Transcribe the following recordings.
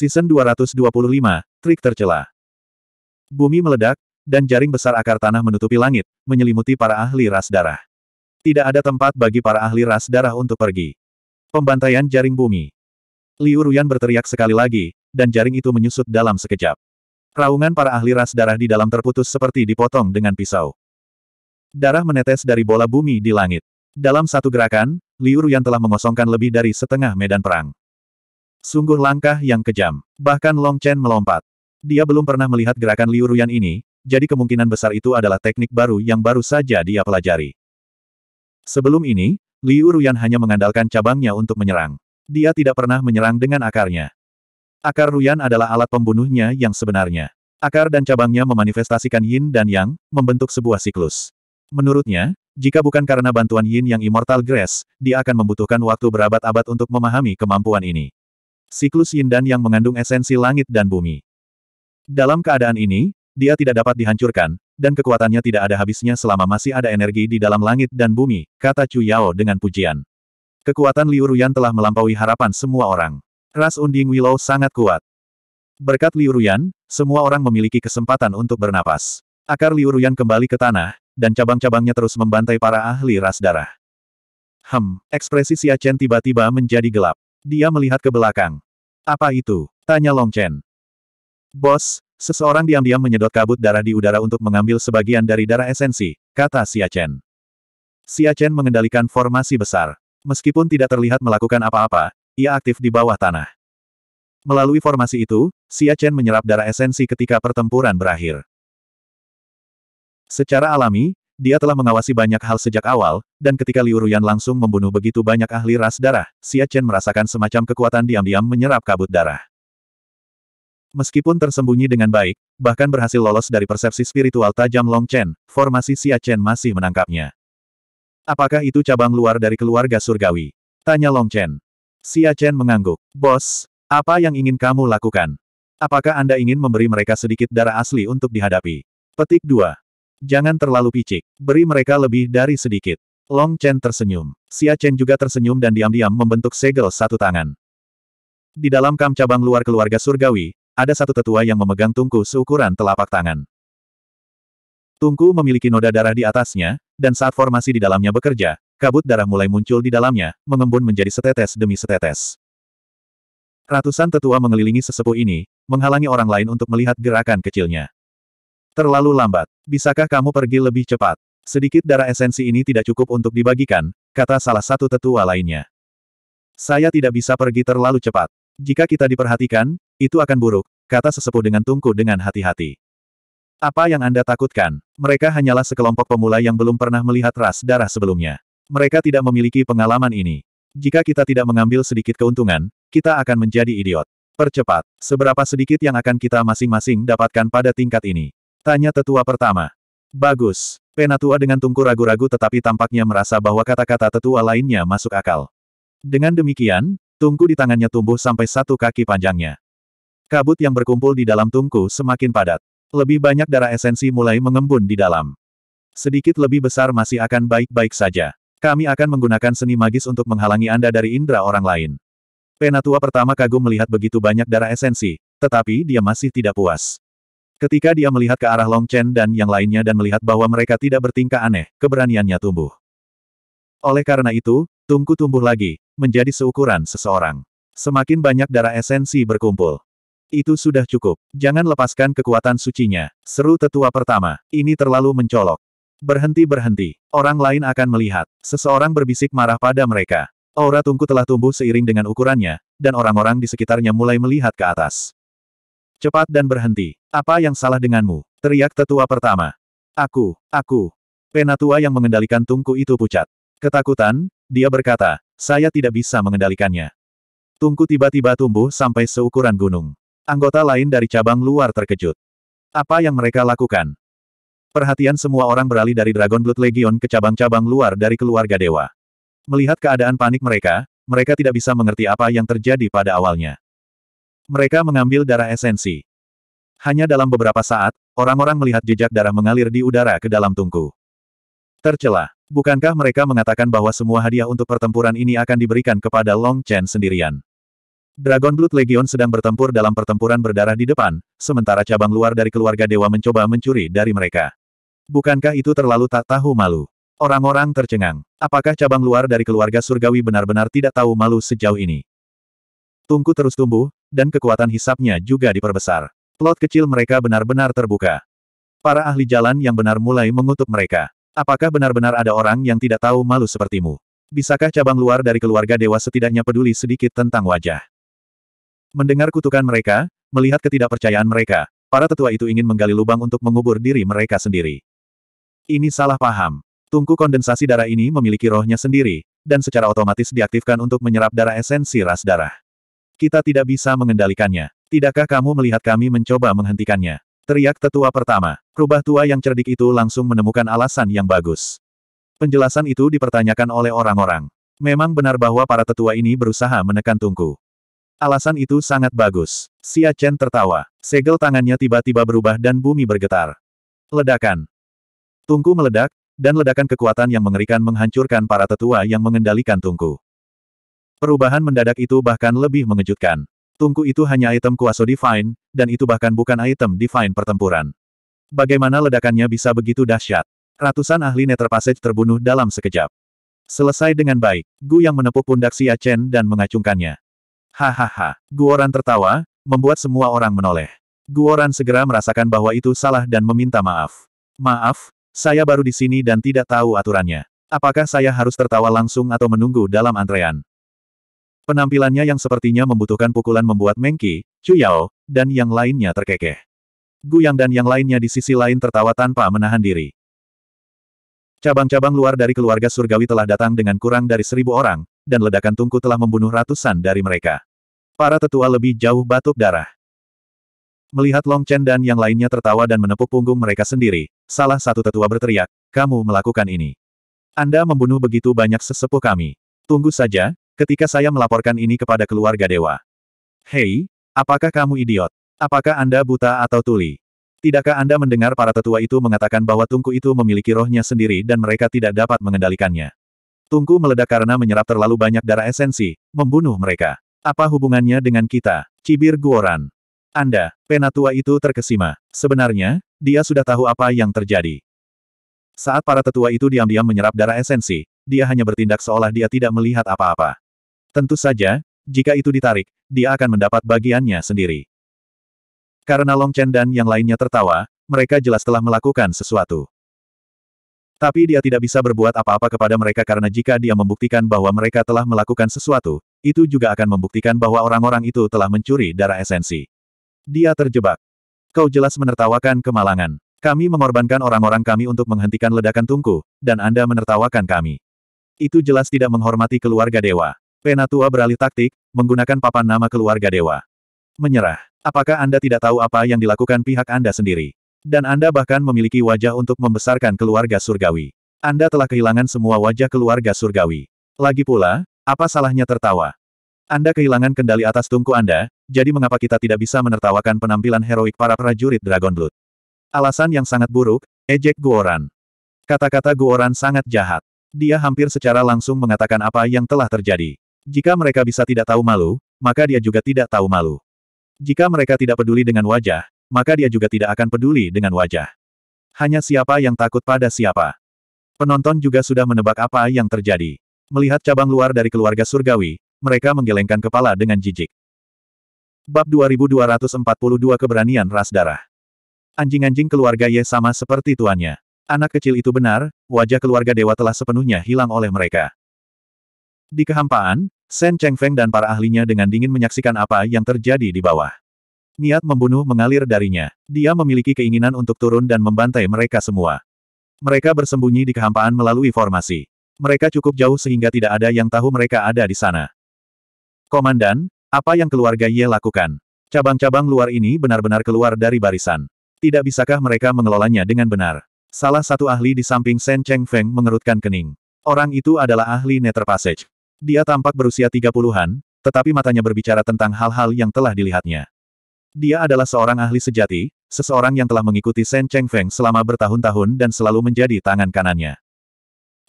Season 225, Trik Tercela. Bumi meledak, dan jaring besar akar tanah menutupi langit, menyelimuti para ahli ras darah. Tidak ada tempat bagi para ahli ras darah untuk pergi. Pembantaian jaring bumi. Liu Ruyan berteriak sekali lagi, dan jaring itu menyusut dalam sekejap. Raungan para ahli ras darah di dalam terputus seperti dipotong dengan pisau. Darah menetes dari bola bumi di langit. Dalam satu gerakan, Liu Ruyan telah mengosongkan lebih dari setengah medan perang. Sungguh langkah yang kejam. Bahkan Long Chen melompat. Dia belum pernah melihat gerakan Liu Ruyan ini, jadi kemungkinan besar itu adalah teknik baru yang baru saja dia pelajari. Sebelum ini, Liu Ruyan hanya mengandalkan cabangnya untuk menyerang. Dia tidak pernah menyerang dengan akarnya. Akar Ruyan adalah alat pembunuhnya yang sebenarnya. Akar dan cabangnya memanifestasikan yin dan yang, membentuk sebuah siklus. Menurutnya, jika bukan karena bantuan yin yang Immortal Grace, dia akan membutuhkan waktu berabad-abad untuk memahami kemampuan ini siklus yin dan yang mengandung esensi langit dan bumi. Dalam keadaan ini, dia tidak dapat dihancurkan, dan kekuatannya tidak ada habisnya selama masih ada energi di dalam langit dan bumi, kata Chu Yao dengan pujian. Kekuatan Liu Ruyan telah melampaui harapan semua orang. Ras unding Willow sangat kuat. Berkat Liu Ruyan, semua orang memiliki kesempatan untuk bernapas. Akar Liu Ruyan kembali ke tanah, dan cabang-cabangnya terus membantai para ahli ras darah. Hem, ekspresi Xia Chen tiba-tiba menjadi gelap. Dia melihat ke belakang. Apa itu? Tanya Long Chen. Bos, seseorang diam-diam menyedot kabut darah di udara untuk mengambil sebagian dari darah esensi, kata Xia Chen. Xia Chen mengendalikan formasi besar. Meskipun tidak terlihat melakukan apa-apa, ia aktif di bawah tanah. Melalui formasi itu, Xia Chen menyerap darah esensi ketika pertempuran berakhir. Secara alami, dia telah mengawasi banyak hal sejak awal, dan ketika Liu Ruyan langsung membunuh begitu banyak ahli ras darah, Xia Chen merasakan semacam kekuatan diam-diam menyerap kabut darah. Meskipun tersembunyi dengan baik, bahkan berhasil lolos dari persepsi spiritual tajam Long Chen, formasi Xia Chen masih menangkapnya. Apakah itu cabang luar dari keluarga surgawi? Tanya Long Chen. Xia Chen mengangguk. Bos, apa yang ingin kamu lakukan? Apakah Anda ingin memberi mereka sedikit darah asli untuk dihadapi? Petik 2. Jangan terlalu picik. Beri mereka lebih dari sedikit. Long Chen tersenyum. Xia Chen juga tersenyum dan diam-diam membentuk segel satu tangan. Di dalam kam cabang luar keluarga surgawi, ada satu tetua yang memegang tungku seukuran telapak tangan. Tungku memiliki noda darah di atasnya, dan saat formasi di dalamnya bekerja, kabut darah mulai muncul di dalamnya, mengembun menjadi setetes demi setetes. Ratusan tetua mengelilingi sesepuh ini, menghalangi orang lain untuk melihat gerakan kecilnya. Terlalu lambat. Bisakah kamu pergi lebih cepat? Sedikit darah esensi ini tidak cukup untuk dibagikan, kata salah satu tetua lainnya. Saya tidak bisa pergi terlalu cepat. Jika kita diperhatikan, itu akan buruk, kata sesepuh dengan tungku dengan hati-hati. Apa yang Anda takutkan? Mereka hanyalah sekelompok pemula yang belum pernah melihat ras darah sebelumnya. Mereka tidak memiliki pengalaman ini. Jika kita tidak mengambil sedikit keuntungan, kita akan menjadi idiot. Percepat, seberapa sedikit yang akan kita masing-masing dapatkan pada tingkat ini. Tanya tetua pertama. Bagus. Penatua dengan tungku ragu-ragu tetapi tampaknya merasa bahwa kata-kata tetua lainnya masuk akal. Dengan demikian, tungku di tangannya tumbuh sampai satu kaki panjangnya. Kabut yang berkumpul di dalam tungku semakin padat. Lebih banyak darah esensi mulai mengembun di dalam. Sedikit lebih besar masih akan baik-baik saja. Kami akan menggunakan seni magis untuk menghalangi Anda dari indera orang lain. Penatua pertama kagum melihat begitu banyak darah esensi, tetapi dia masih tidak puas. Ketika dia melihat ke arah Long Chen dan yang lainnya dan melihat bahwa mereka tidak bertingkah aneh, keberaniannya tumbuh. Oleh karena itu, tungku tumbuh lagi, menjadi seukuran seseorang. Semakin banyak darah esensi berkumpul. Itu sudah cukup. Jangan lepaskan kekuatan sucinya. Seru tetua pertama. Ini terlalu mencolok. Berhenti-berhenti. Orang lain akan melihat. Seseorang berbisik marah pada mereka. Aura tungku telah tumbuh seiring dengan ukurannya, dan orang-orang di sekitarnya mulai melihat ke atas. Cepat dan berhenti. Apa yang salah denganmu? Teriak tetua pertama. Aku, aku. Penatua yang mengendalikan tungku itu pucat. Ketakutan, dia berkata, saya tidak bisa mengendalikannya. Tungku tiba-tiba tumbuh sampai seukuran gunung. Anggota lain dari cabang luar terkejut. Apa yang mereka lakukan? Perhatian semua orang beralih dari Dragon Blood Legion ke cabang-cabang luar dari keluarga dewa. Melihat keadaan panik mereka, mereka tidak bisa mengerti apa yang terjadi pada awalnya. Mereka mengambil darah esensi. Hanya dalam beberapa saat, orang-orang melihat jejak darah mengalir di udara ke dalam tungku. Tercelah, Bukankah mereka mengatakan bahwa semua hadiah untuk pertempuran ini akan diberikan kepada Long Chen sendirian? Dragon Blood Legion sedang bertempur dalam pertempuran berdarah di depan, sementara cabang luar dari keluarga dewa mencoba mencuri dari mereka. Bukankah itu terlalu tak tahu malu? Orang-orang tercengang. Apakah cabang luar dari keluarga surgawi benar-benar tidak tahu malu sejauh ini? Tungku terus tumbuh, dan kekuatan hisapnya juga diperbesar. Plot kecil mereka benar-benar terbuka. Para ahli jalan yang benar mulai mengutuk mereka. Apakah benar-benar ada orang yang tidak tahu malu sepertimu? Bisakah cabang luar dari keluarga dewa setidaknya peduli sedikit tentang wajah? Mendengar kutukan mereka, melihat ketidakpercayaan mereka, para tetua itu ingin menggali lubang untuk mengubur diri mereka sendiri. Ini salah paham. Tungku kondensasi darah ini memiliki rohnya sendiri, dan secara otomatis diaktifkan untuk menyerap darah esensi ras darah. Kita tidak bisa mengendalikannya. Tidakkah kamu melihat kami mencoba menghentikannya? Teriak tetua pertama. Rubah tua yang cerdik itu langsung menemukan alasan yang bagus. Penjelasan itu dipertanyakan oleh orang-orang. Memang benar bahwa para tetua ini berusaha menekan tungku. Alasan itu sangat bagus. Xia Chen tertawa. Segel tangannya tiba-tiba berubah dan bumi bergetar. Ledakan. Tungku meledak, dan ledakan kekuatan yang mengerikan menghancurkan para tetua yang mengendalikan tungku. Perubahan mendadak itu bahkan lebih mengejutkan. Tungku itu hanya item kuasa Divine, dan itu bahkan bukan item Divine pertempuran. Bagaimana ledakannya bisa begitu dahsyat? Ratusan ahli Nether Passage terbunuh dalam sekejap. Selesai dengan baik, Gu yang menepuk pundak Xia Chen dan mengacungkannya. Hahaha, Guoran tertawa, membuat semua orang menoleh. Guoran segera merasakan bahwa itu salah dan meminta maaf. Maaf, saya baru di sini dan tidak tahu aturannya. Apakah saya harus tertawa langsung atau menunggu dalam antrean? Penampilannya yang sepertinya membutuhkan pukulan membuat Mengki, Chu dan yang lainnya terkekeh. Gu Yang dan yang lainnya di sisi lain tertawa tanpa menahan diri. Cabang-cabang luar dari keluarga surgawi telah datang dengan kurang dari seribu orang, dan ledakan tungku telah membunuh ratusan dari mereka. Para tetua lebih jauh batuk darah. Melihat Long Chen dan yang lainnya tertawa dan menepuk punggung mereka sendiri, salah satu tetua berteriak, kamu melakukan ini. Anda membunuh begitu banyak sesepuh kami. Tunggu saja, ketika saya melaporkan ini kepada keluarga dewa. Hei, apakah kamu idiot? Apakah Anda buta atau tuli? Tidakkah Anda mendengar para tetua itu mengatakan bahwa tungku itu memiliki rohnya sendiri dan mereka tidak dapat mengendalikannya? Tungku meledak karena menyerap terlalu banyak darah esensi, membunuh mereka. Apa hubungannya dengan kita? Cibir Guoran. Anda, penatua itu terkesima. Sebenarnya, dia sudah tahu apa yang terjadi. Saat para tetua itu diam-diam menyerap darah esensi, dia hanya bertindak seolah dia tidak melihat apa-apa. Tentu saja, jika itu ditarik, dia akan mendapat bagiannya sendiri. Karena Long Chen dan yang lainnya tertawa, mereka jelas telah melakukan sesuatu. Tapi dia tidak bisa berbuat apa-apa kepada mereka karena jika dia membuktikan bahwa mereka telah melakukan sesuatu, itu juga akan membuktikan bahwa orang-orang itu telah mencuri darah esensi. Dia terjebak. Kau jelas menertawakan kemalangan. Kami mengorbankan orang-orang kami untuk menghentikan ledakan tungku, dan Anda menertawakan kami. Itu jelas tidak menghormati keluarga dewa. Penatua beralih taktik, menggunakan papan nama keluarga dewa. Menyerah. Apakah Anda tidak tahu apa yang dilakukan pihak Anda sendiri? Dan Anda bahkan memiliki wajah untuk membesarkan keluarga surgawi. Anda telah kehilangan semua wajah keluarga surgawi. Lagi pula, apa salahnya tertawa? Anda kehilangan kendali atas tungku Anda, jadi mengapa kita tidak bisa menertawakan penampilan heroik para prajurit Dragon Blood? Alasan yang sangat buruk, ejek Guoran. Kata-kata Guoran sangat jahat. Dia hampir secara langsung mengatakan apa yang telah terjadi. Jika mereka bisa tidak tahu malu, maka dia juga tidak tahu malu. Jika mereka tidak peduli dengan wajah, maka dia juga tidak akan peduli dengan wajah. Hanya siapa yang takut pada siapa. Penonton juga sudah menebak apa yang terjadi. Melihat cabang luar dari keluarga surgawi, mereka menggelengkan kepala dengan jijik. Bab 2242 Keberanian Ras Darah Anjing-anjing keluarga Ye sama seperti tuannya. Anak kecil itu benar, wajah keluarga dewa telah sepenuhnya hilang oleh mereka. Di kehampaan, Shen Feng dan para ahlinya dengan dingin menyaksikan apa yang terjadi di bawah. Niat membunuh mengalir darinya. Dia memiliki keinginan untuk turun dan membantai mereka semua. Mereka bersembunyi di kehampaan melalui formasi. Mereka cukup jauh sehingga tidak ada yang tahu mereka ada di sana. Komandan, apa yang keluarga Ye lakukan? Cabang-cabang luar ini benar-benar keluar dari barisan. Tidak bisakah mereka mengelolanya dengan benar? Salah satu ahli di samping Shen Feng mengerutkan kening. Orang itu adalah ahli Nether Passage. Dia tampak berusia tiga puluhan, tetapi matanya berbicara tentang hal-hal yang telah dilihatnya. Dia adalah seorang ahli sejati, seseorang yang telah mengikuti Shen Cheng Feng selama bertahun-tahun dan selalu menjadi tangan kanannya.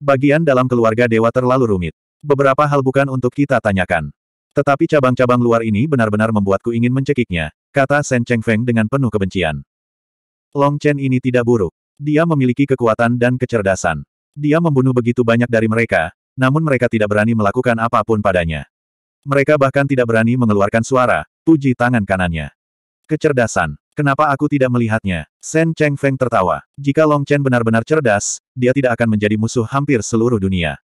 Bagian dalam keluarga dewa terlalu rumit. Beberapa hal bukan untuk kita tanyakan. Tetapi cabang-cabang luar ini benar-benar membuatku ingin mencekiknya, kata Shen Cheng Feng dengan penuh kebencian. Long Chen ini tidak buruk. Dia memiliki kekuatan dan kecerdasan. Dia membunuh begitu banyak dari mereka, namun mereka tidak berani melakukan apapun padanya. Mereka bahkan tidak berani mengeluarkan suara, puji tangan kanannya. Kecerdasan. Kenapa aku tidak melihatnya? Shen Cheng Feng tertawa. Jika Long Chen benar-benar cerdas, dia tidak akan menjadi musuh hampir seluruh dunia.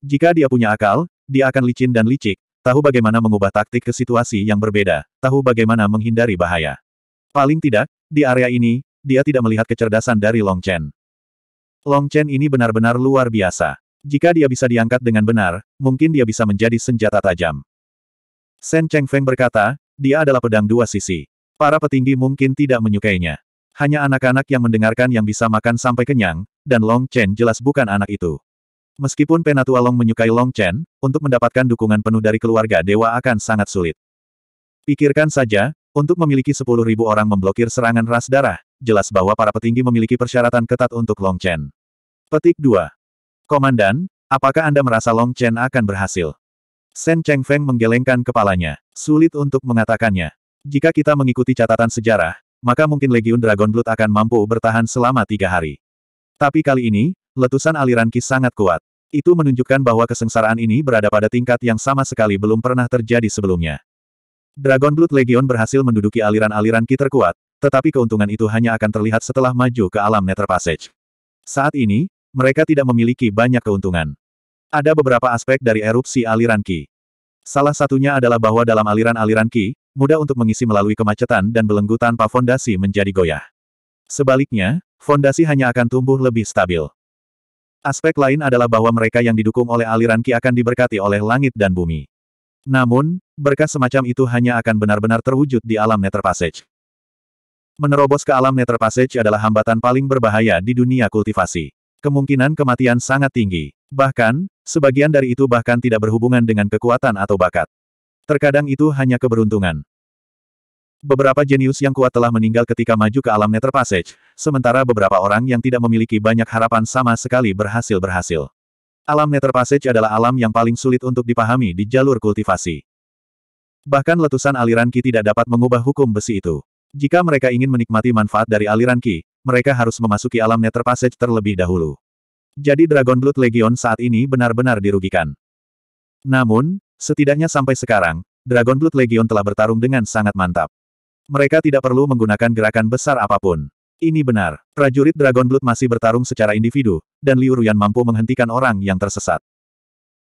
Jika dia punya akal, dia akan licin dan licik, tahu bagaimana mengubah taktik ke situasi yang berbeda, tahu bagaimana menghindari bahaya. Paling tidak, di area ini, dia tidak melihat kecerdasan dari Long Chen. Long Chen ini benar-benar luar biasa. Jika dia bisa diangkat dengan benar, mungkin dia bisa menjadi senjata tajam. Shen Feng berkata, dia adalah pedang dua sisi. Para petinggi mungkin tidak menyukainya. Hanya anak-anak yang mendengarkan yang bisa makan sampai kenyang, dan Long Chen jelas bukan anak itu. Meskipun Penatua Long menyukai Long Chen, untuk mendapatkan dukungan penuh dari keluarga dewa akan sangat sulit. Pikirkan saja, untuk memiliki 10.000 orang memblokir serangan ras darah, jelas bahwa para petinggi memiliki persyaratan ketat untuk Long Chen. Petik 2. Komandan, apakah Anda merasa Long Chen akan berhasil? Shen Cheng Feng menggelengkan kepalanya. Sulit untuk mengatakannya. Jika kita mengikuti catatan sejarah, maka mungkin Legion Dragon Blood akan mampu bertahan selama tiga hari. Tapi kali ini, letusan aliran Qi sangat kuat. Itu menunjukkan bahwa kesengsaraan ini berada pada tingkat yang sama sekali belum pernah terjadi sebelumnya. Dragon Blood Legion berhasil menduduki aliran-aliran Qi terkuat, tetapi keuntungan itu hanya akan terlihat setelah maju ke alam Nether Passage. Saat ini, mereka tidak memiliki banyak keuntungan. Ada beberapa aspek dari erupsi aliran Ki. Salah satunya adalah bahwa dalam aliran-aliran Ki, mudah untuk mengisi melalui kemacetan dan belenggu tanpa fondasi menjadi goyah. Sebaliknya, fondasi hanya akan tumbuh lebih stabil. Aspek lain adalah bahwa mereka yang didukung oleh aliran Ki akan diberkati oleh langit dan bumi. Namun, berkas semacam itu hanya akan benar-benar terwujud di alam Nether Passage. Menerobos ke alam Nether Passage adalah hambatan paling berbahaya di dunia kultivasi. Kemungkinan kematian sangat tinggi. Bahkan, sebagian dari itu bahkan tidak berhubungan dengan kekuatan atau bakat. Terkadang itu hanya keberuntungan. Beberapa jenius yang kuat telah meninggal ketika maju ke alam Nether Passage, sementara beberapa orang yang tidak memiliki banyak harapan sama sekali berhasil-berhasil. Alam Nether Passage adalah alam yang paling sulit untuk dipahami di jalur kultivasi. Bahkan letusan aliran Ki tidak dapat mengubah hukum besi itu. Jika mereka ingin menikmati manfaat dari aliran Ki, mereka harus memasuki alam Nether Passage terlebih dahulu. Jadi Dragon Blood Legion saat ini benar-benar dirugikan. Namun, setidaknya sampai sekarang, Dragon Blood Legion telah bertarung dengan sangat mantap. Mereka tidak perlu menggunakan gerakan besar apapun. Ini benar, prajurit Dragon Blood masih bertarung secara individu, dan Liu Ruyan mampu menghentikan orang yang tersesat.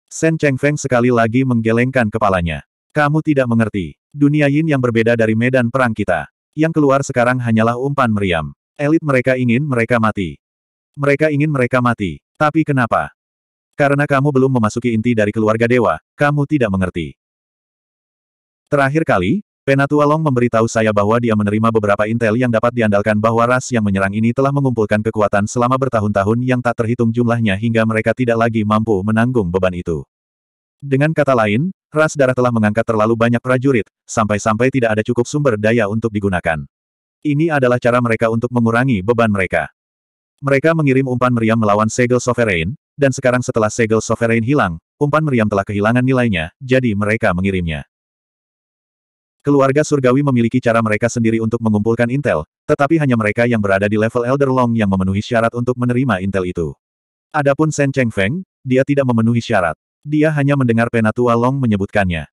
Shen Cheng Feng sekali lagi menggelengkan kepalanya. Kamu tidak mengerti. Dunia Yin yang berbeda dari medan perang kita. Yang keluar sekarang hanyalah umpan meriam. Elit mereka ingin mereka mati. Mereka ingin mereka mati. Tapi kenapa? Karena kamu belum memasuki inti dari keluarga dewa, kamu tidak mengerti. Terakhir kali, Penatua Long memberitahu saya bahwa dia menerima beberapa intel yang dapat diandalkan bahwa ras yang menyerang ini telah mengumpulkan kekuatan selama bertahun-tahun yang tak terhitung jumlahnya hingga mereka tidak lagi mampu menanggung beban itu. Dengan kata lain, ras darah telah mengangkat terlalu banyak prajurit, sampai-sampai tidak ada cukup sumber daya untuk digunakan. Ini adalah cara mereka untuk mengurangi beban mereka. Mereka mengirim umpan meriam melawan Segel Sovereign, dan sekarang setelah Segel Sovereign hilang, umpan meriam telah kehilangan nilainya, jadi mereka mengirimnya. Keluarga surgawi memiliki cara mereka sendiri untuk mengumpulkan intel, tetapi hanya mereka yang berada di level Elder Long yang memenuhi syarat untuk menerima intel itu. Adapun Shen Cheng Feng, dia tidak memenuhi syarat. Dia hanya mendengar Penatua Long menyebutkannya.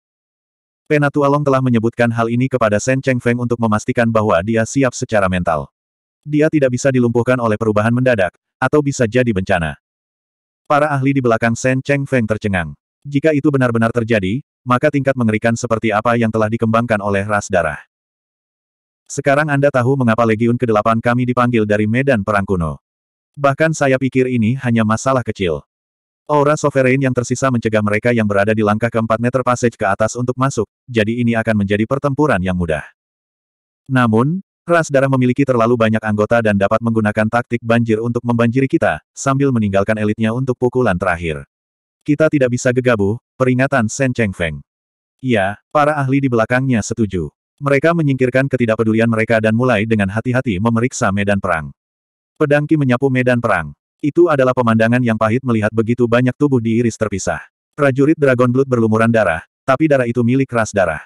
Penatualong telah menyebutkan hal ini kepada Shen Cheng Feng untuk memastikan bahwa dia siap secara mental. Dia tidak bisa dilumpuhkan oleh perubahan mendadak, atau bisa jadi bencana. Para ahli di belakang Shen Cheng Feng tercengang. Jika itu benar-benar terjadi, maka tingkat mengerikan seperti apa yang telah dikembangkan oleh ras darah. Sekarang Anda tahu mengapa Legiun ke-8 kami dipanggil dari medan perang kuno. Bahkan saya pikir ini hanya masalah kecil. Aura Sovereign yang tersisa mencegah mereka yang berada di langkah keempat meter Passage ke atas untuk masuk, jadi ini akan menjadi pertempuran yang mudah. Namun, ras darah memiliki terlalu banyak anggota dan dapat menggunakan taktik banjir untuk membanjiri kita, sambil meninggalkan elitnya untuk pukulan terakhir. Kita tidak bisa gegabah, peringatan Shen Cheng Feng. Ya, para ahli di belakangnya setuju. Mereka menyingkirkan ketidakpedulian mereka dan mulai dengan hati-hati memeriksa medan perang. Pedangki menyapu medan perang. Itu adalah pemandangan yang pahit melihat begitu banyak tubuh diiris terpisah. Prajurit Dragon Blood berlumuran darah, tapi darah itu milik ras darah.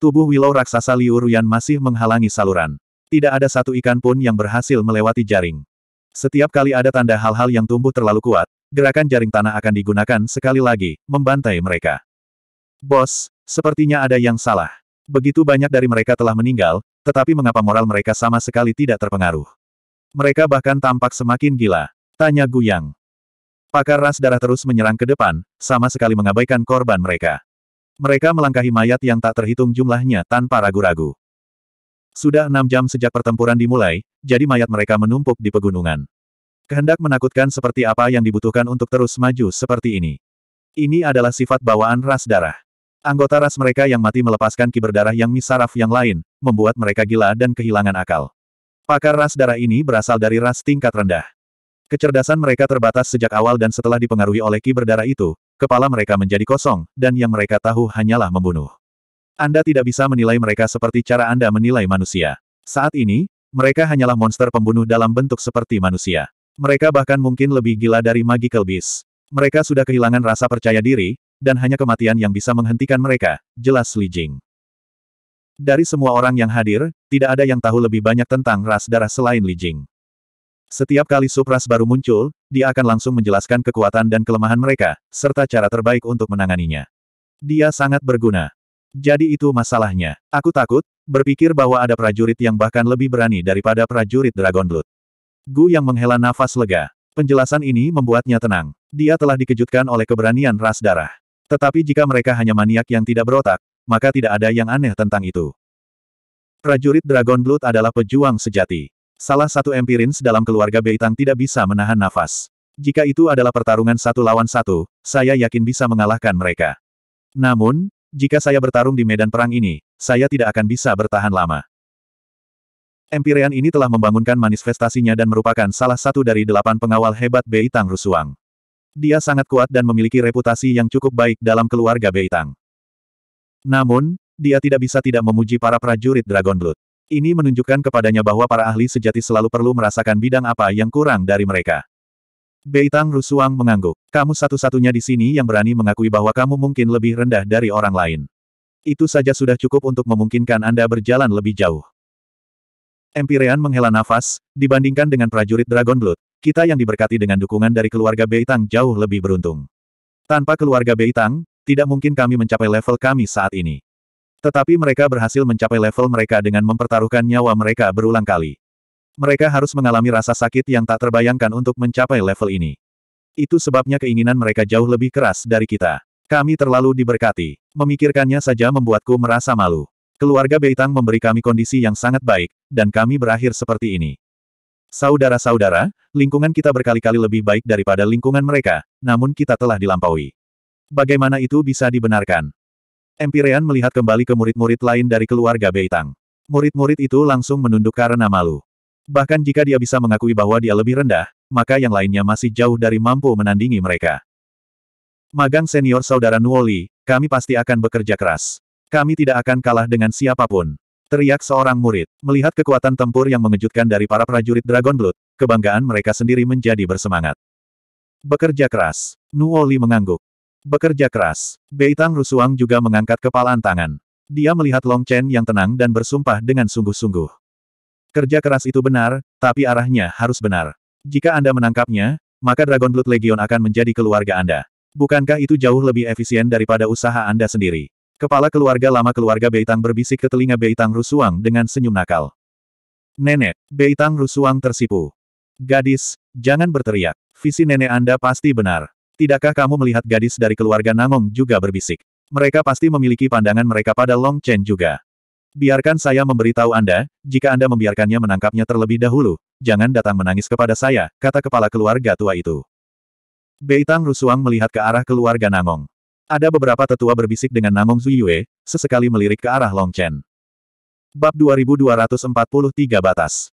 Tubuh Willow raksasa Liu Ruyan masih menghalangi saluran. Tidak ada satu ikan pun yang berhasil melewati jaring. Setiap kali ada tanda hal-hal yang tumbuh terlalu kuat, gerakan jaring tanah akan digunakan sekali lagi, membantai mereka. Bos, sepertinya ada yang salah. Begitu banyak dari mereka telah meninggal, tetapi mengapa moral mereka sama sekali tidak terpengaruh? Mereka bahkan tampak semakin gila. Tanya Guyang. Pakar ras darah terus menyerang ke depan, sama sekali mengabaikan korban mereka. Mereka melangkahi mayat yang tak terhitung jumlahnya tanpa ragu-ragu. Sudah enam jam sejak pertempuran dimulai, jadi mayat mereka menumpuk di pegunungan. Kehendak menakutkan seperti apa yang dibutuhkan untuk terus maju seperti ini. Ini adalah sifat bawaan ras darah. Anggota ras mereka yang mati melepaskan kiberdarah yang misaraf yang lain, membuat mereka gila dan kehilangan akal. Pakar ras darah ini berasal dari ras tingkat rendah. Kecerdasan mereka terbatas sejak awal dan setelah dipengaruhi oleh ki berdarah itu, kepala mereka menjadi kosong, dan yang mereka tahu hanyalah membunuh. Anda tidak bisa menilai mereka seperti cara Anda menilai manusia. Saat ini, mereka hanyalah monster pembunuh dalam bentuk seperti manusia. Mereka bahkan mungkin lebih gila dari Magical Beast. Mereka sudah kehilangan rasa percaya diri, dan hanya kematian yang bisa menghentikan mereka, jelas Li Jing. Dari semua orang yang hadir, tidak ada yang tahu lebih banyak tentang ras darah selain Li Jing. Setiap kali supras baru muncul, dia akan langsung menjelaskan kekuatan dan kelemahan mereka, serta cara terbaik untuk menanganinya. Dia sangat berguna. Jadi itu masalahnya. Aku takut, berpikir bahwa ada prajurit yang bahkan lebih berani daripada prajurit Dragon Blood. Gu yang menghela nafas lega. Penjelasan ini membuatnya tenang. Dia telah dikejutkan oleh keberanian ras darah. Tetapi jika mereka hanya maniak yang tidak berotak, maka tidak ada yang aneh tentang itu. Prajurit Dragon Blood adalah pejuang sejati. Salah satu Empirins dalam keluarga Beitang tidak bisa menahan nafas. Jika itu adalah pertarungan satu lawan satu, saya yakin bisa mengalahkan mereka. Namun, jika saya bertarung di medan perang ini, saya tidak akan bisa bertahan lama. Empyrean ini telah membangunkan manifestasinya dan merupakan salah satu dari delapan pengawal hebat Beitang Rusuang. Dia sangat kuat dan memiliki reputasi yang cukup baik dalam keluarga Beitang. Namun, dia tidak bisa tidak memuji para prajurit Dragon Blood. Ini menunjukkan kepadanya bahwa para ahli sejati selalu perlu merasakan bidang apa yang kurang dari mereka. Beitang Rusuang mengangguk. Kamu satu-satunya di sini yang berani mengakui bahwa kamu mungkin lebih rendah dari orang lain. Itu saja sudah cukup untuk memungkinkan Anda berjalan lebih jauh. Empirean menghela nafas, dibandingkan dengan prajurit Dragon Blood, kita yang diberkati dengan dukungan dari keluarga Beitang jauh lebih beruntung. Tanpa keluarga Beitang, tidak mungkin kami mencapai level kami saat ini. Tetapi mereka berhasil mencapai level mereka dengan mempertaruhkan nyawa mereka berulang kali. Mereka harus mengalami rasa sakit yang tak terbayangkan untuk mencapai level ini. Itu sebabnya keinginan mereka jauh lebih keras dari kita. Kami terlalu diberkati. Memikirkannya saja membuatku merasa malu. Keluarga Beitang memberi kami kondisi yang sangat baik, dan kami berakhir seperti ini. Saudara-saudara, lingkungan kita berkali-kali lebih baik daripada lingkungan mereka, namun kita telah dilampaui. Bagaimana itu bisa dibenarkan? Empirean melihat kembali ke murid-murid lain dari keluarga Beitang. Murid-murid itu langsung menunduk karena malu. Bahkan jika dia bisa mengakui bahwa dia lebih rendah, maka yang lainnya masih jauh dari mampu menandingi mereka. Magang senior saudara Nuoli, kami pasti akan bekerja keras. Kami tidak akan kalah dengan siapapun. Teriak seorang murid, melihat kekuatan tempur yang mengejutkan dari para prajurit Dragon Blood, kebanggaan mereka sendiri menjadi bersemangat. Bekerja keras, Nuoli mengangguk. Bekerja keras. Bei Tang Rusuang juga mengangkat kepalan tangan. Dia melihat Long Chen yang tenang dan bersumpah dengan sungguh-sungguh. Kerja keras itu benar, tapi arahnya harus benar. Jika Anda menangkapnya, maka Dragon Blood Legion akan menjadi keluarga Anda. Bukankah itu jauh lebih efisien daripada usaha Anda sendiri? Kepala keluarga lama keluarga Beitang berbisik ke telinga Beitang Rusuang dengan senyum nakal. Nenek, Beitang Rusuang tersipu. Gadis, jangan berteriak. Visi nenek Anda pasti benar. Tidakkah kamu melihat gadis dari keluarga Nangong juga berbisik? Mereka pasti memiliki pandangan mereka pada Long Chen juga. Biarkan saya memberitahu Anda, jika Anda membiarkannya menangkapnya terlebih dahulu, jangan datang menangis kepada saya, kata kepala keluarga tua itu. Beitang Rusuang melihat ke arah keluarga Nangong. Ada beberapa tetua berbisik dengan Nangong Zuyue, sesekali melirik ke arah Long Chen. Bab 2243 Batas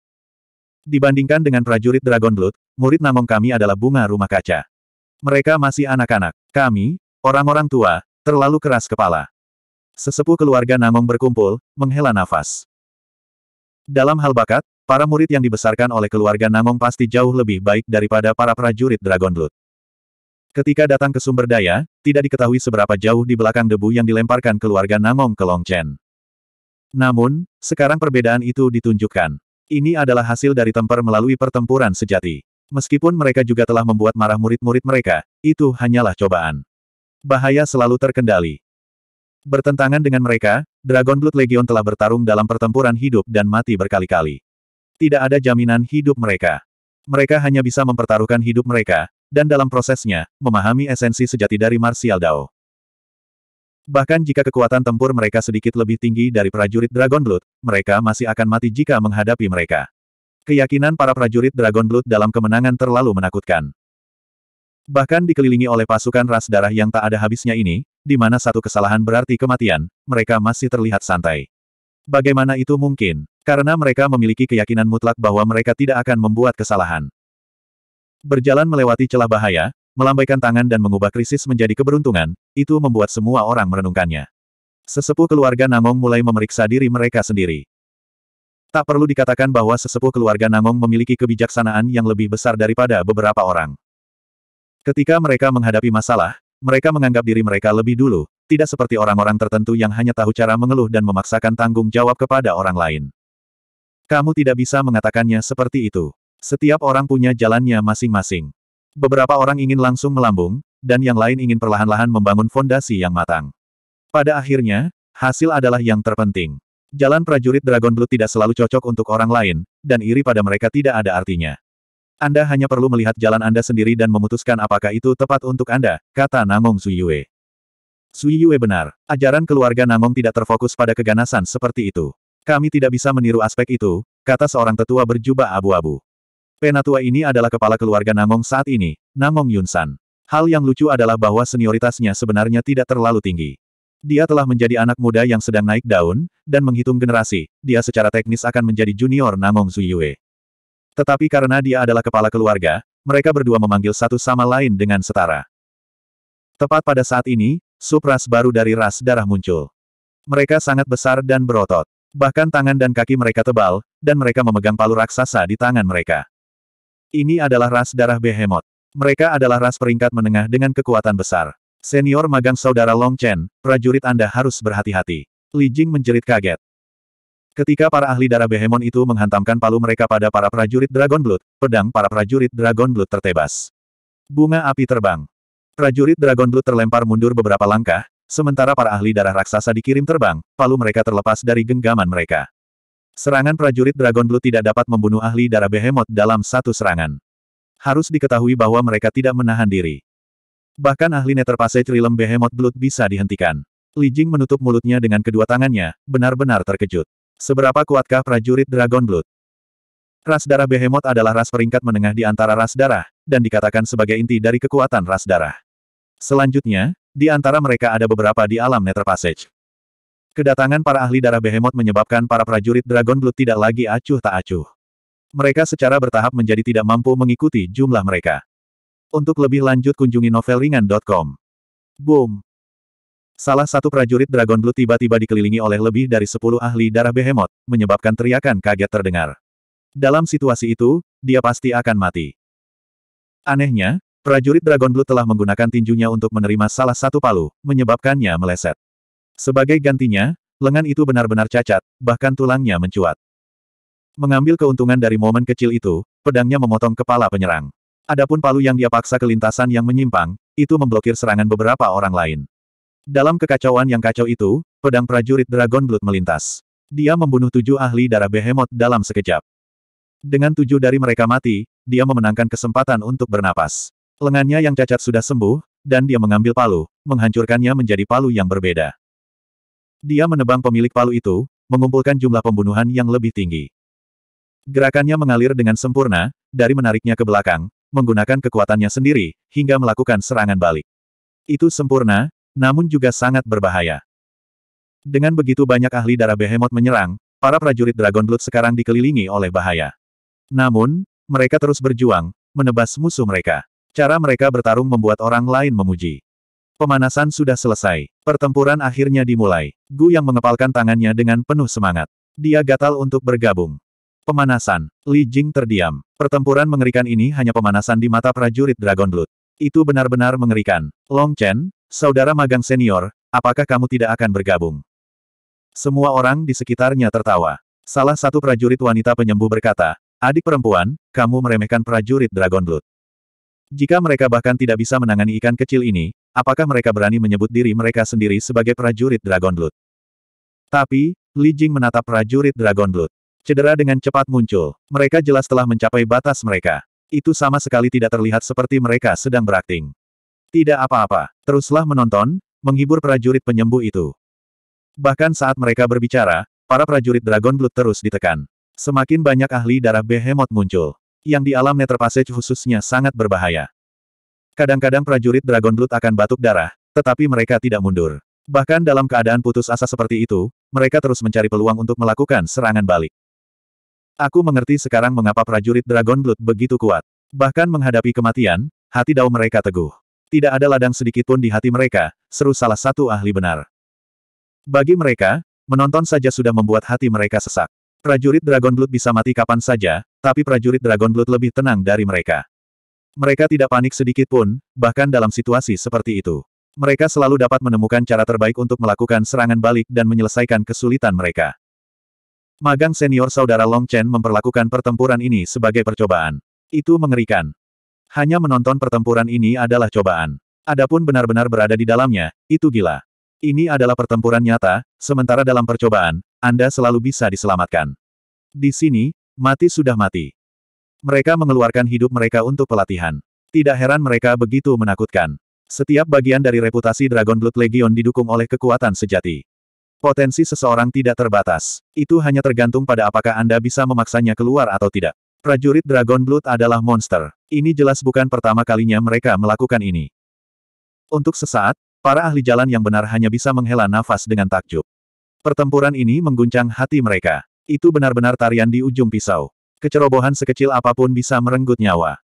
Dibandingkan dengan prajurit Dragon Blood, murid Nangong kami adalah bunga rumah kaca. Mereka masih anak-anak. Kami, orang-orang tua, terlalu keras kepala. Sesepuh keluarga Namong berkumpul, menghela nafas. Dalam hal bakat, para murid yang dibesarkan oleh keluarga Namong pasti jauh lebih baik daripada para prajurit Dragon Blood. Ketika datang ke sumber daya, tidak diketahui seberapa jauh di belakang debu yang dilemparkan keluarga Namong ke Longchen. Namun, sekarang perbedaan itu ditunjukkan. Ini adalah hasil dari temper melalui pertempuran sejati. Meskipun mereka juga telah membuat marah murid-murid mereka, itu hanyalah cobaan. Bahaya selalu terkendali. Bertentangan dengan mereka, Dragon Blood Legion telah bertarung dalam pertempuran hidup dan mati berkali-kali. Tidak ada jaminan hidup mereka. Mereka hanya bisa mempertaruhkan hidup mereka, dan dalam prosesnya, memahami esensi sejati dari Martial Dao. Bahkan jika kekuatan tempur mereka sedikit lebih tinggi dari prajurit Dragon Blood, mereka masih akan mati jika menghadapi mereka. Keyakinan para prajurit Dragon Blood dalam kemenangan terlalu menakutkan. Bahkan dikelilingi oleh pasukan ras darah yang tak ada habisnya ini, di mana satu kesalahan berarti kematian, mereka masih terlihat santai. Bagaimana itu mungkin? Karena mereka memiliki keyakinan mutlak bahwa mereka tidak akan membuat kesalahan. Berjalan melewati celah bahaya, melambaikan tangan dan mengubah krisis menjadi keberuntungan, itu membuat semua orang merenungkannya. Sesepuh keluarga Namong mulai memeriksa diri mereka sendiri. Tak perlu dikatakan bahwa sesepuh keluarga Nangong memiliki kebijaksanaan yang lebih besar daripada beberapa orang. Ketika mereka menghadapi masalah, mereka menganggap diri mereka lebih dulu, tidak seperti orang-orang tertentu yang hanya tahu cara mengeluh dan memaksakan tanggung jawab kepada orang lain. Kamu tidak bisa mengatakannya seperti itu. Setiap orang punya jalannya masing-masing. Beberapa orang ingin langsung melambung, dan yang lain ingin perlahan-lahan membangun fondasi yang matang. Pada akhirnya, hasil adalah yang terpenting. Jalan prajurit Dragon Blood tidak selalu cocok untuk orang lain, dan iri pada mereka tidak ada artinya. Anda hanya perlu melihat jalan Anda sendiri dan memutuskan apakah itu tepat untuk Anda, kata Namong Suyue. Suyue benar, ajaran keluarga Namong tidak terfokus pada keganasan seperti itu. Kami tidak bisa meniru aspek itu, kata seorang tetua berjubah abu-abu. Penatua ini adalah kepala keluarga Namong saat ini, Namong Yunsan. Hal yang lucu adalah bahwa senioritasnya sebenarnya tidak terlalu tinggi. Dia telah menjadi anak muda yang sedang naik daun, dan menghitung generasi, dia secara teknis akan menjadi junior Namong Zuyue. Tetapi karena dia adalah kepala keluarga, mereka berdua memanggil satu sama lain dengan setara. Tepat pada saat ini, supras baru dari ras darah muncul. Mereka sangat besar dan berotot. Bahkan tangan dan kaki mereka tebal, dan mereka memegang palu raksasa di tangan mereka. Ini adalah ras darah behemoth. Mereka adalah ras peringkat menengah dengan kekuatan besar. Senior magang saudara Long Chen, prajurit Anda harus berhati-hati. Li Jing menjerit kaget. Ketika para ahli darah behemon itu menghantamkan palu mereka pada para prajurit Dragon Blood, pedang para prajurit Dragon Blood tertebas. Bunga api terbang. Prajurit Dragon Blood terlempar mundur beberapa langkah, sementara para ahli darah raksasa dikirim terbang, palu mereka terlepas dari genggaman mereka. Serangan prajurit Dragon Blood tidak dapat membunuh ahli darah behemoth dalam satu serangan. Harus diketahui bahwa mereka tidak menahan diri. Bahkan ahli neterpase Trilem Behemoth Blood bisa dihentikan. Li Jing menutup mulutnya dengan kedua tangannya, benar-benar terkejut. Seberapa kuatkah prajurit Dragon Blood? Ras darah Behemoth adalah ras peringkat menengah di antara ras darah, dan dikatakan sebagai inti dari kekuatan ras darah. Selanjutnya, di antara mereka ada beberapa di alam Nether Passage. Kedatangan para ahli darah Behemoth menyebabkan para prajurit Dragon Blood tidak lagi acuh tak acuh. Mereka secara bertahap menjadi tidak mampu mengikuti jumlah mereka. Untuk lebih lanjut kunjungi novelringan.com. Boom! Salah satu prajurit Dragon Blue tiba-tiba dikelilingi oleh lebih dari 10 ahli darah behemoth, menyebabkan teriakan kaget terdengar. Dalam situasi itu, dia pasti akan mati. Anehnya, prajurit Dragon Blue telah menggunakan tinjunya untuk menerima salah satu palu, menyebabkannya meleset. Sebagai gantinya, lengan itu benar-benar cacat, bahkan tulangnya mencuat. Mengambil keuntungan dari momen kecil itu, pedangnya memotong kepala penyerang. Adapun palu yang dia paksa ke lintasan yang menyimpang, itu memblokir serangan beberapa orang lain. Dalam kekacauan yang kacau itu, pedang prajurit Dragon Blood melintas. Dia membunuh tujuh ahli darah behemoth dalam sekejap. Dengan tujuh dari mereka mati, dia memenangkan kesempatan untuk bernapas. Lengannya yang cacat sudah sembuh, dan dia mengambil palu, menghancurkannya menjadi palu yang berbeda. Dia menebang pemilik palu itu, mengumpulkan jumlah pembunuhan yang lebih tinggi. Gerakannya mengalir dengan sempurna, dari menariknya ke belakang, menggunakan kekuatannya sendiri, hingga melakukan serangan balik. Itu sempurna, namun juga sangat berbahaya. Dengan begitu banyak ahli darah behemoth menyerang, para prajurit Dragon Blood sekarang dikelilingi oleh bahaya. Namun, mereka terus berjuang, menebas musuh mereka. Cara mereka bertarung membuat orang lain memuji. Pemanasan sudah selesai. Pertempuran akhirnya dimulai. Gu yang mengepalkan tangannya dengan penuh semangat. Dia gatal untuk bergabung. Pemanasan. Li Jing terdiam. Pertempuran mengerikan ini hanya pemanasan di mata prajurit Dragon Blood. Itu benar-benar mengerikan. Long Chen, saudara magang senior, apakah kamu tidak akan bergabung? Semua orang di sekitarnya tertawa. Salah satu prajurit wanita penyembuh berkata, adik perempuan, kamu meremehkan prajurit Dragon Blood. Jika mereka bahkan tidak bisa menangani ikan kecil ini, apakah mereka berani menyebut diri mereka sendiri sebagai prajurit Dragon Blood? Tapi, Li Jing menatap prajurit Dragon Blood. Cedera dengan cepat muncul. Mereka jelas telah mencapai batas mereka. Itu sama sekali tidak terlihat seperti mereka sedang berakting. Tidak apa-apa. Teruslah menonton, menghibur prajurit penyembuh itu. Bahkan saat mereka berbicara, para prajurit Dragon Blood terus ditekan. Semakin banyak ahli darah behemoth muncul. Yang di alam Nether Passage khususnya sangat berbahaya. Kadang-kadang prajurit Dragon Blood akan batuk darah, tetapi mereka tidak mundur. Bahkan dalam keadaan putus asa seperti itu, mereka terus mencari peluang untuk melakukan serangan balik. Aku mengerti sekarang mengapa prajurit Dragon Blood begitu kuat. Bahkan menghadapi kematian, hati dao mereka teguh. Tidak ada ladang sedikit pun di hati mereka, seru salah satu ahli benar. Bagi mereka, menonton saja sudah membuat hati mereka sesak. Prajurit Dragon Blood bisa mati kapan saja, tapi prajurit Dragon Blood lebih tenang dari mereka. Mereka tidak panik sedikit pun, bahkan dalam situasi seperti itu. Mereka selalu dapat menemukan cara terbaik untuk melakukan serangan balik dan menyelesaikan kesulitan mereka. Magang senior saudara Long Chen memperlakukan pertempuran ini sebagai percobaan. Itu mengerikan. Hanya menonton pertempuran ini adalah cobaan. Adapun benar-benar berada di dalamnya, itu gila. Ini adalah pertempuran nyata, sementara dalam percobaan, Anda selalu bisa diselamatkan. Di sini, mati sudah mati. Mereka mengeluarkan hidup mereka untuk pelatihan. Tidak heran mereka begitu menakutkan. Setiap bagian dari reputasi Dragon Blood Legion didukung oleh kekuatan sejati. Potensi seseorang tidak terbatas. Itu hanya tergantung pada apakah Anda bisa memaksanya keluar atau tidak. Prajurit Dragon Blood adalah monster. Ini jelas bukan pertama kalinya mereka melakukan ini. Untuk sesaat, para ahli jalan yang benar hanya bisa menghela nafas dengan takjub. Pertempuran ini mengguncang hati mereka. Itu benar-benar tarian di ujung pisau. Kecerobohan sekecil apapun bisa merenggut nyawa.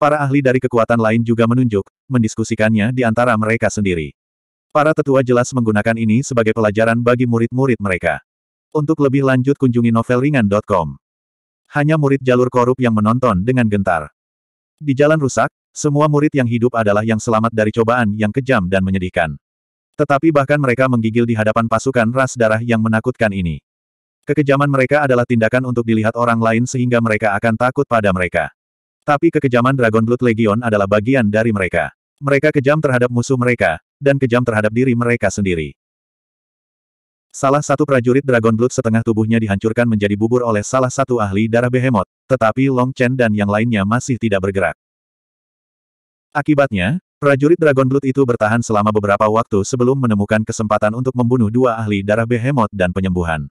Para ahli dari kekuatan lain juga menunjuk, mendiskusikannya di antara mereka sendiri. Para tetua jelas menggunakan ini sebagai pelajaran bagi murid-murid mereka. Untuk lebih lanjut kunjungi novelringan.com. Hanya murid jalur korup yang menonton dengan gentar. Di jalan rusak, semua murid yang hidup adalah yang selamat dari cobaan yang kejam dan menyedihkan. Tetapi bahkan mereka menggigil di hadapan pasukan ras darah yang menakutkan ini. Kekejaman mereka adalah tindakan untuk dilihat orang lain sehingga mereka akan takut pada mereka. Tapi kekejaman Dragon Blood Legion adalah bagian dari mereka. Mereka kejam terhadap musuh mereka, dan kejam terhadap diri mereka sendiri. Salah satu prajurit Dragon Blood setengah tubuhnya dihancurkan menjadi bubur oleh salah satu ahli darah behemoth, tetapi Long Chen dan yang lainnya masih tidak bergerak. Akibatnya, prajurit Dragon Blood itu bertahan selama beberapa waktu sebelum menemukan kesempatan untuk membunuh dua ahli darah behemoth dan penyembuhan.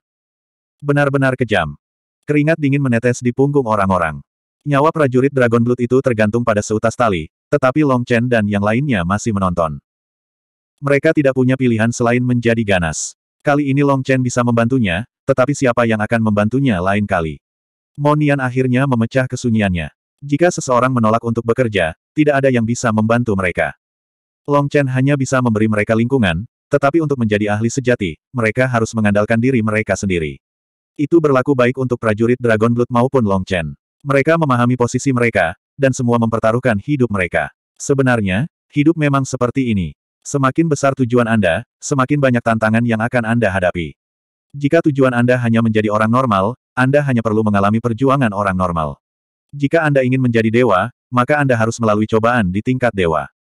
Benar-benar kejam. Keringat dingin menetes di punggung orang-orang. Nyawa prajurit Dragon Blood itu tergantung pada seutas tali, tetapi Long Chen dan yang lainnya masih menonton. Mereka tidak punya pilihan selain menjadi ganas. Kali ini Long Chen bisa membantunya, tetapi siapa yang akan membantunya lain kali? Monian akhirnya memecah kesunyiannya. Jika seseorang menolak untuk bekerja, tidak ada yang bisa membantu mereka. Long Chen hanya bisa memberi mereka lingkungan, tetapi untuk menjadi ahli sejati, mereka harus mengandalkan diri mereka sendiri. Itu berlaku baik untuk prajurit Dragon Blood maupun Long Chen. Mereka memahami posisi mereka, dan semua mempertaruhkan hidup mereka. Sebenarnya, hidup memang seperti ini. Semakin besar tujuan Anda, semakin banyak tantangan yang akan Anda hadapi. Jika tujuan Anda hanya menjadi orang normal, Anda hanya perlu mengalami perjuangan orang normal. Jika Anda ingin menjadi dewa, maka Anda harus melalui cobaan di tingkat dewa.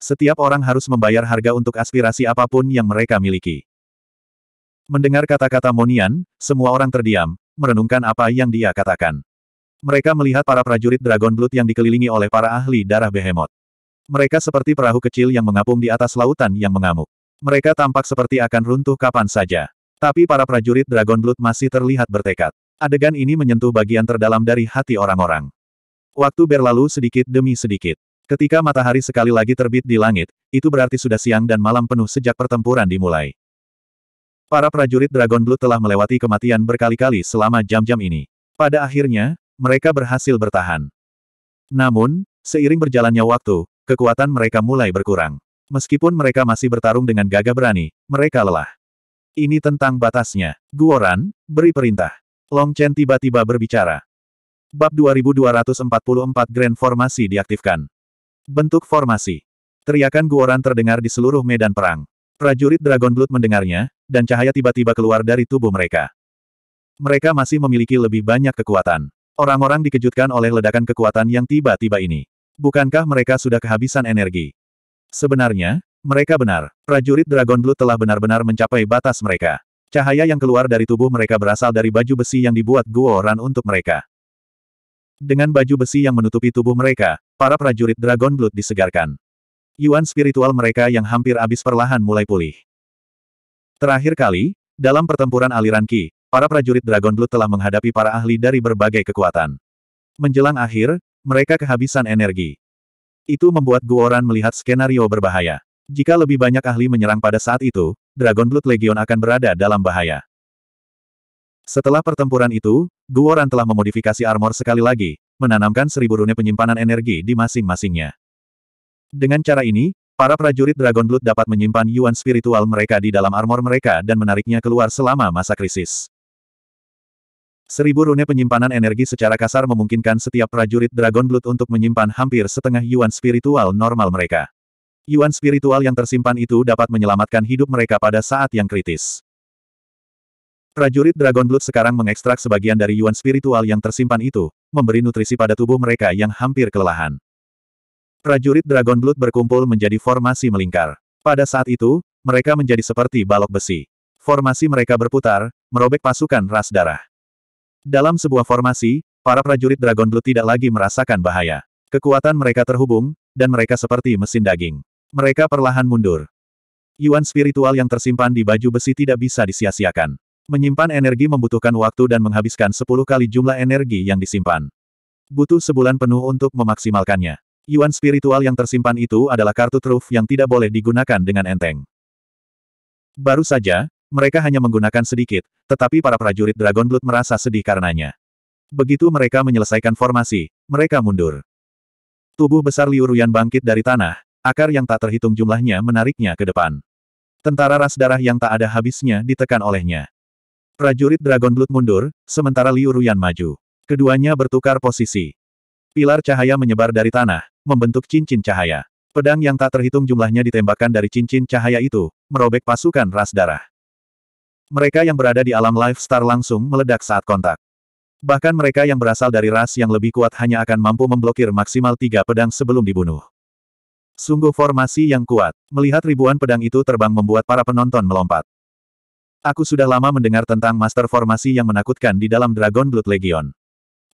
Setiap orang harus membayar harga untuk aspirasi apapun yang mereka miliki. Mendengar kata-kata Monian, semua orang terdiam, merenungkan apa yang dia katakan. Mereka melihat para prajurit Dragon Blood yang dikelilingi oleh para ahli darah behemoth. Mereka seperti perahu kecil yang mengapung di atas lautan yang mengamuk. Mereka tampak seperti akan runtuh kapan saja. Tapi para prajurit Dragon Blood masih terlihat bertekad. Adegan ini menyentuh bagian terdalam dari hati orang-orang. Waktu berlalu sedikit demi sedikit. Ketika matahari sekali lagi terbit di langit, itu berarti sudah siang dan malam penuh sejak pertempuran dimulai. Para prajurit Dragon Blood telah melewati kematian berkali-kali selama jam-jam ini. Pada akhirnya, mereka berhasil bertahan. Namun, seiring berjalannya waktu, Kekuatan mereka mulai berkurang. Meskipun mereka masih bertarung dengan gagah berani, mereka lelah. Ini tentang batasnya. Guoran, beri perintah. Long Chen tiba-tiba berbicara. Bab 2244 Grand Formasi diaktifkan. Bentuk formasi. Teriakan Guoran terdengar di seluruh medan perang. Prajurit Dragon Blood mendengarnya, dan cahaya tiba-tiba keluar dari tubuh mereka. Mereka masih memiliki lebih banyak kekuatan. Orang-orang dikejutkan oleh ledakan kekuatan yang tiba-tiba ini. Bukankah mereka sudah kehabisan energi? Sebenarnya, mereka benar. Prajurit Dragon Blue telah benar-benar mencapai batas mereka. Cahaya yang keluar dari tubuh mereka berasal dari baju besi yang dibuat Guo Ran untuk mereka. Dengan baju besi yang menutupi tubuh mereka, para prajurit Dragon Blood disegarkan. Yuan spiritual mereka yang hampir habis perlahan mulai pulih. Terakhir kali, dalam pertempuran aliran Ki, para prajurit Dragon Blood telah menghadapi para ahli dari berbagai kekuatan. Menjelang akhir, mereka kehabisan energi. Itu membuat Guoran melihat skenario berbahaya. Jika lebih banyak ahli menyerang pada saat itu, Dragon Blood Legion akan berada dalam bahaya. Setelah pertempuran itu, Guoran telah memodifikasi armor sekali lagi, menanamkan seribu rune penyimpanan energi di masing-masingnya. Dengan cara ini, para prajurit Dragon Blood dapat menyimpan yuan spiritual mereka di dalam armor mereka dan menariknya keluar selama masa krisis. Seribu rune penyimpanan energi secara kasar memungkinkan setiap prajurit Dragon Blood untuk menyimpan hampir setengah yuan spiritual normal mereka. Yuan spiritual yang tersimpan itu dapat menyelamatkan hidup mereka pada saat yang kritis. Prajurit Dragon Blood sekarang mengekstrak sebagian dari yuan spiritual yang tersimpan itu, memberi nutrisi pada tubuh mereka yang hampir kelelahan. Prajurit Dragon Blood berkumpul menjadi formasi melingkar. Pada saat itu, mereka menjadi seperti balok besi. Formasi mereka berputar, merobek pasukan ras darah. Dalam sebuah formasi, para prajurit Dragon Blood tidak lagi merasakan bahaya. Kekuatan mereka terhubung, dan mereka seperti mesin daging. Mereka perlahan mundur. Yuan spiritual yang tersimpan di baju besi tidak bisa disia-siakan. Menyimpan energi membutuhkan waktu dan menghabiskan 10 kali jumlah energi yang disimpan. Butuh sebulan penuh untuk memaksimalkannya. Yuan spiritual yang tersimpan itu adalah kartu truf yang tidak boleh digunakan dengan enteng. Baru saja, mereka hanya menggunakan sedikit, tetapi para prajurit Dragon Blood merasa sedih karenanya. Begitu mereka menyelesaikan formasi, mereka mundur. Tubuh besar Liu Ruyan bangkit dari tanah, akar yang tak terhitung jumlahnya menariknya ke depan. Tentara ras darah yang tak ada habisnya ditekan olehnya. Prajurit Dragon Blood mundur, sementara Liu Ruyan maju. Keduanya bertukar posisi. Pilar cahaya menyebar dari tanah, membentuk cincin cahaya. Pedang yang tak terhitung jumlahnya ditembakkan dari cincin cahaya itu, merobek pasukan ras darah. Mereka yang berada di alam Life Star langsung meledak saat kontak. Bahkan mereka yang berasal dari ras yang lebih kuat hanya akan mampu memblokir maksimal tiga pedang sebelum dibunuh. Sungguh formasi yang kuat. Melihat ribuan pedang itu terbang membuat para penonton melompat. Aku sudah lama mendengar tentang master formasi yang menakutkan di dalam Dragon Blood Legion.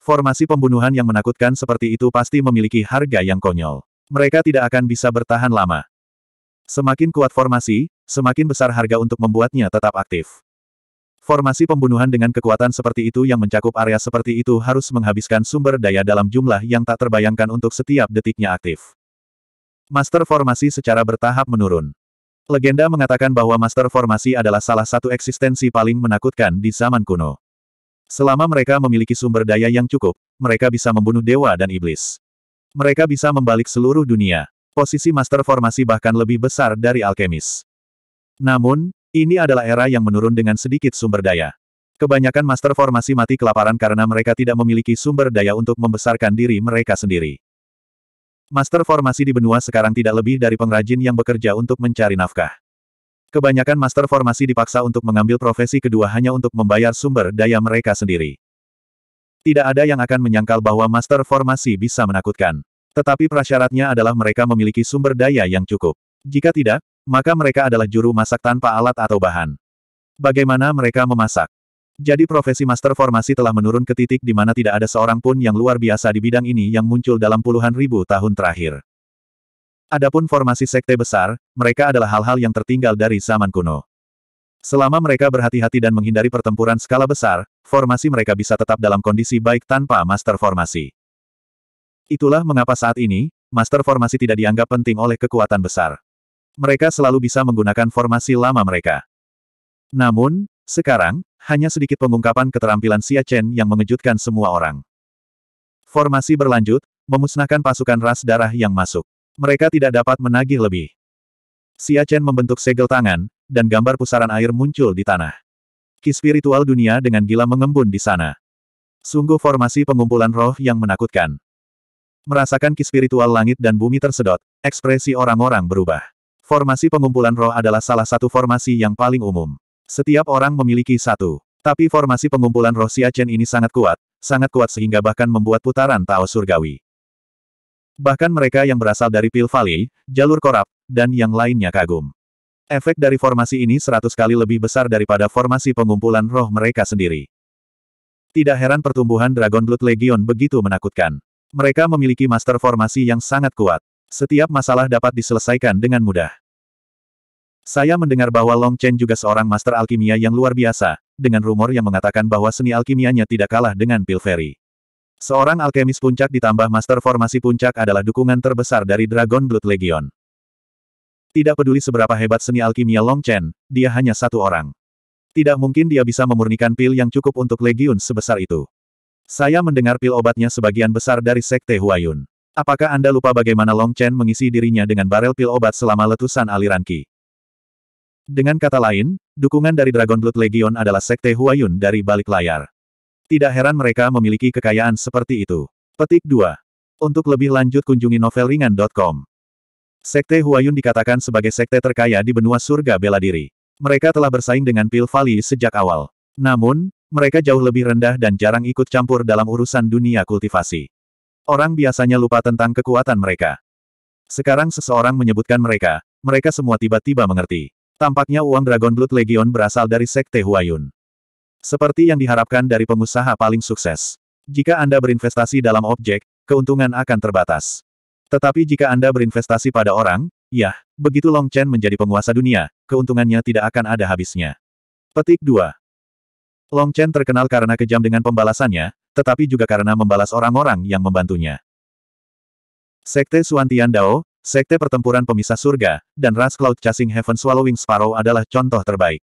Formasi pembunuhan yang menakutkan seperti itu pasti memiliki harga yang konyol. Mereka tidak akan bisa bertahan lama. Semakin kuat formasi, semakin besar harga untuk membuatnya tetap aktif. Formasi pembunuhan dengan kekuatan seperti itu yang mencakup area seperti itu harus menghabiskan sumber daya dalam jumlah yang tak terbayangkan untuk setiap detiknya aktif. Master formasi secara bertahap menurun. Legenda mengatakan bahwa master formasi adalah salah satu eksistensi paling menakutkan di zaman kuno. Selama mereka memiliki sumber daya yang cukup, mereka bisa membunuh dewa dan iblis. Mereka bisa membalik seluruh dunia. Posisi master formasi bahkan lebih besar dari alkemis. Namun, ini adalah era yang menurun dengan sedikit sumber daya. Kebanyakan master formasi mati kelaparan karena mereka tidak memiliki sumber daya untuk membesarkan diri mereka sendiri. Master formasi di benua sekarang tidak lebih dari pengrajin yang bekerja untuk mencari nafkah. Kebanyakan master formasi dipaksa untuk mengambil profesi kedua hanya untuk membayar sumber daya mereka sendiri. Tidak ada yang akan menyangkal bahwa master formasi bisa menakutkan. Tetapi prasyaratnya adalah mereka memiliki sumber daya yang cukup. Jika tidak, maka mereka adalah juru masak tanpa alat atau bahan. Bagaimana mereka memasak? Jadi profesi master formasi telah menurun ke titik di mana tidak ada seorang pun yang luar biasa di bidang ini yang muncul dalam puluhan ribu tahun terakhir. Adapun formasi sekte besar, mereka adalah hal-hal yang tertinggal dari zaman kuno. Selama mereka berhati-hati dan menghindari pertempuran skala besar, formasi mereka bisa tetap dalam kondisi baik tanpa master formasi. Itulah mengapa saat ini, master formasi tidak dianggap penting oleh kekuatan besar mereka selalu bisa menggunakan formasi lama mereka. Namun, sekarang, hanya sedikit pengungkapan keterampilan Xia Chen yang mengejutkan semua orang. Formasi berlanjut, memusnahkan pasukan ras darah yang masuk. Mereka tidak dapat menagih lebih. Xia Chen membentuk segel tangan, dan gambar pusaran air muncul di tanah. Ki spiritual dunia dengan gila mengembun di sana. Sungguh formasi pengumpulan roh yang menakutkan. Merasakan ki spiritual langit dan bumi tersedot, ekspresi orang-orang berubah. Formasi pengumpulan roh adalah salah satu formasi yang paling umum. Setiap orang memiliki satu. Tapi formasi pengumpulan roh Siachen ini sangat kuat, sangat kuat sehingga bahkan membuat putaran Tao Surgawi. Bahkan mereka yang berasal dari Pil Valley, Jalur Korap, dan yang lainnya kagum. Efek dari formasi ini seratus kali lebih besar daripada formasi pengumpulan roh mereka sendiri. Tidak heran pertumbuhan Dragon Blood Legion begitu menakutkan. Mereka memiliki master formasi yang sangat kuat. Setiap masalah dapat diselesaikan dengan mudah. Saya mendengar bahwa Long Chen juga seorang master alkimia yang luar biasa, dengan rumor yang mengatakan bahwa seni alkimianya tidak kalah dengan Pil Pilferi. Seorang alkemis puncak ditambah master formasi puncak adalah dukungan terbesar dari Dragon Blood Legion. Tidak peduli seberapa hebat seni alkimia Long Chen, dia hanya satu orang. Tidak mungkin dia bisa memurnikan pil yang cukup untuk Legion sebesar itu. Saya mendengar pil obatnya sebagian besar dari Sekte Huayun. Apakah Anda lupa bagaimana Long Chen mengisi dirinya dengan barel pil obat selama letusan aliran Qi? Dengan kata lain, dukungan dari Dragon Blood Legion adalah sekte Huayun dari balik layar. Tidak heran mereka memiliki kekayaan seperti itu. Petik 2. Untuk lebih lanjut kunjungi novelringan.com. Sekte Huayun dikatakan sebagai sekte terkaya di benua surga bela diri. Mereka telah bersaing dengan Pil Valley sejak awal. Namun, mereka jauh lebih rendah dan jarang ikut campur dalam urusan dunia kultivasi. Orang biasanya lupa tentang kekuatan mereka. Sekarang seseorang menyebutkan mereka, mereka semua tiba-tiba mengerti. Tampaknya uang Dragon Blood Legion berasal dari Sekte Huayun. Seperti yang diharapkan dari pengusaha paling sukses. Jika Anda berinvestasi dalam objek, keuntungan akan terbatas. Tetapi jika Anda berinvestasi pada orang, yah, begitu Long Chen menjadi penguasa dunia, keuntungannya tidak akan ada habisnya. Petik 2. Long Chen terkenal karena kejam dengan pembalasannya, tetapi juga karena membalas orang-orang yang membantunya. Sekte Suantian Dao, Sekte Pertempuran Pemisah Surga, dan Ras Cloud Chasing Heaven Swallowing Sparrow adalah contoh terbaik.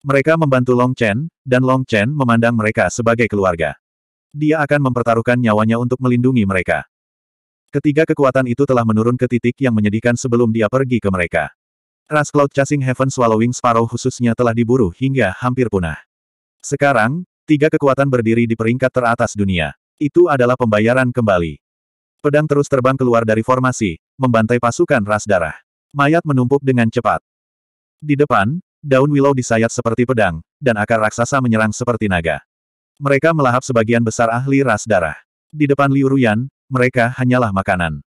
Mereka membantu Long Chen, dan Long Chen memandang mereka sebagai keluarga. Dia akan mempertaruhkan nyawanya untuk melindungi mereka. Ketiga kekuatan itu telah menurun ke titik yang menyedihkan sebelum dia pergi ke mereka. Ras Cloud Chasing Heaven Swallowing Sparrow khususnya telah diburu hingga hampir punah. Sekarang, tiga kekuatan berdiri di peringkat teratas dunia. Itu adalah pembayaran kembali. Pedang terus terbang keluar dari formasi, membantai pasukan ras darah. Mayat menumpuk dengan cepat. Di depan, daun willow disayat seperti pedang, dan akar raksasa menyerang seperti naga. Mereka melahap sebagian besar ahli ras darah. Di depan Liu Ruyan, mereka hanyalah makanan.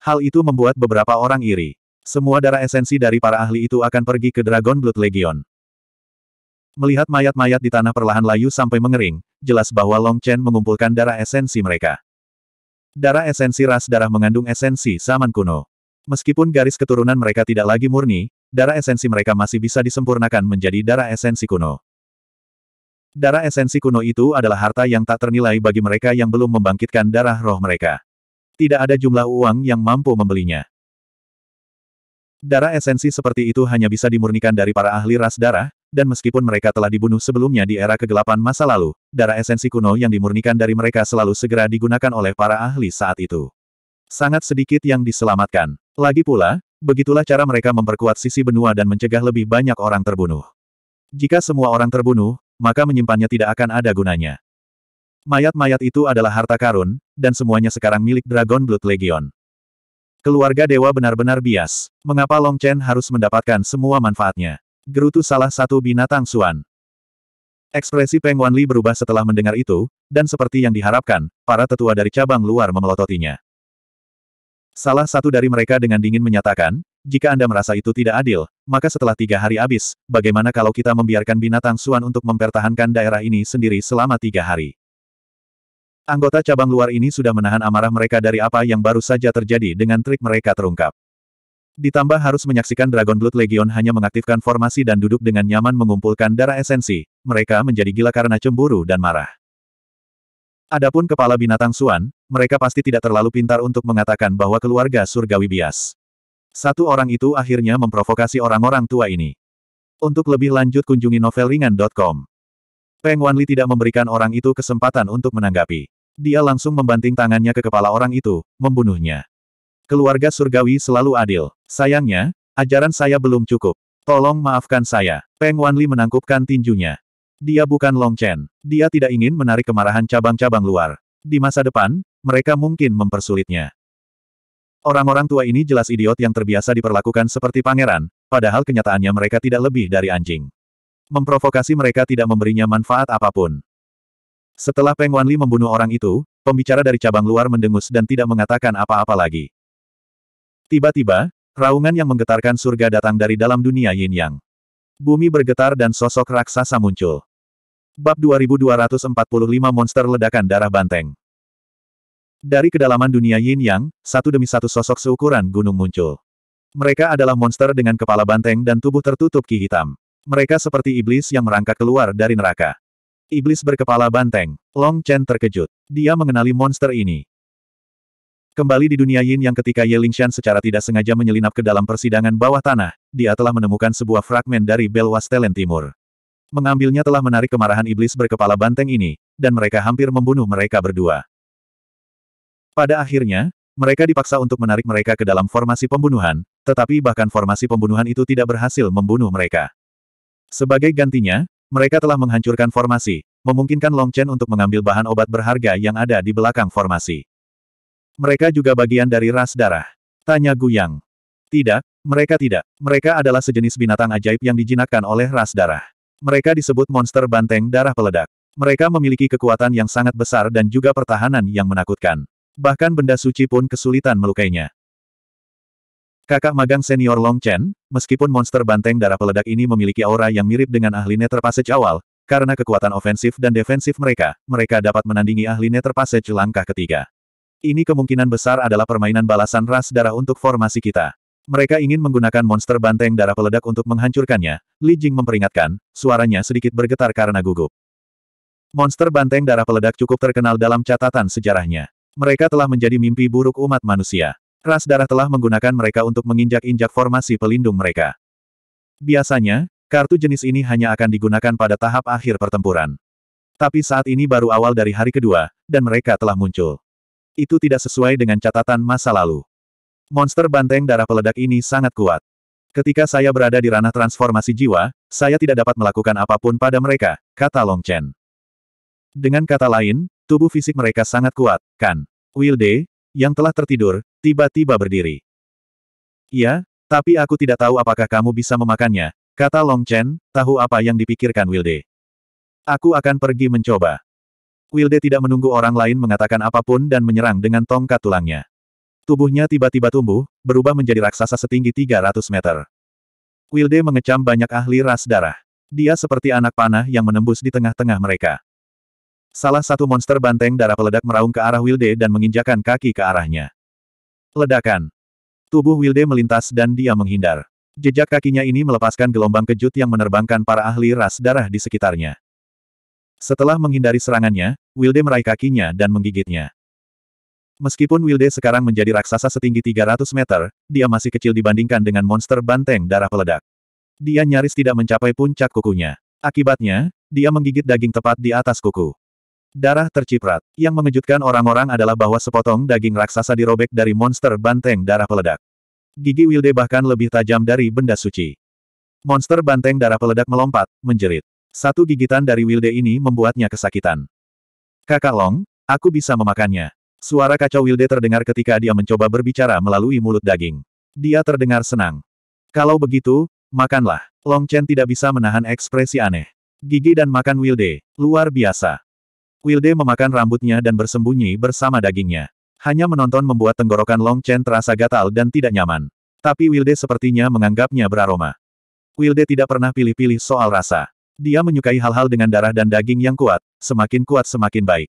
Hal itu membuat beberapa orang iri. Semua darah esensi dari para ahli itu akan pergi ke Dragon Blood Legion. Melihat mayat-mayat di tanah perlahan layu sampai mengering, jelas bahwa Long Chen mengumpulkan darah esensi mereka. Darah esensi ras darah mengandung esensi zaman kuno. Meskipun garis keturunan mereka tidak lagi murni, darah esensi mereka masih bisa disempurnakan menjadi darah esensi kuno. Darah esensi kuno itu adalah harta yang tak ternilai bagi mereka yang belum membangkitkan darah roh mereka. Tidak ada jumlah uang yang mampu membelinya. Darah esensi seperti itu hanya bisa dimurnikan dari para ahli ras darah, dan meskipun mereka telah dibunuh sebelumnya di era kegelapan masa lalu, darah esensi kuno yang dimurnikan dari mereka selalu segera digunakan oleh para ahli saat itu. Sangat sedikit yang diselamatkan. Lagi pula, begitulah cara mereka memperkuat sisi benua dan mencegah lebih banyak orang terbunuh. Jika semua orang terbunuh, maka menyimpannya tidak akan ada gunanya. Mayat-mayat itu adalah harta karun, dan semuanya sekarang milik Dragon Blood Legion. Keluarga dewa benar-benar bias. Mengapa Long Chen harus mendapatkan semua manfaatnya? gerutu salah satu binatang Suan. Ekspresi Peng Li berubah setelah mendengar itu, dan seperti yang diharapkan, para tetua dari cabang luar memelototinya. Salah satu dari mereka dengan dingin menyatakan, jika Anda merasa itu tidak adil, maka setelah tiga hari habis, bagaimana kalau kita membiarkan binatang Suan untuk mempertahankan daerah ini sendiri selama tiga hari? Anggota cabang luar ini sudah menahan amarah mereka dari apa yang baru saja terjadi dengan trik mereka terungkap. Ditambah harus menyaksikan Dragon Blood Legion hanya mengaktifkan formasi dan duduk dengan nyaman mengumpulkan darah esensi, mereka menjadi gila karena cemburu dan marah. Adapun kepala binatang Suan, mereka pasti tidak terlalu pintar untuk mengatakan bahwa keluarga surgawi bias. Satu orang itu akhirnya memprovokasi orang-orang tua ini. Untuk lebih lanjut kunjungi novelringan.com. Peng Wanli tidak memberikan orang itu kesempatan untuk menanggapi. Dia langsung membanting tangannya ke kepala orang itu, membunuhnya. Keluarga surgawi selalu adil. Sayangnya, ajaran saya belum cukup. Tolong maafkan saya. Peng Wanli menangkupkan tinjunya. Dia bukan Long Chen. Dia tidak ingin menarik kemarahan cabang-cabang luar. Di masa depan, mereka mungkin mempersulitnya. Orang-orang tua ini jelas idiot yang terbiasa diperlakukan seperti pangeran, padahal kenyataannya mereka tidak lebih dari anjing. Memprovokasi mereka tidak memberinya manfaat apapun. Setelah Peng Wanli membunuh orang itu, pembicara dari cabang luar mendengus dan tidak mengatakan apa-apa lagi. Tiba-tiba, Raungan yang menggetarkan surga datang dari dalam dunia yin yang. Bumi bergetar dan sosok raksasa muncul. Bab 2245 Monster Ledakan Darah Banteng Dari kedalaman dunia yin yang, satu demi satu sosok seukuran gunung muncul. Mereka adalah monster dengan kepala banteng dan tubuh tertutup ki hitam. Mereka seperti iblis yang merangkak keluar dari neraka. Iblis berkepala banteng. Long Chen terkejut. Dia mengenali monster ini. Kembali di dunia Yin yang ketika Ye Lingshan secara tidak sengaja menyelinap ke dalam persidangan bawah tanah, dia telah menemukan sebuah fragmen dari Belwas Timur. Mengambilnya telah menarik kemarahan iblis berkepala banteng ini, dan mereka hampir membunuh mereka berdua. Pada akhirnya, mereka dipaksa untuk menarik mereka ke dalam formasi pembunuhan, tetapi bahkan formasi pembunuhan itu tidak berhasil membunuh mereka. Sebagai gantinya, mereka telah menghancurkan formasi, memungkinkan Long Chen untuk mengambil bahan obat berharga yang ada di belakang formasi. Mereka juga bagian dari ras darah. Tanya Guyang. Tidak, mereka tidak. Mereka adalah sejenis binatang ajaib yang dijinakkan oleh ras darah. Mereka disebut monster banteng darah peledak. Mereka memiliki kekuatan yang sangat besar dan juga pertahanan yang menakutkan. Bahkan benda suci pun kesulitan melukainya. Kakak magang senior Long Chen, meskipun monster banteng darah peledak ini memiliki aura yang mirip dengan ahli Nether Passage awal, karena kekuatan ofensif dan defensif mereka, mereka dapat menandingi ahli Nether Passage langkah ketiga. Ini kemungkinan besar adalah permainan balasan ras darah untuk formasi kita. Mereka ingin menggunakan monster banteng darah peledak untuk menghancurkannya, Li Jing memperingatkan, suaranya sedikit bergetar karena gugup. Monster banteng darah peledak cukup terkenal dalam catatan sejarahnya. Mereka telah menjadi mimpi buruk umat manusia. Ras darah telah menggunakan mereka untuk menginjak-injak formasi pelindung mereka. Biasanya, kartu jenis ini hanya akan digunakan pada tahap akhir pertempuran. Tapi saat ini baru awal dari hari kedua, dan mereka telah muncul itu tidak sesuai dengan catatan masa lalu. Monster banteng darah peledak ini sangat kuat. Ketika saya berada di ranah transformasi jiwa, saya tidak dapat melakukan apapun pada mereka, kata Long Chen. Dengan kata lain, tubuh fisik mereka sangat kuat, kan? Wilde, yang telah tertidur, tiba-tiba berdiri. Iya, tapi aku tidak tahu apakah kamu bisa memakannya, kata Long Chen, tahu apa yang dipikirkan Wilde. Aku akan pergi mencoba. Wilde tidak menunggu orang lain mengatakan apapun dan menyerang dengan tongkat tulangnya. Tubuhnya tiba-tiba tumbuh, berubah menjadi raksasa setinggi 300 meter. Wilde mengecam banyak ahli ras darah. Dia seperti anak panah yang menembus di tengah-tengah mereka. Salah satu monster banteng darah peledak meraung ke arah Wilde dan menginjakan kaki ke arahnya. Ledakan. Tubuh Wilde melintas dan dia menghindar. Jejak kakinya ini melepaskan gelombang kejut yang menerbangkan para ahli ras darah di sekitarnya. Setelah menghindari serangannya, Wilde meraih kakinya dan menggigitnya. Meskipun Wilde sekarang menjadi raksasa setinggi 300 meter, dia masih kecil dibandingkan dengan monster banteng darah peledak. Dia nyaris tidak mencapai puncak kukunya. Akibatnya, dia menggigit daging tepat di atas kuku. Darah terciprat. Yang mengejutkan orang-orang adalah bahwa sepotong daging raksasa dirobek dari monster banteng darah peledak. Gigi Wilde bahkan lebih tajam dari benda suci. Monster banteng darah peledak melompat, menjerit. Satu gigitan dari Wilde ini membuatnya kesakitan. Kakak Long, aku bisa memakannya. Suara kacau Wilde terdengar ketika dia mencoba berbicara melalui mulut daging. Dia terdengar senang. Kalau begitu, makanlah. Long Chen tidak bisa menahan ekspresi aneh. Gigi dan makan Wilde, luar biasa. Wilde memakan rambutnya dan bersembunyi bersama dagingnya. Hanya menonton membuat tenggorokan Long Chen terasa gatal dan tidak nyaman. Tapi Wilde sepertinya menganggapnya beraroma. Wilde tidak pernah pilih-pilih soal rasa. Dia menyukai hal-hal dengan darah dan daging yang kuat, semakin kuat semakin baik.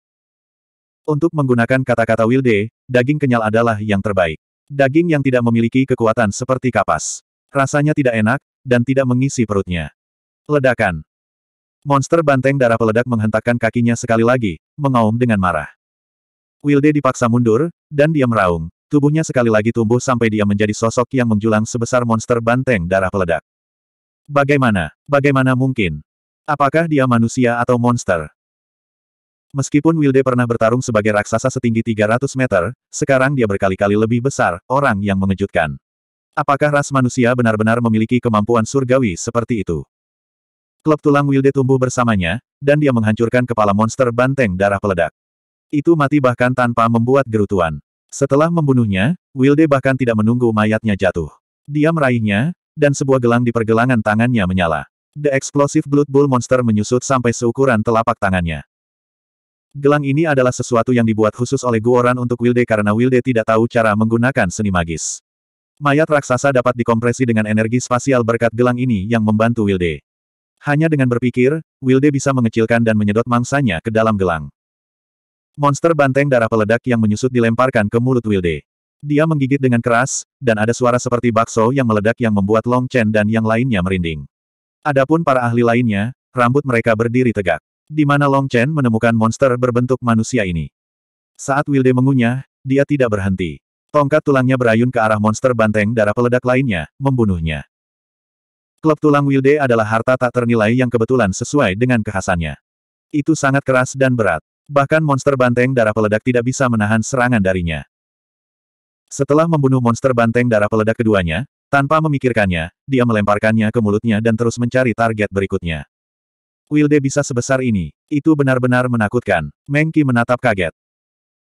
Untuk menggunakan kata-kata Wilde, daging kenyal adalah yang terbaik. Daging yang tidak memiliki kekuatan seperti kapas. Rasanya tidak enak, dan tidak mengisi perutnya. Ledakan. Monster banteng darah peledak menghentakkan kakinya sekali lagi, mengaum dengan marah. Wilde dipaksa mundur, dan dia meraung. Tubuhnya sekali lagi tumbuh sampai dia menjadi sosok yang menjulang sebesar monster banteng darah peledak. Bagaimana? Bagaimana mungkin? Apakah dia manusia atau monster? Meskipun Wilde pernah bertarung sebagai raksasa setinggi 300 meter, sekarang dia berkali-kali lebih besar, orang yang mengejutkan. Apakah ras manusia benar-benar memiliki kemampuan surgawi seperti itu? Klub tulang Wilde tumbuh bersamanya, dan dia menghancurkan kepala monster banteng darah peledak. Itu mati bahkan tanpa membuat gerutuan. Setelah membunuhnya, Wilde bahkan tidak menunggu mayatnya jatuh. Dia meraihnya, dan sebuah gelang di pergelangan tangannya menyala. The Explosive Blood Bull Monster menyusut sampai seukuran telapak tangannya. Gelang ini adalah sesuatu yang dibuat khusus oleh Guoran untuk Wilde karena Wilde tidak tahu cara menggunakan seni magis. Mayat raksasa dapat dikompresi dengan energi spasial berkat gelang ini yang membantu Wilde. Hanya dengan berpikir, Wilde bisa mengecilkan dan menyedot mangsanya ke dalam gelang. Monster banteng darah peledak yang menyusut dilemparkan ke mulut Wilde. Dia menggigit dengan keras, dan ada suara seperti bakso yang meledak yang membuat Long Chen dan yang lainnya merinding. Adapun para ahli lainnya, rambut mereka berdiri tegak. Di mana Long Chen menemukan monster berbentuk manusia ini. Saat Wilde mengunyah, dia tidak berhenti. Tongkat tulangnya berayun ke arah monster banteng darah peledak lainnya, membunuhnya. Klub tulang Wilde adalah harta tak ternilai yang kebetulan sesuai dengan kehasannya. Itu sangat keras dan berat. Bahkan monster banteng darah peledak tidak bisa menahan serangan darinya. Setelah membunuh monster banteng darah peledak keduanya, tanpa memikirkannya, dia melemparkannya ke mulutnya dan terus mencari target berikutnya. Wilde bisa sebesar ini. Itu benar-benar menakutkan. Mengki menatap kaget.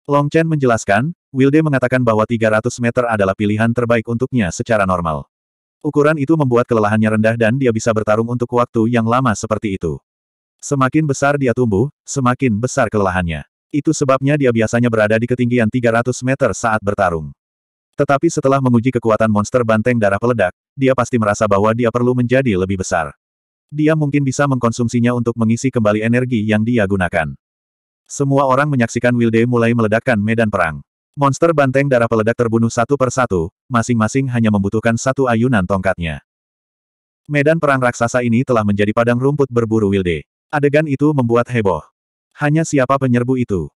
Long Chen menjelaskan, Wilde mengatakan bahwa 300 meter adalah pilihan terbaik untuknya secara normal. Ukuran itu membuat kelelahannya rendah dan dia bisa bertarung untuk waktu yang lama seperti itu. Semakin besar dia tumbuh, semakin besar kelelahannya. Itu sebabnya dia biasanya berada di ketinggian 300 meter saat bertarung. Tetapi setelah menguji kekuatan monster banteng darah peledak, dia pasti merasa bahwa dia perlu menjadi lebih besar. Dia mungkin bisa mengkonsumsinya untuk mengisi kembali energi yang dia gunakan. Semua orang menyaksikan Wilde mulai meledakkan medan perang. Monster banteng darah peledak terbunuh satu per satu, masing-masing hanya membutuhkan satu ayunan tongkatnya. Medan perang raksasa ini telah menjadi padang rumput berburu Wilde. Adegan itu membuat heboh. Hanya siapa penyerbu itu?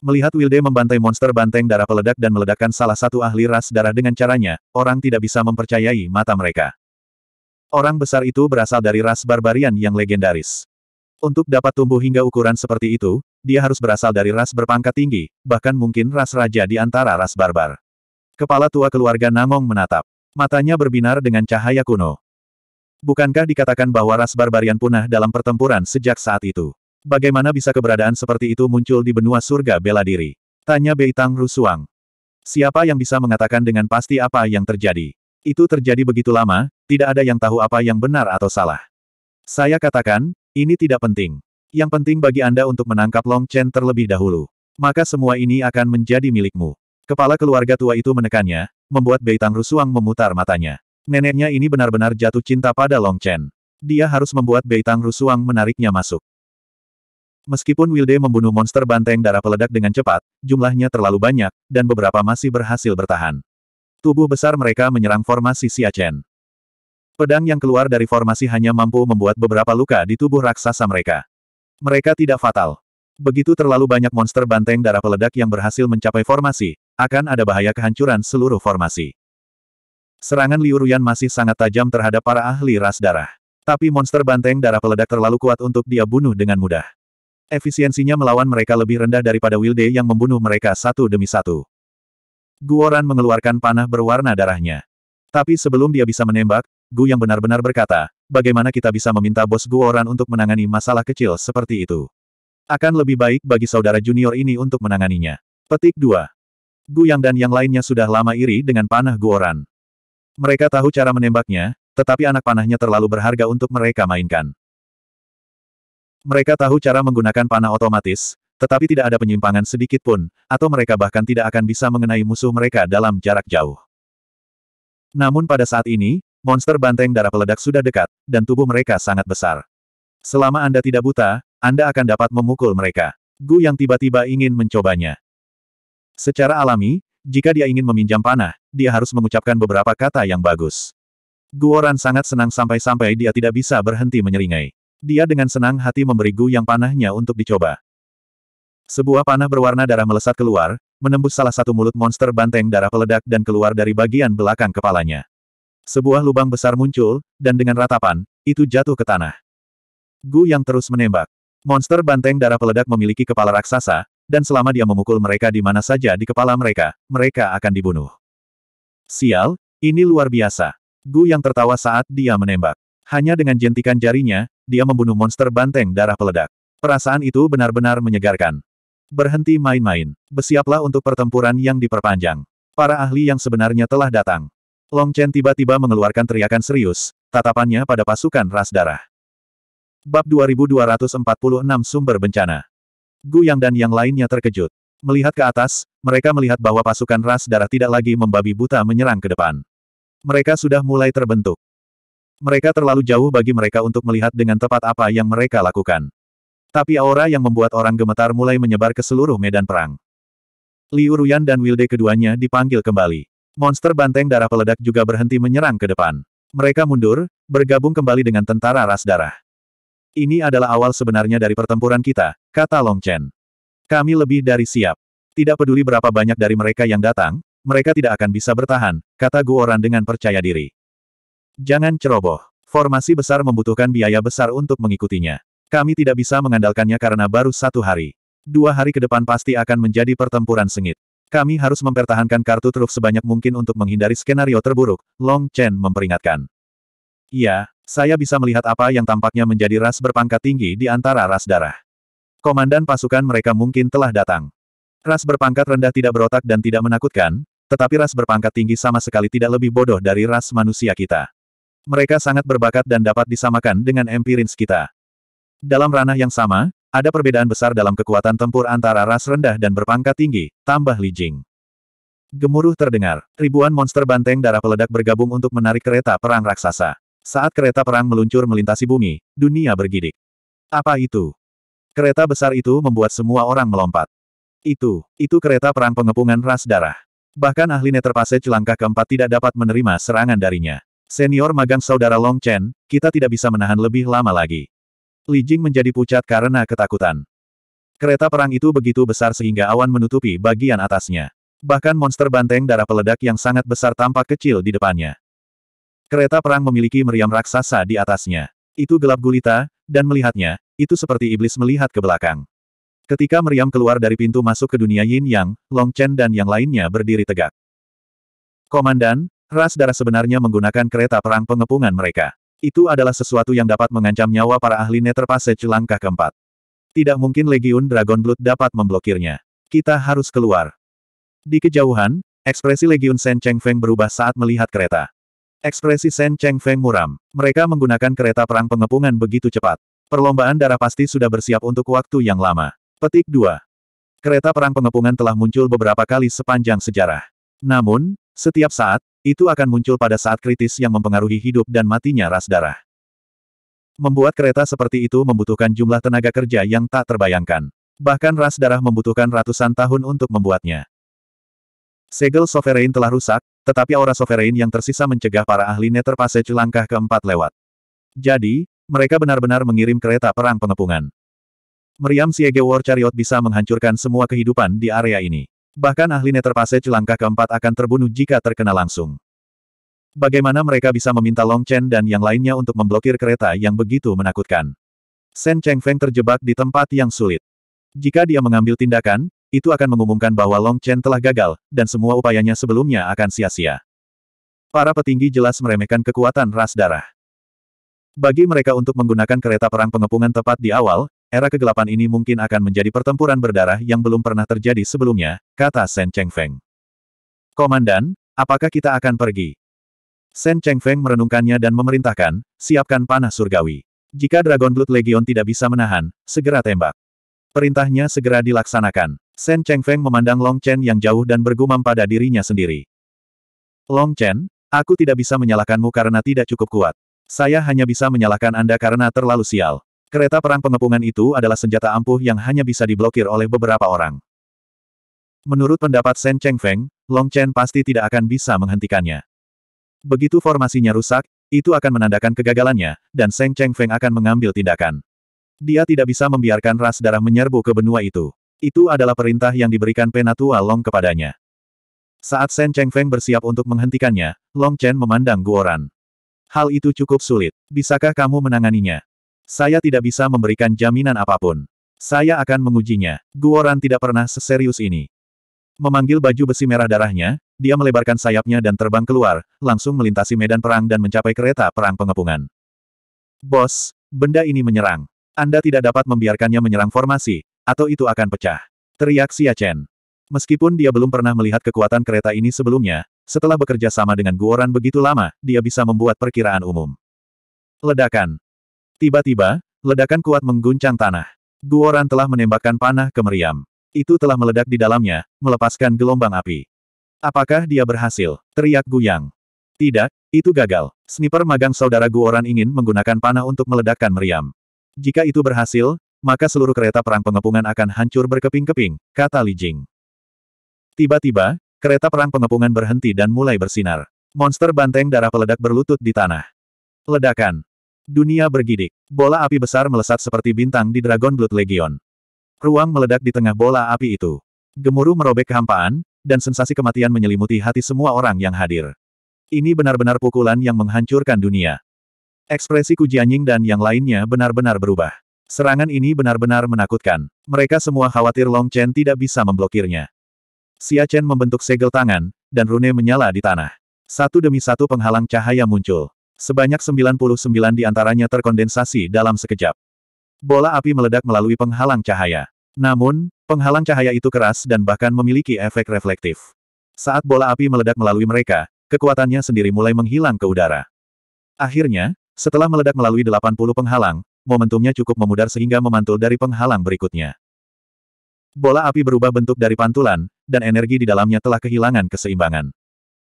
Melihat Wilde membantai monster banteng darah peledak dan meledakkan salah satu ahli ras darah dengan caranya, orang tidak bisa mempercayai mata mereka. Orang besar itu berasal dari ras barbarian yang legendaris. Untuk dapat tumbuh hingga ukuran seperti itu, dia harus berasal dari ras berpangkat tinggi, bahkan mungkin ras raja di antara ras barbar. Kepala tua keluarga Namong menatap. Matanya berbinar dengan cahaya kuno. Bukankah dikatakan bahwa ras barbarian punah dalam pertempuran sejak saat itu? Bagaimana bisa keberadaan seperti itu muncul di benua surga bela diri? Tanya Beitang Rusuang. Siapa yang bisa mengatakan dengan pasti apa yang terjadi? Itu terjadi begitu lama, tidak ada yang tahu apa yang benar atau salah. Saya katakan, ini tidak penting. Yang penting bagi Anda untuk menangkap Long Chen terlebih dahulu. Maka semua ini akan menjadi milikmu. Kepala keluarga tua itu menekannya, membuat Beitang Rusuang memutar matanya. Neneknya ini benar-benar jatuh cinta pada Long Chen. Dia harus membuat Beitang Rusuang menariknya masuk. Meskipun Wilde membunuh monster banteng darah peledak dengan cepat, jumlahnya terlalu banyak, dan beberapa masih berhasil bertahan. Tubuh besar mereka menyerang formasi Siachen. Pedang yang keluar dari formasi hanya mampu membuat beberapa luka di tubuh raksasa mereka. Mereka tidak fatal. Begitu terlalu banyak monster banteng darah peledak yang berhasil mencapai formasi, akan ada bahaya kehancuran seluruh formasi. Serangan Liu Ruyan masih sangat tajam terhadap para ahli ras darah. Tapi monster banteng darah peledak terlalu kuat untuk dia bunuh dengan mudah. Efisiensinya melawan mereka lebih rendah daripada Wilde yang membunuh mereka satu demi satu. Guoran mengeluarkan panah berwarna darahnya. Tapi sebelum dia bisa menembak, Gu yang benar-benar berkata, bagaimana kita bisa meminta bos Guoran untuk menangani masalah kecil seperti itu? Akan lebih baik bagi saudara junior ini untuk menanganinya. Petik 2. Gu yang dan yang lainnya sudah lama iri dengan panah Guoran. Mereka tahu cara menembaknya, tetapi anak panahnya terlalu berharga untuk mereka mainkan. Mereka tahu cara menggunakan panah otomatis, tetapi tidak ada penyimpangan sedikit pun, atau mereka bahkan tidak akan bisa mengenai musuh mereka dalam jarak jauh. Namun pada saat ini, monster banteng darah peledak sudah dekat, dan tubuh mereka sangat besar. Selama Anda tidak buta, Anda akan dapat memukul mereka. Gu yang tiba-tiba ingin mencobanya. Secara alami, jika dia ingin meminjam panah, dia harus mengucapkan beberapa kata yang bagus. Guoran sangat senang sampai-sampai dia tidak bisa berhenti menyeringai. Dia dengan senang hati memberi Gu yang panahnya untuk dicoba. Sebuah panah berwarna darah melesat keluar, menembus salah satu mulut monster banteng darah peledak dan keluar dari bagian belakang kepalanya. Sebuah lubang besar muncul, dan dengan ratapan, itu jatuh ke tanah. Gu yang terus menembak. Monster banteng darah peledak memiliki kepala raksasa, dan selama dia memukul mereka di mana saja di kepala mereka, mereka akan dibunuh. Sial, ini luar biasa. Gu yang tertawa saat dia menembak. Hanya dengan jentikan jarinya, dia membunuh monster banteng darah peledak. Perasaan itu benar-benar menyegarkan. Berhenti main-main. Bersiaplah untuk pertempuran yang diperpanjang. Para ahli yang sebenarnya telah datang. Long Chen tiba-tiba mengeluarkan teriakan serius, tatapannya pada pasukan ras darah. Bab 2246 Sumber Bencana Gu Yang dan yang lainnya terkejut. Melihat ke atas, mereka melihat bahwa pasukan ras darah tidak lagi membabi buta menyerang ke depan. Mereka sudah mulai terbentuk. Mereka terlalu jauh bagi mereka untuk melihat dengan tepat apa yang mereka lakukan. Tapi aura yang membuat orang gemetar mulai menyebar ke seluruh medan perang. Liu Ruyan dan Wilde keduanya dipanggil kembali. Monster banteng darah peledak juga berhenti menyerang ke depan. Mereka mundur, bergabung kembali dengan tentara ras darah. Ini adalah awal sebenarnya dari pertempuran kita, kata Long Chen. Kami lebih dari siap. Tidak peduli berapa banyak dari mereka yang datang, mereka tidak akan bisa bertahan, kata Guoran dengan percaya diri. Jangan ceroboh. Formasi besar membutuhkan biaya besar untuk mengikutinya. Kami tidak bisa mengandalkannya karena baru satu hari. Dua hari ke depan pasti akan menjadi pertempuran sengit. Kami harus mempertahankan kartu truf sebanyak mungkin untuk menghindari skenario terburuk, Long Chen memperingatkan. Iya, saya bisa melihat apa yang tampaknya menjadi ras berpangkat tinggi di antara ras darah. Komandan pasukan mereka mungkin telah datang. Ras berpangkat rendah tidak berotak dan tidak menakutkan, tetapi ras berpangkat tinggi sama sekali tidak lebih bodoh dari ras manusia kita. Mereka sangat berbakat dan dapat disamakan dengan empirins kita. Dalam ranah yang sama, ada perbedaan besar dalam kekuatan tempur antara ras rendah dan berpangkat tinggi, tambah Li Jing. Gemuruh terdengar, ribuan monster banteng darah peledak bergabung untuk menarik kereta perang raksasa. Saat kereta perang meluncur melintasi bumi, dunia bergidik. Apa itu? Kereta besar itu membuat semua orang melompat. Itu, itu kereta perang pengepungan ras darah. Bahkan ahli neterpase langkah keempat tidak dapat menerima serangan darinya. Senior magang saudara Long Chen, kita tidak bisa menahan lebih lama lagi. Li Jing menjadi pucat karena ketakutan. Kereta perang itu begitu besar sehingga awan menutupi bagian atasnya. Bahkan monster banteng darah peledak yang sangat besar tampak kecil di depannya. Kereta perang memiliki meriam raksasa di atasnya. Itu gelap gulita, dan melihatnya, itu seperti iblis melihat ke belakang. Ketika meriam keluar dari pintu masuk ke dunia Yin Yang, Long Chen dan yang lainnya berdiri tegak. Komandan, Ras darah sebenarnya menggunakan kereta perang pengepungan mereka. Itu adalah sesuatu yang dapat mengancam nyawa para ahli Nether Passage langkah keempat. Tidak mungkin Legiun Dragon Blood dapat memblokirnya. Kita harus keluar. Di kejauhan, ekspresi Legiun Shen Cheng Feng berubah saat melihat kereta. Ekspresi Shen Cheng Feng muram. Mereka menggunakan kereta perang pengepungan begitu cepat. Perlombaan darah pasti sudah bersiap untuk waktu yang lama. Petik 2. Kereta perang pengepungan telah muncul beberapa kali sepanjang sejarah. Namun, setiap saat, itu akan muncul pada saat kritis yang mempengaruhi hidup dan matinya ras darah. Membuat kereta seperti itu membutuhkan jumlah tenaga kerja yang tak terbayangkan. Bahkan ras darah membutuhkan ratusan tahun untuk membuatnya. Segel Sovereign telah rusak, tetapi aura Sovereign yang tersisa mencegah para ahli Nether Passage langkah keempat lewat. Jadi, mereka benar-benar mengirim kereta perang pengepungan. Meriam Siege War Chariot bisa menghancurkan semua kehidupan di area ini. Bahkan ahli Neterpase Celangkah keempat akan terbunuh jika terkena langsung. Bagaimana mereka bisa meminta Long Chen dan yang lainnya untuk memblokir kereta yang begitu menakutkan? Shen Cheng Feng terjebak di tempat yang sulit. Jika dia mengambil tindakan, itu akan mengumumkan bahwa Long Chen telah gagal, dan semua upayanya sebelumnya akan sia-sia. Para petinggi jelas meremehkan kekuatan ras darah. Bagi mereka untuk menggunakan kereta perang pengepungan tepat di awal, era kegelapan ini mungkin akan menjadi pertempuran berdarah yang belum pernah terjadi sebelumnya, kata Shen Cheng Feng. Komandan, apakah kita akan pergi? Shen Cheng Feng merenungkannya dan memerintahkan, siapkan panah surgawi. Jika Dragon Blood Legion tidak bisa menahan, segera tembak. Perintahnya segera dilaksanakan. Shen Cheng Feng memandang Long Chen yang jauh dan bergumam pada dirinya sendiri. Long Chen, aku tidak bisa menyalahkanmu karena tidak cukup kuat. Saya hanya bisa menyalahkan Anda karena terlalu sial. Kereta perang pengepungan itu adalah senjata ampuh yang hanya bisa diblokir oleh beberapa orang. Menurut pendapat Shen Feng, Long Chen pasti tidak akan bisa menghentikannya. Begitu formasinya rusak, itu akan menandakan kegagalannya, dan Shen Feng akan mengambil tindakan. Dia tidak bisa membiarkan ras darah menyerbu ke benua itu. Itu adalah perintah yang diberikan Penatua Long kepadanya. Saat Shen Feng bersiap untuk menghentikannya, Long Chen memandang Guoran. Hal itu cukup sulit. Bisakah kamu menanganinya? Saya tidak bisa memberikan jaminan apapun. Saya akan mengujinya. Guoran tidak pernah seserius ini. Memanggil baju besi merah darahnya, dia melebarkan sayapnya dan terbang keluar, langsung melintasi medan perang dan mencapai kereta perang pengepungan. Bos, benda ini menyerang. Anda tidak dapat membiarkannya menyerang formasi, atau itu akan pecah. Teriak Xia Chen. Meskipun dia belum pernah melihat kekuatan kereta ini sebelumnya, setelah bekerja sama dengan Guoran begitu lama, dia bisa membuat perkiraan umum. Ledakan. Tiba-tiba, ledakan kuat mengguncang tanah. Guoran telah menembakkan panah ke meriam. Itu telah meledak di dalamnya, melepaskan gelombang api. Apakah dia berhasil? Teriak Guyang. Tidak, itu gagal. Sniper magang saudara Guoran ingin menggunakan panah untuk meledakkan meriam. Jika itu berhasil, maka seluruh kereta perang pengepungan akan hancur berkeping-keping, kata Li Jing. Tiba-tiba, kereta perang pengepungan berhenti dan mulai bersinar. Monster banteng darah peledak berlutut di tanah. Ledakan. Dunia bergidik. Bola api besar melesat seperti bintang di Dragon Blood Legion. Ruang meledak di tengah bola api itu. Gemuruh merobek kehampaan, dan sensasi kematian menyelimuti hati semua orang yang hadir. Ini benar-benar pukulan yang menghancurkan dunia. Ekspresi Kujianying dan yang lainnya benar-benar berubah. Serangan ini benar-benar menakutkan. Mereka semua khawatir Long Chen tidak bisa memblokirnya. Xia Chen membentuk segel tangan, dan rune menyala di tanah. Satu demi satu penghalang cahaya muncul. Sebanyak 99 di antaranya terkondensasi dalam sekejap. Bola api meledak melalui penghalang cahaya. Namun, penghalang cahaya itu keras dan bahkan memiliki efek reflektif. Saat bola api meledak melalui mereka, kekuatannya sendiri mulai menghilang ke udara. Akhirnya, setelah meledak melalui 80 penghalang, momentumnya cukup memudar sehingga memantul dari penghalang berikutnya. Bola api berubah bentuk dari pantulan, dan energi di dalamnya telah kehilangan keseimbangan.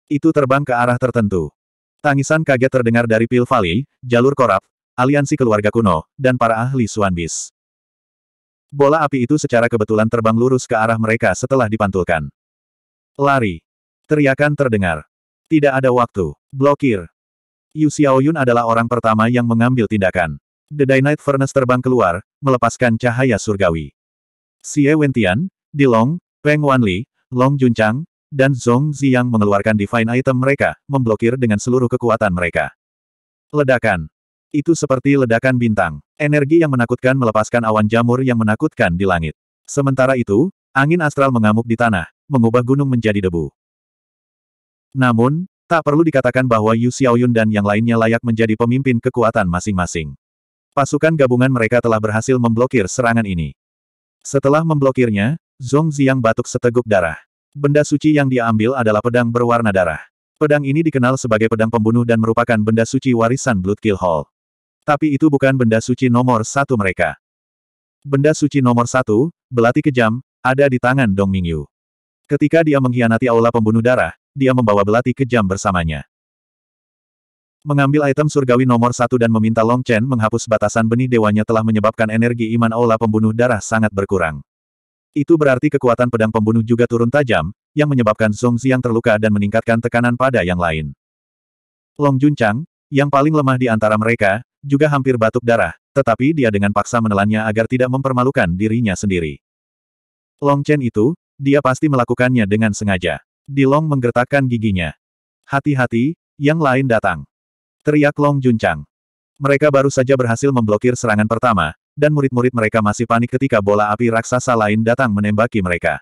Itu terbang ke arah tertentu. Tangisan kaget terdengar dari Pil Valley, jalur korap, aliansi keluarga kuno, dan para ahli Suanbis. Bola api itu secara kebetulan terbang lurus ke arah mereka setelah dipantulkan. Lari. Teriakan terdengar. Tidak ada waktu. Blokir. Yu Xiaoyun adalah orang pertama yang mengambil tindakan. The Dynight Furnace terbang keluar, melepaskan cahaya surgawi. Xie Wentian, Dilong, Peng Wanli, Long Junchang, dan Zong Ziyang mengeluarkan Divine Item mereka, memblokir dengan seluruh kekuatan mereka. Ledakan. Itu seperti ledakan bintang. Energi yang menakutkan melepaskan awan jamur yang menakutkan di langit. Sementara itu, angin astral mengamuk di tanah, mengubah gunung menjadi debu. Namun, tak perlu dikatakan bahwa Yu Xiaoyun dan yang lainnya layak menjadi pemimpin kekuatan masing-masing. Pasukan gabungan mereka telah berhasil memblokir serangan ini. Setelah memblokirnya, Zong Ziyang batuk seteguk darah. Benda suci yang dia ambil adalah pedang berwarna darah. Pedang ini dikenal sebagai pedang pembunuh dan merupakan benda suci warisan Bloodkill Hall. Tapi itu bukan benda suci nomor satu mereka. Benda suci nomor satu, belati kejam, ada di tangan Dong Mingyu. Ketika dia mengkhianati aula pembunuh darah, dia membawa belati kejam bersamanya. Mengambil item surgawi nomor satu dan meminta Long Chen menghapus batasan benih dewanya telah menyebabkan energi iman aula pembunuh darah sangat berkurang. Itu berarti kekuatan pedang pembunuh juga turun tajam, yang menyebabkan Song Xiang terluka dan meningkatkan tekanan pada yang lain. Long Jun Chang, yang paling lemah di antara mereka, juga hampir batuk darah, tetapi dia dengan paksa menelannya agar tidak mempermalukan dirinya sendiri. Long Chen itu, dia pasti melakukannya dengan sengaja. Di Long menggertakkan giginya. Hati-hati, yang lain datang. Teriak Long Jun Chang. Mereka baru saja berhasil memblokir serangan pertama, dan murid-murid mereka masih panik ketika bola api raksasa lain datang menembaki mereka.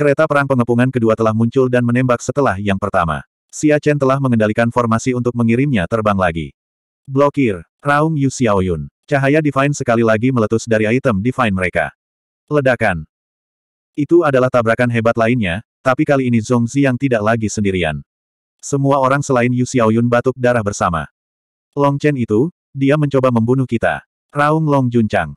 Kereta perang pengepungan kedua telah muncul dan menembak setelah yang pertama. Xia Chen telah mengendalikan formasi untuk mengirimnya terbang lagi. Blokir, Raung Yu Xiaoyun. Cahaya Divine sekali lagi meletus dari item Divine mereka. Ledakan. Itu adalah tabrakan hebat lainnya, tapi kali ini Zhong yang tidak lagi sendirian. Semua orang selain Yu Xiaoyun batuk darah bersama. Long Chen itu, dia mencoba membunuh kita. Raung Long Juncang.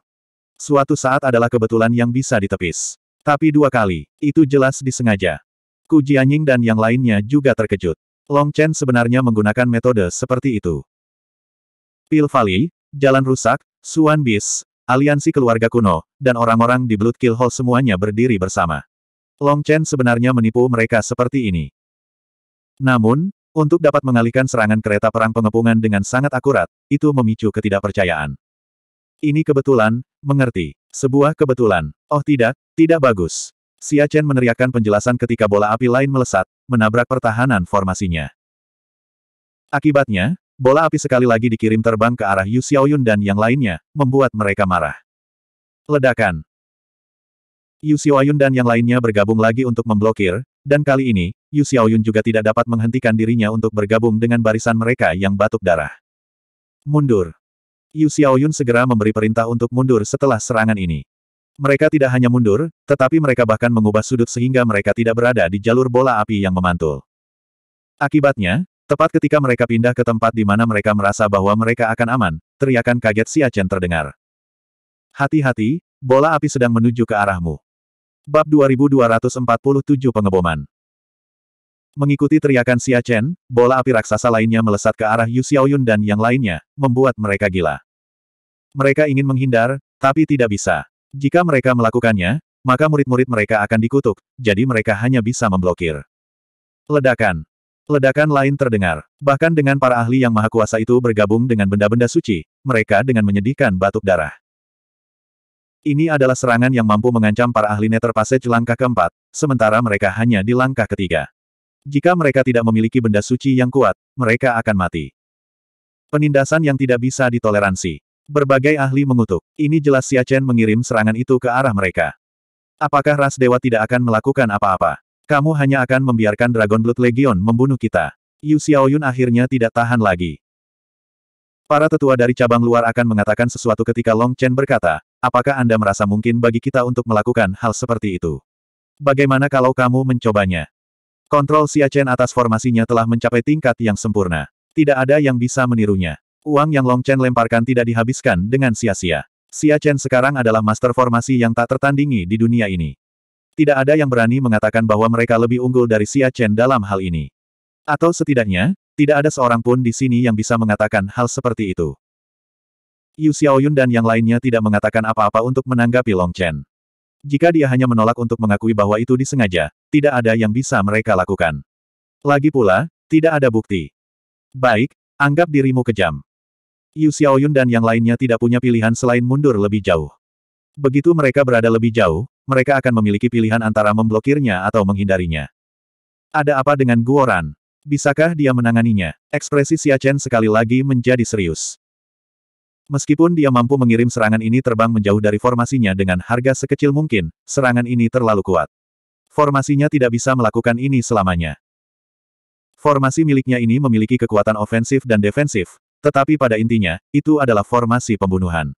Suatu saat adalah kebetulan yang bisa ditepis. Tapi dua kali, itu jelas disengaja. Ku Jianying dan yang lainnya juga terkejut. Long Chen sebenarnya menggunakan metode seperti itu. Pil Valley, Jalan Rusak, Suan Bis, Aliansi Keluarga Kuno, dan orang-orang di Blood Kill Hall semuanya berdiri bersama. Long Chen sebenarnya menipu mereka seperti ini. Namun, untuk dapat mengalihkan serangan kereta perang pengepungan dengan sangat akurat, itu memicu ketidakpercayaan. Ini kebetulan, mengerti. Sebuah kebetulan. Oh tidak, tidak bagus. Xia Chen meneriakkan penjelasan ketika bola api lain melesat, menabrak pertahanan formasinya. Akibatnya, bola api sekali lagi dikirim terbang ke arah Yu Xiaoyun dan yang lainnya, membuat mereka marah. Ledakan. Yu Xiaoyun dan yang lainnya bergabung lagi untuk memblokir, dan kali ini, Yu Xiaoyun juga tidak dapat menghentikan dirinya untuk bergabung dengan barisan mereka yang batuk darah. Mundur. Yu Xiaoyun segera memberi perintah untuk mundur setelah serangan ini. Mereka tidak hanya mundur, tetapi mereka bahkan mengubah sudut sehingga mereka tidak berada di jalur bola api yang memantul. Akibatnya, tepat ketika mereka pindah ke tempat di mana mereka merasa bahwa mereka akan aman, teriakan kaget Chen terdengar. Hati-hati, bola api sedang menuju ke arahmu. Bab 2247 Pengeboman Mengikuti teriakan Xia Chen, bola api raksasa lainnya melesat ke arah Yu Xiaoyun dan yang lainnya, membuat mereka gila. Mereka ingin menghindar, tapi tidak bisa. Jika mereka melakukannya, maka murid-murid mereka akan dikutuk, jadi mereka hanya bisa memblokir. Ledakan. Ledakan lain terdengar. Bahkan dengan para ahli yang maha kuasa itu bergabung dengan benda-benda suci, mereka dengan menyedihkan batuk darah. Ini adalah serangan yang mampu mengancam para ahli Nether Passage langkah keempat, sementara mereka hanya di langkah ketiga. Jika mereka tidak memiliki benda suci yang kuat, mereka akan mati. Penindasan yang tidak bisa ditoleransi. Berbagai ahli mengutuk. Ini jelas Siachen mengirim serangan itu ke arah mereka. Apakah ras dewa tidak akan melakukan apa-apa? Kamu hanya akan membiarkan Dragon Blood Legion membunuh kita. Yu Xiaoyun akhirnya tidak tahan lagi. Para tetua dari cabang luar akan mengatakan sesuatu ketika Long Chen berkata, apakah Anda merasa mungkin bagi kita untuk melakukan hal seperti itu? Bagaimana kalau kamu mencobanya? Kontrol Siachen atas formasinya telah mencapai tingkat yang sempurna. Tidak ada yang bisa menirunya. Uang yang Long Chen lemparkan tidak dihabiskan dengan sia-sia. Siachen sekarang adalah master formasi yang tak tertandingi di dunia ini. Tidak ada yang berani mengatakan bahwa mereka lebih unggul dari Siachen dalam hal ini. Atau setidaknya, tidak ada seorang pun di sini yang bisa mengatakan hal seperti itu. Yu Xiaoyun dan yang lainnya tidak mengatakan apa-apa untuk menanggapi Long Chen. Jika dia hanya menolak untuk mengakui bahwa itu disengaja, tidak ada yang bisa mereka lakukan. Lagi pula, tidak ada bukti. Baik, anggap dirimu kejam. Yu Xiaoyun dan yang lainnya tidak punya pilihan selain mundur lebih jauh. Begitu mereka berada lebih jauh, mereka akan memiliki pilihan antara memblokirnya atau menghindarinya. Ada apa dengan Guoran? Bisakah dia menanganinya? Ekspresi Xia Chen sekali lagi menjadi serius. Meskipun dia mampu mengirim serangan ini terbang menjauh dari formasinya dengan harga sekecil mungkin, serangan ini terlalu kuat. Formasinya tidak bisa melakukan ini selamanya. Formasi miliknya ini memiliki kekuatan ofensif dan defensif, tetapi pada intinya, itu adalah formasi pembunuhan.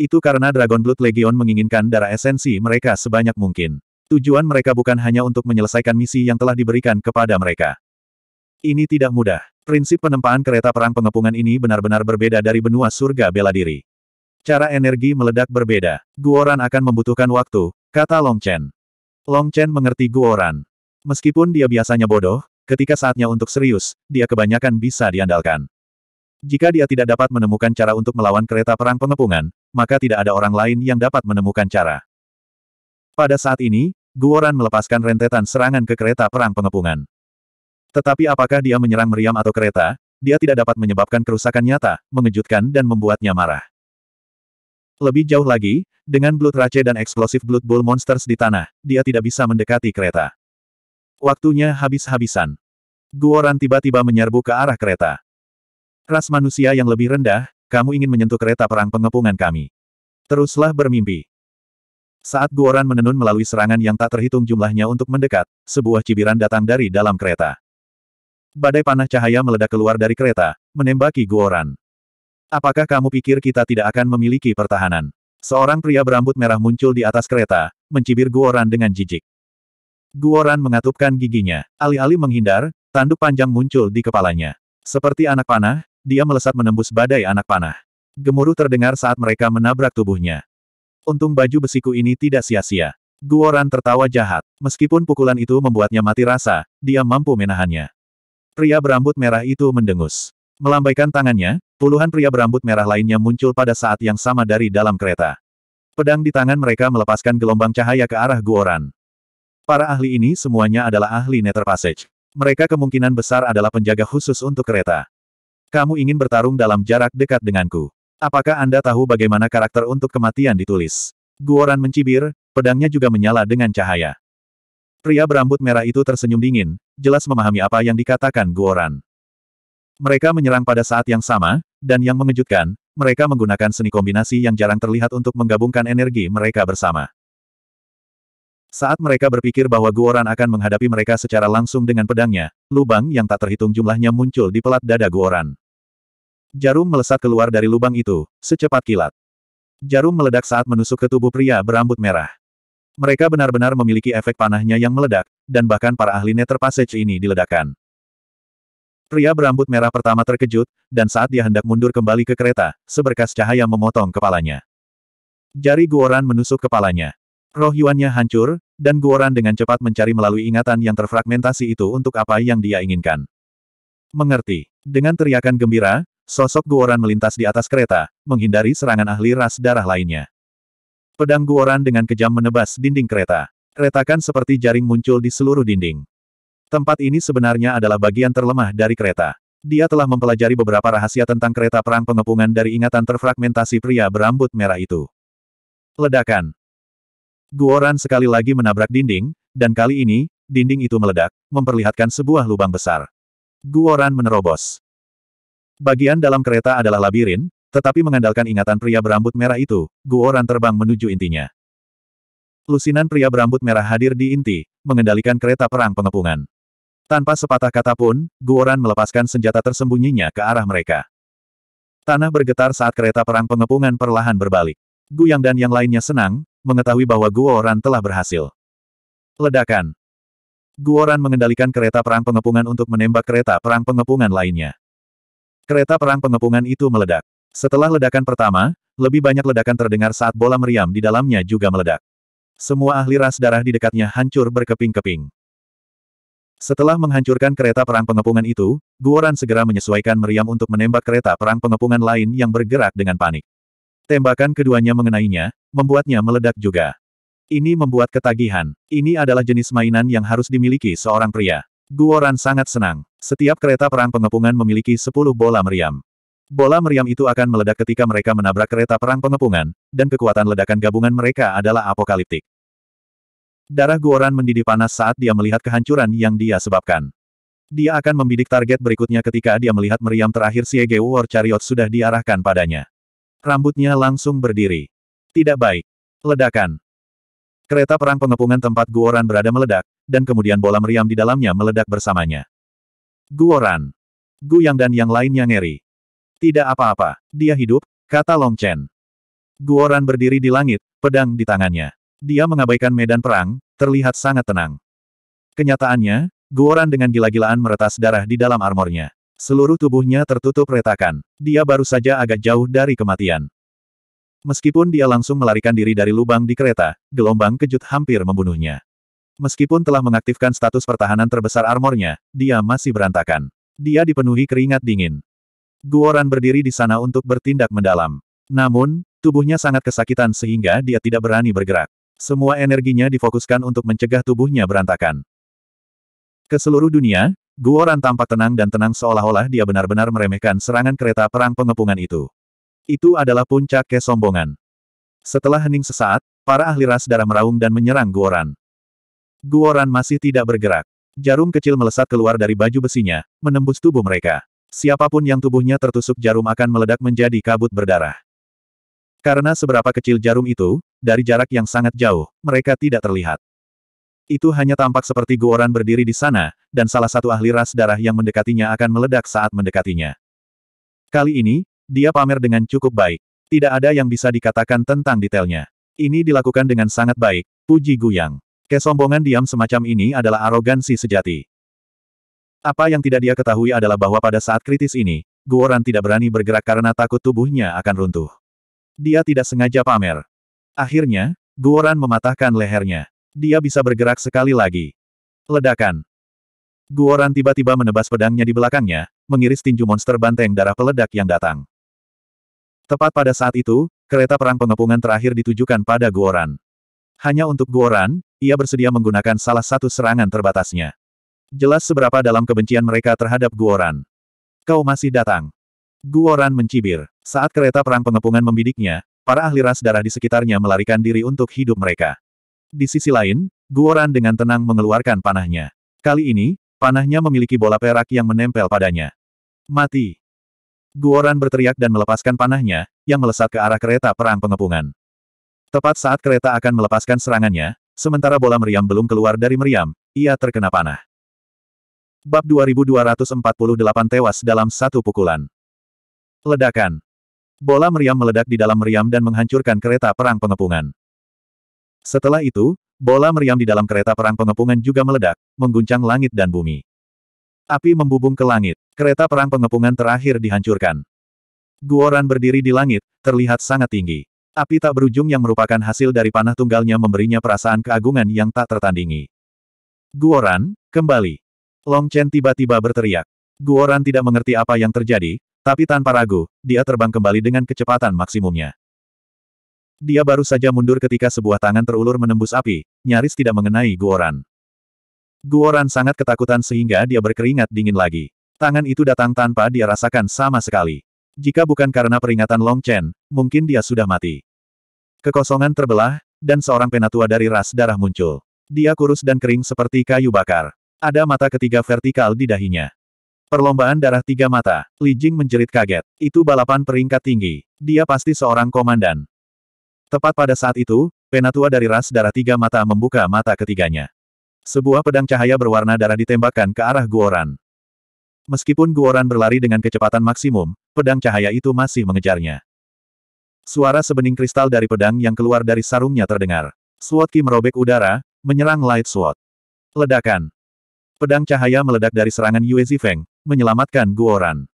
Itu karena Dragon Blood Legion menginginkan darah esensi mereka sebanyak mungkin. Tujuan mereka bukan hanya untuk menyelesaikan misi yang telah diberikan kepada mereka. Ini tidak mudah. Prinsip penempaan kereta perang pengepungan ini benar-benar berbeda dari benua surga bela diri. Cara energi meledak berbeda. Guoran akan membutuhkan waktu, kata Long Chen. Long Chen mengerti Guoran. Meskipun dia biasanya bodoh, ketika saatnya untuk serius, dia kebanyakan bisa diandalkan. Jika dia tidak dapat menemukan cara untuk melawan kereta perang pengepungan, maka tidak ada orang lain yang dapat menemukan cara. Pada saat ini, Guoran melepaskan rentetan serangan ke kereta perang pengepungan. Tetapi apakah dia menyerang meriam atau kereta, dia tidak dapat menyebabkan kerusakan nyata, mengejutkan dan membuatnya marah. Lebih jauh lagi, dengan Blood rage dan eksplosif Blood Bull Monsters di tanah, dia tidak bisa mendekati kereta. Waktunya habis-habisan. Guoran tiba-tiba menyerbu ke arah kereta. Ras manusia yang lebih rendah, kamu ingin menyentuh kereta perang pengepungan kami. Teruslah bermimpi. Saat Guoran menenun melalui serangan yang tak terhitung jumlahnya untuk mendekat, sebuah cibiran datang dari dalam kereta. Badai panah cahaya meledak keluar dari kereta, menembaki Guoran. Apakah kamu pikir kita tidak akan memiliki pertahanan? Seorang pria berambut merah muncul di atas kereta, mencibir Guoran dengan jijik. Guoran mengatupkan giginya. Alih-alih menghindar, tanduk panjang muncul di kepalanya. Seperti anak panah, dia melesat menembus badai anak panah. Gemuruh terdengar saat mereka menabrak tubuhnya. Untung baju besiku ini tidak sia-sia. Guoran tertawa jahat. Meskipun pukulan itu membuatnya mati rasa, dia mampu menahannya. Pria berambut merah itu mendengus. Melambaikan tangannya, puluhan pria berambut merah lainnya muncul pada saat yang sama dari dalam kereta. Pedang di tangan mereka melepaskan gelombang cahaya ke arah Guoran. Para ahli ini semuanya adalah ahli Nether Passage. Mereka kemungkinan besar adalah penjaga khusus untuk kereta. Kamu ingin bertarung dalam jarak dekat denganku. Apakah Anda tahu bagaimana karakter untuk kematian ditulis? Guoran mencibir, pedangnya juga menyala dengan cahaya. Pria berambut merah itu tersenyum dingin, jelas memahami apa yang dikatakan Guoran. Mereka menyerang pada saat yang sama, dan yang mengejutkan, mereka menggunakan seni kombinasi yang jarang terlihat untuk menggabungkan energi mereka bersama. Saat mereka berpikir bahwa Guoran akan menghadapi mereka secara langsung dengan pedangnya, lubang yang tak terhitung jumlahnya muncul di pelat dada Guoran. Jarum melesat keluar dari lubang itu, secepat kilat. Jarum meledak saat menusuk ke tubuh pria berambut merah. Mereka benar-benar memiliki efek panahnya yang meledak, dan bahkan para ahli Nether Passage ini diledakkan. Pria berambut merah pertama terkejut, dan saat dia hendak mundur kembali ke kereta, seberkas cahaya memotong kepalanya. Jari Guoran menusuk kepalanya. Roh Yuannya hancur, dan Guoran dengan cepat mencari melalui ingatan yang terfragmentasi itu untuk apa yang dia inginkan. Mengerti. Dengan teriakan gembira, sosok Guoran melintas di atas kereta, menghindari serangan ahli ras darah lainnya. Pedang Guoran dengan kejam menebas dinding kereta. Retakan seperti jaring muncul di seluruh dinding. Tempat ini sebenarnya adalah bagian terlemah dari kereta. Dia telah mempelajari beberapa rahasia tentang kereta perang pengepungan dari ingatan terfragmentasi pria berambut merah itu. Ledakan. Guoran sekali lagi menabrak dinding, dan kali ini, dinding itu meledak, memperlihatkan sebuah lubang besar. Guoran menerobos. Bagian dalam kereta adalah labirin, tetapi mengandalkan ingatan pria berambut merah itu, Guoran terbang menuju intinya. Lusinan pria berambut merah hadir di inti, mengendalikan kereta perang pengepungan. Tanpa sepatah kata pun, Guoran melepaskan senjata tersembunyinya ke arah mereka. Tanah bergetar saat kereta perang pengepungan perlahan berbalik. Guyang dan yang lainnya senang, mengetahui bahwa Guoran telah berhasil. Ledakan. Guoran mengendalikan kereta perang pengepungan untuk menembak kereta perang pengepungan lainnya. Kereta perang pengepungan itu meledak. Setelah ledakan pertama, lebih banyak ledakan terdengar saat bola meriam di dalamnya juga meledak. Semua ahli ras darah di dekatnya hancur berkeping-keping. Setelah menghancurkan kereta perang pengepungan itu, Guoran segera menyesuaikan meriam untuk menembak kereta perang pengepungan lain yang bergerak dengan panik. Tembakan keduanya mengenainya, membuatnya meledak juga. Ini membuat ketagihan. Ini adalah jenis mainan yang harus dimiliki seorang pria. Guoran sangat senang. Setiap kereta perang pengepungan memiliki 10 bola meriam. Bola meriam itu akan meledak ketika mereka menabrak kereta perang pengepungan, dan kekuatan ledakan gabungan mereka adalah apokaliptik. Darah Guoran mendidih panas saat dia melihat kehancuran yang dia sebabkan. Dia akan membidik target berikutnya ketika dia melihat meriam terakhir Siege War Chariot sudah diarahkan padanya. Rambutnya langsung berdiri. Tidak baik. Ledakan. Kereta perang pengepungan tempat Guoran berada meledak, dan kemudian bola meriam di dalamnya meledak bersamanya. Guoran. Gu Yang dan yang lainnya ngeri. Tidak apa-apa, dia hidup, kata Long Chen. Guoran berdiri di langit, pedang di tangannya. Dia mengabaikan medan perang, terlihat sangat tenang. Kenyataannya, Guoran dengan gila-gilaan meretas darah di dalam armornya. Seluruh tubuhnya tertutup retakan. Dia baru saja agak jauh dari kematian. Meskipun dia langsung melarikan diri dari lubang di kereta, gelombang kejut hampir membunuhnya. Meskipun telah mengaktifkan status pertahanan terbesar armornya, dia masih berantakan. Dia dipenuhi keringat dingin. Guoran berdiri di sana untuk bertindak mendalam. Namun, tubuhnya sangat kesakitan sehingga dia tidak berani bergerak. Semua energinya difokuskan untuk mencegah tubuhnya berantakan. Ke seluruh dunia, Guoran tampak tenang dan tenang seolah-olah dia benar-benar meremehkan serangan kereta perang pengepungan itu. Itu adalah puncak kesombongan. Setelah hening sesaat, para ahli ras darah meraung dan menyerang Guoran. Guoran masih tidak bergerak. Jarum kecil melesat keluar dari baju besinya, menembus tubuh mereka. Siapapun yang tubuhnya tertusuk jarum akan meledak menjadi kabut berdarah. Karena seberapa kecil jarum itu, dari jarak yang sangat jauh, mereka tidak terlihat. Itu hanya tampak seperti Guoran berdiri di sana, dan salah satu ahli ras darah yang mendekatinya akan meledak saat mendekatinya. Kali ini, dia pamer dengan cukup baik. Tidak ada yang bisa dikatakan tentang detailnya. Ini dilakukan dengan sangat baik, puji Guyang. Kesombongan diam semacam ini adalah arogansi sejati. Apa yang tidak dia ketahui adalah bahwa pada saat kritis ini, Guoran tidak berani bergerak karena takut tubuhnya akan runtuh. Dia tidak sengaja pamer. Akhirnya, Guoran mematahkan lehernya. Dia bisa bergerak sekali lagi. Ledakan. Guoran tiba-tiba menebas pedangnya di belakangnya, mengiris tinju monster banteng darah peledak yang datang. Tepat pada saat itu, kereta perang pengepungan terakhir ditujukan pada Guoran. Hanya untuk Guoran, ia bersedia menggunakan salah satu serangan terbatasnya. Jelas seberapa dalam kebencian mereka terhadap Guoran. Kau masih datang. Guoran mencibir. Saat kereta perang pengepungan membidiknya, para ahli ras darah di sekitarnya melarikan diri untuk hidup mereka. Di sisi lain, Guoran dengan tenang mengeluarkan panahnya. Kali ini, panahnya memiliki bola perak yang menempel padanya. Mati. Guoran berteriak dan melepaskan panahnya, yang melesat ke arah kereta perang pengepungan. Tepat saat kereta akan melepaskan serangannya, sementara bola meriam belum keluar dari meriam, ia terkena panah. Bab 2248 tewas dalam satu pukulan. Ledakan. Bola meriam meledak di dalam meriam dan menghancurkan kereta perang pengepungan. Setelah itu, bola meriam di dalam kereta perang pengepungan juga meledak, mengguncang langit dan bumi. Api membubung ke langit. Kereta perang pengepungan terakhir dihancurkan. Guoran berdiri di langit, terlihat sangat tinggi. Api tak berujung yang merupakan hasil dari panah tunggalnya memberinya perasaan keagungan yang tak tertandingi. Guoran, kembali. Long Chen tiba-tiba berteriak. Guoran tidak mengerti apa yang terjadi, tapi tanpa ragu, dia terbang kembali dengan kecepatan maksimumnya. Dia baru saja mundur ketika sebuah tangan terulur menembus api, nyaris tidak mengenai Guoran. Guoran sangat ketakutan sehingga dia berkeringat dingin lagi. Tangan itu datang tanpa dia rasakan sama sekali. Jika bukan karena peringatan Long Chen, mungkin dia sudah mati. Kekosongan terbelah, dan seorang penatua dari ras darah muncul. Dia kurus dan kering seperti kayu bakar. Ada mata ketiga vertikal di dahinya. Perlombaan darah tiga mata. Li Jing menjerit kaget. Itu balapan peringkat tinggi. Dia pasti seorang komandan. Tepat pada saat itu, penatua dari ras darah tiga mata membuka mata ketiganya. Sebuah pedang cahaya berwarna darah ditembakkan ke arah Guoran. Meskipun Guoran berlari dengan kecepatan maksimum, pedang cahaya itu masih mengejarnya. Suara sebening kristal dari pedang yang keluar dari sarungnya terdengar. Suotki Ki merobek udara, menyerang Light Sword. Ledakan. Pedang cahaya meledak dari serangan Yue Zifeng, menyelamatkan Guoran.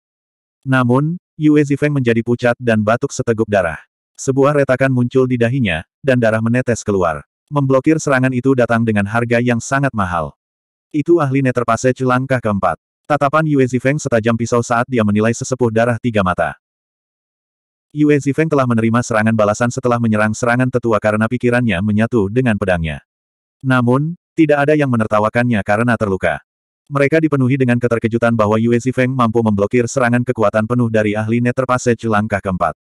Namun, Yue Zifeng menjadi pucat dan batuk seteguk darah. Sebuah retakan muncul di dahinya, dan darah menetes keluar. Memblokir serangan itu datang dengan harga yang sangat mahal. Itu ahli Netherpassage langkah keempat. Tatapan Yue Zifeng setajam pisau saat dia menilai sesepuh darah tiga mata. Yue Zifeng telah menerima serangan balasan setelah menyerang serangan tetua karena pikirannya menyatu dengan pedangnya. Namun, tidak ada yang menertawakannya karena terluka. Mereka dipenuhi dengan keterkejutan bahwa Yue Zifeng mampu memblokir serangan kekuatan penuh dari ahli Nether Passage langkah keempat.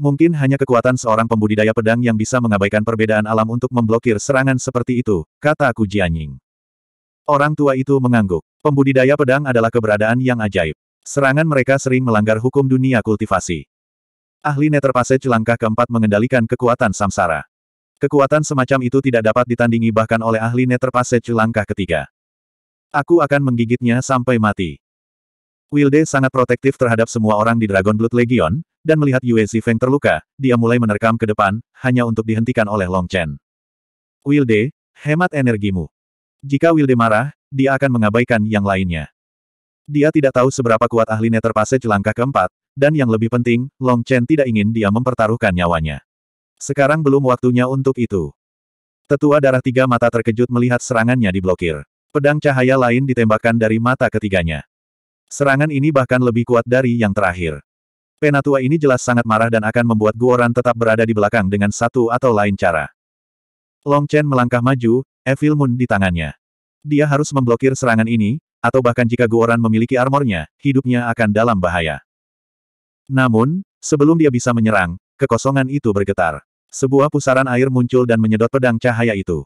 Mungkin hanya kekuatan seorang pembudidaya pedang yang bisa mengabaikan perbedaan alam untuk memblokir serangan seperti itu, kata Ku Jianying. Orang tua itu mengangguk. Pembudidaya pedang adalah keberadaan yang ajaib. Serangan mereka sering melanggar hukum dunia kultivasi. Ahli Nether Passage langkah keempat mengendalikan kekuatan samsara. Kekuatan semacam itu tidak dapat ditandingi bahkan oleh ahli Netherpassage langkah ketiga. Aku akan menggigitnya sampai mati. Wilde sangat protektif terhadap semua orang di Dragon Blood Legion, dan melihat Yue Zifeng terluka, dia mulai menerkam ke depan, hanya untuk dihentikan oleh Long Chen. Wilde, hemat energimu. Jika Wilde marah, dia akan mengabaikan yang lainnya. Dia tidak tahu seberapa kuat ahli Netherpassage langkah keempat, dan yang lebih penting, Long Chen tidak ingin dia mempertaruhkan nyawanya. Sekarang belum waktunya untuk itu. Tetua darah tiga mata terkejut melihat serangannya diblokir. Pedang cahaya lain ditembakkan dari mata ketiganya. Serangan ini bahkan lebih kuat dari yang terakhir. Penatua ini jelas sangat marah dan akan membuat Guoran tetap berada di belakang dengan satu atau lain cara. Long Chen melangkah maju, Evil Moon di tangannya. Dia harus memblokir serangan ini, atau bahkan jika Guoran memiliki armornya, hidupnya akan dalam bahaya. Namun, sebelum dia bisa menyerang, kekosongan itu bergetar. Sebuah pusaran air muncul dan menyedot pedang cahaya itu.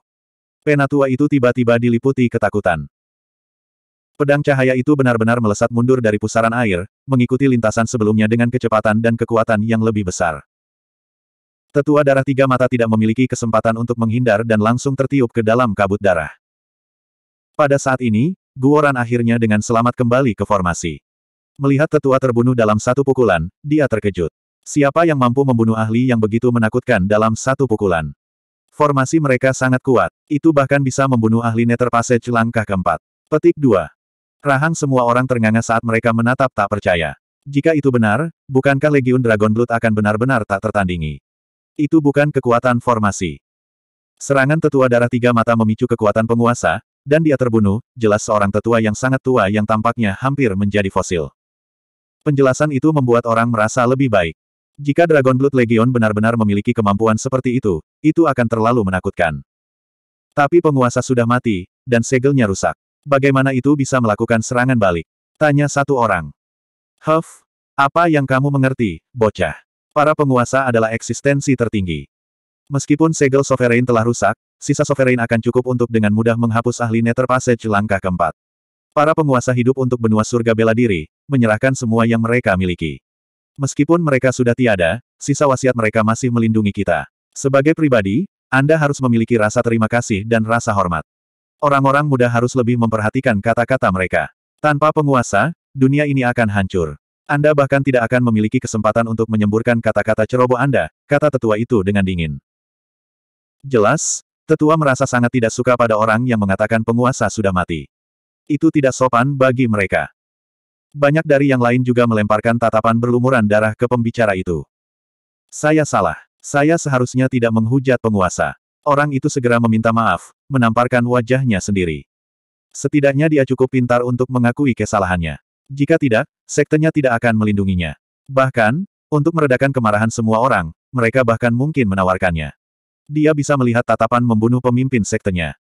Penatua itu tiba-tiba diliputi ketakutan. Pedang cahaya itu benar-benar melesat mundur dari pusaran air, mengikuti lintasan sebelumnya dengan kecepatan dan kekuatan yang lebih besar. Tetua darah tiga mata tidak memiliki kesempatan untuk menghindar dan langsung tertiup ke dalam kabut darah. Pada saat ini, Guoran akhirnya dengan selamat kembali ke formasi. Melihat tetua terbunuh dalam satu pukulan, dia terkejut. Siapa yang mampu membunuh ahli yang begitu menakutkan dalam satu pukulan? Formasi mereka sangat kuat. Itu bahkan bisa membunuh ahli Nether Passage langkah keempat. Petik 2. Rahang semua orang ternganga saat mereka menatap tak percaya. Jika itu benar, bukankah Legion Dragon Blood akan benar-benar tak tertandingi? Itu bukan kekuatan formasi. Serangan tetua darah tiga mata memicu kekuatan penguasa, dan dia terbunuh, jelas seorang tetua yang sangat tua yang tampaknya hampir menjadi fosil. Penjelasan itu membuat orang merasa lebih baik. Jika Dragon Blood Legion benar-benar memiliki kemampuan seperti itu, itu akan terlalu menakutkan. Tapi penguasa sudah mati, dan segelnya rusak. Bagaimana itu bisa melakukan serangan balik? Tanya satu orang. Huff, apa yang kamu mengerti, bocah? Para penguasa adalah eksistensi tertinggi. Meskipun segel sovereign telah rusak, sisa sovereign akan cukup untuk dengan mudah menghapus ahli Nether Passage langkah keempat. Para penguasa hidup untuk benua surga bela diri, menyerahkan semua yang mereka miliki. Meskipun mereka sudah tiada, sisa wasiat mereka masih melindungi kita. Sebagai pribadi, Anda harus memiliki rasa terima kasih dan rasa hormat. Orang-orang muda harus lebih memperhatikan kata-kata mereka. Tanpa penguasa, dunia ini akan hancur. Anda bahkan tidak akan memiliki kesempatan untuk menyemburkan kata-kata ceroboh Anda, kata tetua itu dengan dingin. Jelas, tetua merasa sangat tidak suka pada orang yang mengatakan penguasa sudah mati. Itu tidak sopan bagi mereka. Banyak dari yang lain juga melemparkan tatapan berlumuran darah ke pembicara itu. Saya salah. Saya seharusnya tidak menghujat penguasa. Orang itu segera meminta maaf, menamparkan wajahnya sendiri. Setidaknya dia cukup pintar untuk mengakui kesalahannya. Jika tidak, sektenya tidak akan melindunginya. Bahkan, untuk meredakan kemarahan semua orang, mereka bahkan mungkin menawarkannya. Dia bisa melihat tatapan membunuh pemimpin sektenya.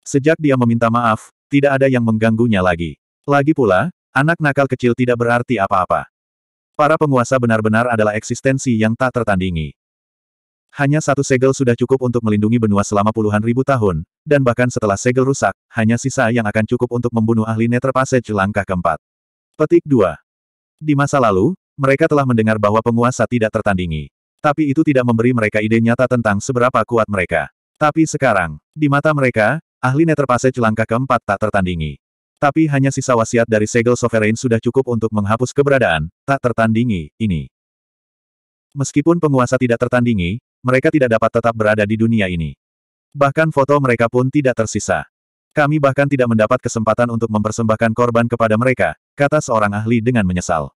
Sejak dia meminta maaf, tidak ada yang mengganggunya lagi. Lagi pula, Anak nakal kecil tidak berarti apa-apa. Para penguasa benar-benar adalah eksistensi yang tak tertandingi. Hanya satu segel sudah cukup untuk melindungi benua selama puluhan ribu tahun, dan bahkan setelah segel rusak, hanya sisa yang akan cukup untuk membunuh ahli Nether Passage langkah keempat. Petik 2. Di masa lalu, mereka telah mendengar bahwa penguasa tidak tertandingi. Tapi itu tidak memberi mereka ide nyata tentang seberapa kuat mereka. Tapi sekarang, di mata mereka, ahli Nether Passage langkah keempat tak tertandingi. Tapi hanya sisa wasiat dari segel sovereign sudah cukup untuk menghapus keberadaan, tak tertandingi, ini. Meskipun penguasa tidak tertandingi, mereka tidak dapat tetap berada di dunia ini. Bahkan foto mereka pun tidak tersisa. Kami bahkan tidak mendapat kesempatan untuk mempersembahkan korban kepada mereka, kata seorang ahli dengan menyesal.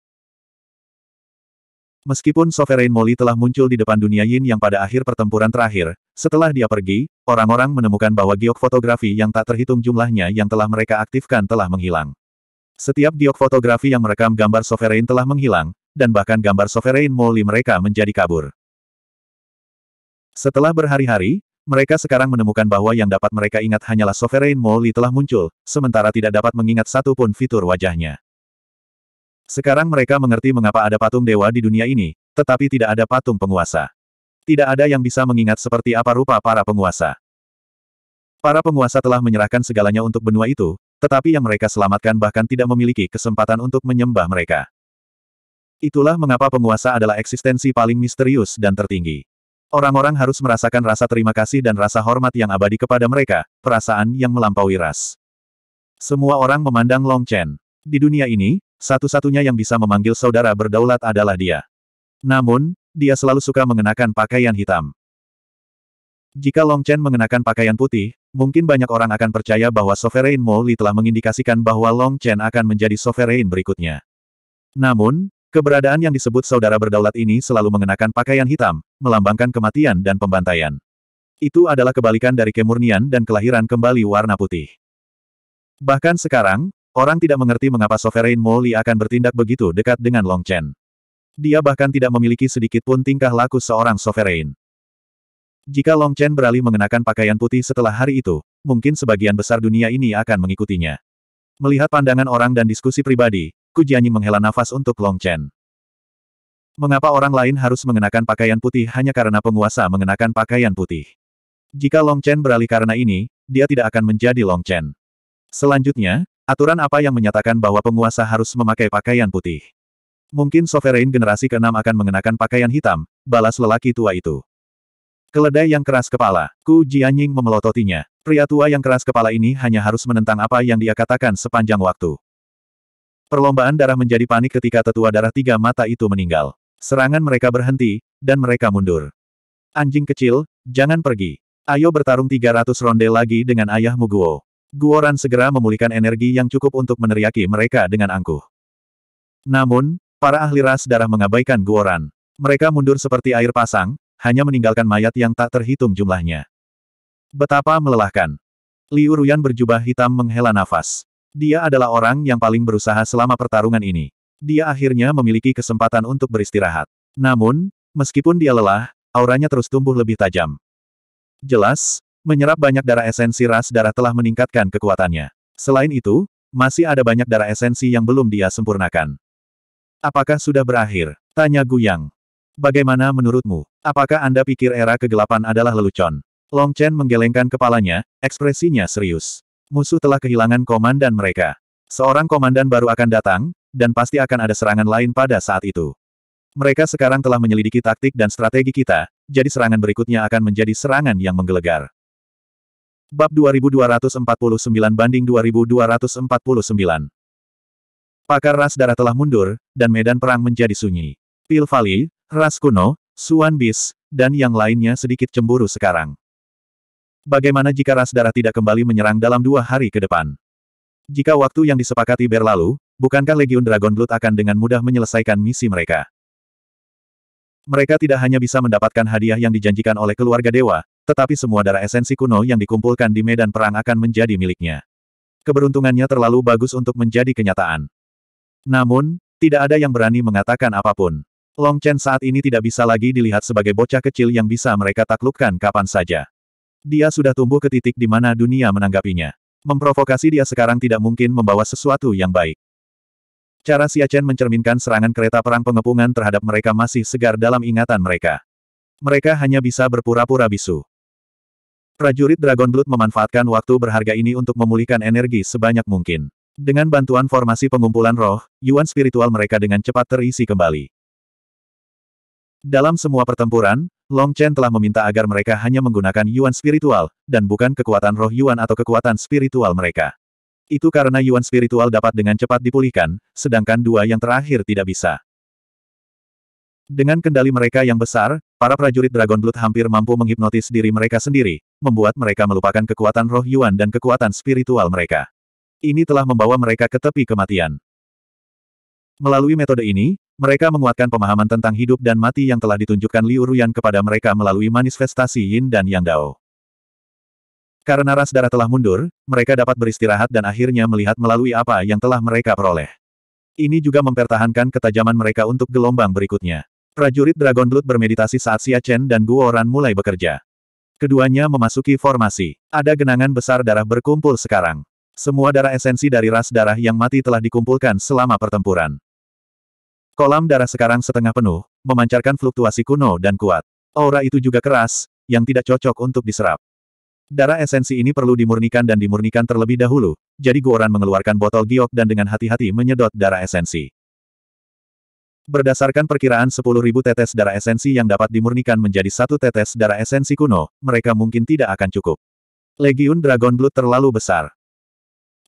Meskipun Sovereign Molly telah muncul di depan dunia Yin yang pada akhir pertempuran terakhir, setelah dia pergi, orang-orang menemukan bahwa giok fotografi yang tak terhitung jumlahnya yang telah mereka aktifkan telah menghilang. Setiap giok fotografi yang merekam gambar Sovereign telah menghilang, dan bahkan gambar Sovereign Moli mereka menjadi kabur. Setelah berhari-hari, mereka sekarang menemukan bahwa yang dapat mereka ingat hanyalah Sovereign Moli telah muncul, sementara tidak dapat mengingat satu pun fitur wajahnya. Sekarang mereka mengerti mengapa ada patung dewa di dunia ini, tetapi tidak ada patung penguasa. Tidak ada yang bisa mengingat seperti apa rupa para penguasa. Para penguasa telah menyerahkan segalanya untuk benua itu, tetapi yang mereka selamatkan bahkan tidak memiliki kesempatan untuk menyembah mereka. Itulah mengapa penguasa adalah eksistensi paling misterius dan tertinggi. Orang-orang harus merasakan rasa terima kasih dan rasa hormat yang abadi kepada mereka, perasaan yang melampaui ras. Semua orang memandang Long Chen. Di dunia ini, satu-satunya yang bisa memanggil saudara berdaulat adalah dia. Namun, dia selalu suka mengenakan pakaian hitam. Jika Long Chen mengenakan pakaian putih, mungkin banyak orang akan percaya bahwa Sovereign Mo Li telah mengindikasikan bahwa Long Chen akan menjadi Sovereign berikutnya. Namun, keberadaan yang disebut saudara berdaulat ini selalu mengenakan pakaian hitam, melambangkan kematian dan pembantaian. Itu adalah kebalikan dari kemurnian dan kelahiran kembali warna putih. Bahkan sekarang, orang tidak mengerti mengapa Sovereign Mo Li akan bertindak begitu dekat dengan Long Chen. Dia bahkan tidak memiliki sedikit pun tingkah laku seorang sovereign. Jika Long Chen beralih mengenakan pakaian putih setelah hari itu, mungkin sebagian besar dunia ini akan mengikutinya. Melihat pandangan orang dan diskusi pribadi, Kujianyi menghela nafas untuk Long Chen. Mengapa orang lain harus mengenakan pakaian putih hanya karena penguasa mengenakan pakaian putih? Jika Long Chen beralih karena ini, dia tidak akan menjadi Long Chen. Selanjutnya, aturan apa yang menyatakan bahwa penguasa harus memakai pakaian putih? Mungkin Sovereign generasi ke-6 akan mengenakan pakaian hitam, balas lelaki tua itu. Keledai yang keras kepala, Ku Jianying memelototinya. Pria tua yang keras kepala ini hanya harus menentang apa yang dia katakan sepanjang waktu. Perlombaan darah menjadi panik ketika tetua darah tiga mata itu meninggal. Serangan mereka berhenti, dan mereka mundur. Anjing kecil, jangan pergi. Ayo bertarung 300 ronde lagi dengan ayahmu Guo. Guoran segera memulihkan energi yang cukup untuk meneriaki mereka dengan angkuh. Namun, Para ahli ras darah mengabaikan Guoran. Mereka mundur seperti air pasang, hanya meninggalkan mayat yang tak terhitung jumlahnya. Betapa melelahkan. Liu Ruyan berjubah hitam menghela nafas. Dia adalah orang yang paling berusaha selama pertarungan ini. Dia akhirnya memiliki kesempatan untuk beristirahat. Namun, meskipun dia lelah, auranya terus tumbuh lebih tajam. Jelas, menyerap banyak darah esensi ras darah telah meningkatkan kekuatannya. Selain itu, masih ada banyak darah esensi yang belum dia sempurnakan. Apakah sudah berakhir? Tanya Guyang. Bagaimana menurutmu? Apakah Anda pikir era kegelapan adalah lelucon? Long Chen menggelengkan kepalanya, ekspresinya serius. Musuh telah kehilangan komandan mereka. Seorang komandan baru akan datang, dan pasti akan ada serangan lain pada saat itu. Mereka sekarang telah menyelidiki taktik dan strategi kita, jadi serangan berikutnya akan menjadi serangan yang menggelegar. Bab 2249 banding 2249 Pakar ras darah telah mundur, dan medan perang menjadi sunyi. Pil Vali, ras kuno, Suan Bis, dan yang lainnya sedikit cemburu sekarang. Bagaimana jika ras darah tidak kembali menyerang dalam dua hari ke depan? Jika waktu yang disepakati berlalu, bukankah Legion Dragon Blood akan dengan mudah menyelesaikan misi mereka? Mereka tidak hanya bisa mendapatkan hadiah yang dijanjikan oleh keluarga dewa, tetapi semua darah esensi kuno yang dikumpulkan di medan perang akan menjadi miliknya. Keberuntungannya terlalu bagus untuk menjadi kenyataan. Namun, tidak ada yang berani mengatakan apapun. Long Chen saat ini tidak bisa lagi dilihat sebagai bocah kecil yang bisa mereka taklukkan kapan saja. Dia sudah tumbuh ke titik di mana dunia menanggapinya. Memprovokasi dia sekarang tidak mungkin membawa sesuatu yang baik. Cara Xia Chen mencerminkan serangan kereta perang pengepungan terhadap mereka masih segar dalam ingatan mereka. Mereka hanya bisa berpura-pura bisu. Prajurit Dragon Blood memanfaatkan waktu berharga ini untuk memulihkan energi sebanyak mungkin. Dengan bantuan formasi pengumpulan roh, yuan spiritual mereka dengan cepat terisi kembali. Dalam semua pertempuran, Long Chen telah meminta agar mereka hanya menggunakan yuan spiritual, dan bukan kekuatan roh yuan atau kekuatan spiritual mereka. Itu karena yuan spiritual dapat dengan cepat dipulihkan, sedangkan dua yang terakhir tidak bisa. Dengan kendali mereka yang besar, para prajurit Dragon Blood hampir mampu menghipnotis diri mereka sendiri, membuat mereka melupakan kekuatan roh yuan dan kekuatan spiritual mereka ini telah membawa mereka ke tepi kematian. Melalui metode ini, mereka menguatkan pemahaman tentang hidup dan mati yang telah ditunjukkan Liu Ruyan kepada mereka melalui manifestasi Yin dan Yang Dao. Karena ras darah telah mundur, mereka dapat beristirahat dan akhirnya melihat melalui apa yang telah mereka peroleh. Ini juga mempertahankan ketajaman mereka untuk gelombang berikutnya. Prajurit Dragon Blood bermeditasi saat Xia Chen dan Guo Ran mulai bekerja. Keduanya memasuki formasi. Ada genangan besar darah berkumpul sekarang. Semua darah esensi dari ras darah yang mati telah dikumpulkan selama pertempuran. Kolam darah sekarang setengah penuh, memancarkan fluktuasi kuno dan kuat. Aura itu juga keras, yang tidak cocok untuk diserap. Darah esensi ini perlu dimurnikan dan dimurnikan terlebih dahulu, jadi Guoran mengeluarkan botol giok dan dengan hati-hati menyedot darah esensi. Berdasarkan perkiraan 10.000 tetes darah esensi yang dapat dimurnikan menjadi satu tetes darah esensi kuno, mereka mungkin tidak akan cukup. Legiun Dragon Blood terlalu besar.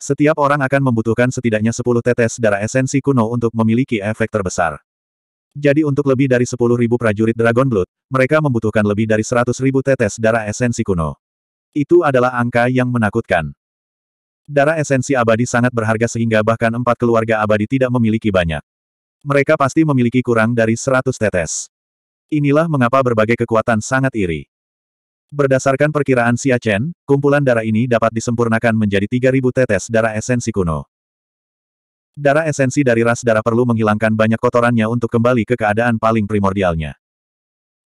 Setiap orang akan membutuhkan setidaknya 10 tetes darah esensi kuno untuk memiliki efek terbesar. Jadi untuk lebih dari 10.000 prajurit Dragon Blood, mereka membutuhkan lebih dari 100.000 tetes darah esensi kuno. Itu adalah angka yang menakutkan. Darah esensi abadi sangat berharga sehingga bahkan empat keluarga abadi tidak memiliki banyak. Mereka pasti memiliki kurang dari 100 tetes. Inilah mengapa berbagai kekuatan sangat iri. Berdasarkan perkiraan Xia Chen, kumpulan darah ini dapat disempurnakan menjadi 3.000 tetes darah esensi kuno. Darah esensi dari ras darah perlu menghilangkan banyak kotorannya untuk kembali ke keadaan paling primordialnya.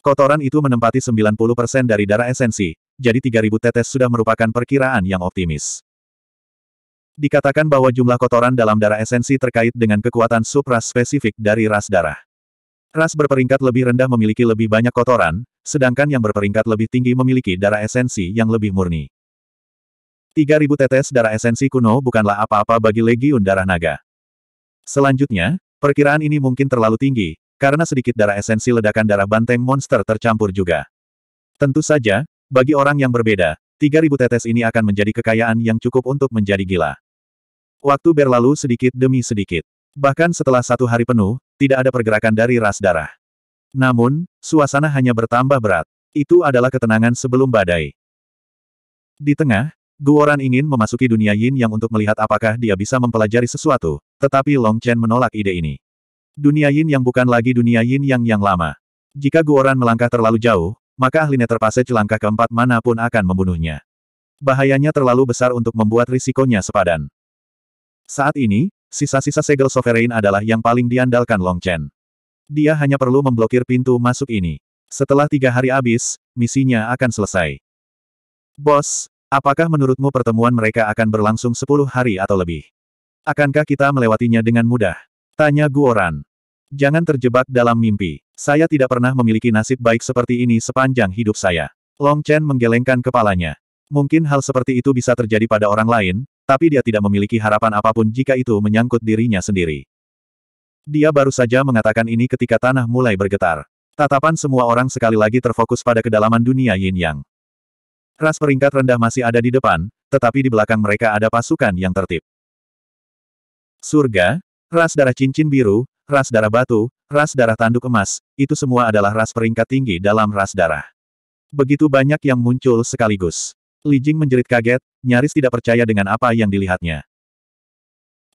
Kotoran itu menempati 90% dari darah esensi, jadi 3.000 tetes sudah merupakan perkiraan yang optimis. Dikatakan bahwa jumlah kotoran dalam darah esensi terkait dengan kekuatan subras spesifik dari ras darah. Ras berperingkat lebih rendah memiliki lebih banyak kotoran, sedangkan yang berperingkat lebih tinggi memiliki darah esensi yang lebih murni. 3000 tetes darah esensi kuno bukanlah apa-apa bagi legiun darah naga. Selanjutnya, perkiraan ini mungkin terlalu tinggi, karena sedikit darah esensi ledakan darah banteng monster tercampur juga. Tentu saja, bagi orang yang berbeda, 3000 tetes ini akan menjadi kekayaan yang cukup untuk menjadi gila. Waktu berlalu sedikit demi sedikit. Bahkan setelah satu hari penuh, tidak ada pergerakan dari ras darah. Namun, suasana hanya bertambah berat. Itu adalah ketenangan sebelum badai. Di tengah, Guoran ingin memasuki dunia Yin yang untuk melihat apakah dia bisa mempelajari sesuatu, tetapi Long Chen menolak ide ini. Dunia Yin yang bukan lagi dunia Yin yang yang lama. Jika Guoran melangkah terlalu jauh, maka ahli terpase langkah keempat manapun akan membunuhnya. Bahayanya terlalu besar untuk membuat risikonya sepadan. Saat ini, sisa-sisa segel sovereign adalah yang paling diandalkan Long Chen. Dia hanya perlu memblokir pintu masuk ini. Setelah tiga hari habis, misinya akan selesai. Bos, apakah menurutmu pertemuan mereka akan berlangsung sepuluh hari atau lebih? Akankah kita melewatinya dengan mudah? Tanya Guoran. Jangan terjebak dalam mimpi. Saya tidak pernah memiliki nasib baik seperti ini sepanjang hidup saya. Long Chen menggelengkan kepalanya. Mungkin hal seperti itu bisa terjadi pada orang lain, tapi dia tidak memiliki harapan apapun jika itu menyangkut dirinya sendiri. Dia baru saja mengatakan ini ketika tanah mulai bergetar. Tatapan semua orang sekali lagi terfokus pada kedalaman dunia yin yang. Ras peringkat rendah masih ada di depan, tetapi di belakang mereka ada pasukan yang tertib. Surga, ras darah cincin biru, ras darah batu, ras darah tanduk emas, itu semua adalah ras peringkat tinggi dalam ras darah. Begitu banyak yang muncul sekaligus. Li Jing menjerit kaget, nyaris tidak percaya dengan apa yang dilihatnya.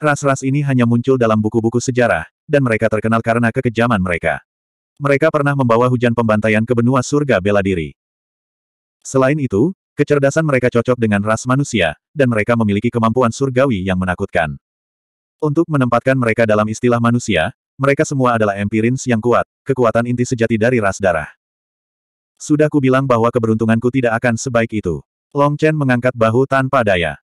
Ras-ras ini hanya muncul dalam buku-buku sejarah, dan mereka terkenal karena kekejaman mereka. Mereka pernah membawa hujan pembantaian ke benua surga bela diri. Selain itu, kecerdasan mereka cocok dengan ras manusia, dan mereka memiliki kemampuan surgawi yang menakutkan. Untuk menempatkan mereka dalam istilah manusia, mereka semua adalah empirins yang kuat, kekuatan inti sejati dari ras darah. Sudah kubilang bahwa keberuntunganku tidak akan sebaik itu. Long Chen mengangkat bahu tanpa daya.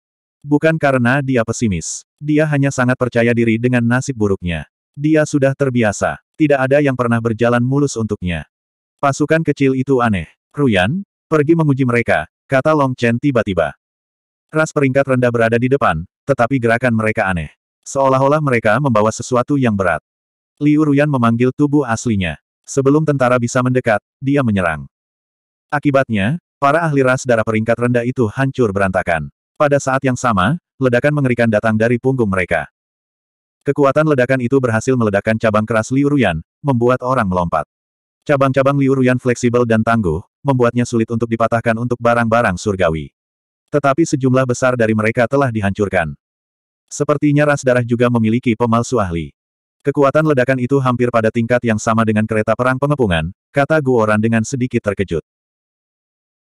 Bukan karena dia pesimis. Dia hanya sangat percaya diri dengan nasib buruknya. Dia sudah terbiasa. Tidak ada yang pernah berjalan mulus untuknya. Pasukan kecil itu aneh. Ruyan, pergi menguji mereka, kata Long Chen tiba-tiba. Ras peringkat rendah berada di depan, tetapi gerakan mereka aneh. Seolah-olah mereka membawa sesuatu yang berat. Liu Ruyan memanggil tubuh aslinya. Sebelum tentara bisa mendekat, dia menyerang. Akibatnya, para ahli ras darah peringkat rendah itu hancur berantakan. Pada saat yang sama, ledakan mengerikan datang dari punggung mereka. Kekuatan ledakan itu berhasil meledakkan cabang keras Liu membuat orang melompat. Cabang-cabang Liu fleksibel dan tangguh, membuatnya sulit untuk dipatahkan untuk barang-barang surgawi. Tetapi sejumlah besar dari mereka telah dihancurkan. Sepertinya ras darah juga memiliki pemalsu ahli. Kekuatan ledakan itu hampir pada tingkat yang sama dengan kereta perang pengepungan, kata Guoran dengan sedikit terkejut.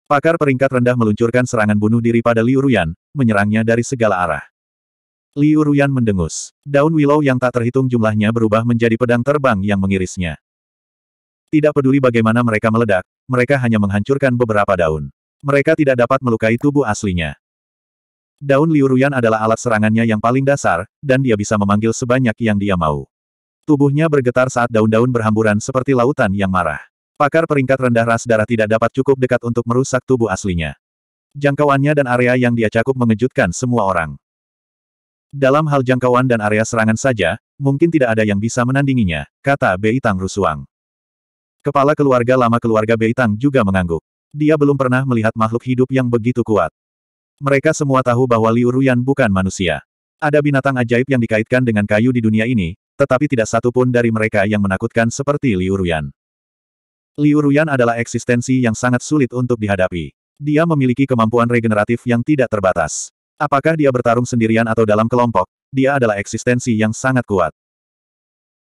Pakar peringkat rendah meluncurkan serangan bunuh diri pada Liu Ruyan, menyerangnya dari segala arah. Liu Ruyan mendengus. Daun willow yang tak terhitung jumlahnya berubah menjadi pedang terbang yang mengirisnya. Tidak peduli bagaimana mereka meledak, mereka hanya menghancurkan beberapa daun. Mereka tidak dapat melukai tubuh aslinya. Daun Liu Ruyan adalah alat serangannya yang paling dasar, dan dia bisa memanggil sebanyak yang dia mau. Tubuhnya bergetar saat daun-daun berhamburan seperti lautan yang marah. Pakar peringkat rendah ras darah tidak dapat cukup dekat untuk merusak tubuh aslinya. Jangkauannya dan area yang dia cakup mengejutkan semua orang. Dalam hal jangkauan dan area serangan saja, mungkin tidak ada yang bisa menandinginya, kata Bei Tang Rusuang. Kepala keluarga lama keluarga Bei Tang juga mengangguk. Dia belum pernah melihat makhluk hidup yang begitu kuat. Mereka semua tahu bahwa Liu Ruyan bukan manusia. Ada binatang ajaib yang dikaitkan dengan kayu di dunia ini, tetapi tidak satu pun dari mereka yang menakutkan seperti Liu Ruyan. Liu Ruyan adalah eksistensi yang sangat sulit untuk dihadapi. Dia memiliki kemampuan regeneratif yang tidak terbatas. Apakah dia bertarung sendirian atau dalam kelompok, dia adalah eksistensi yang sangat kuat.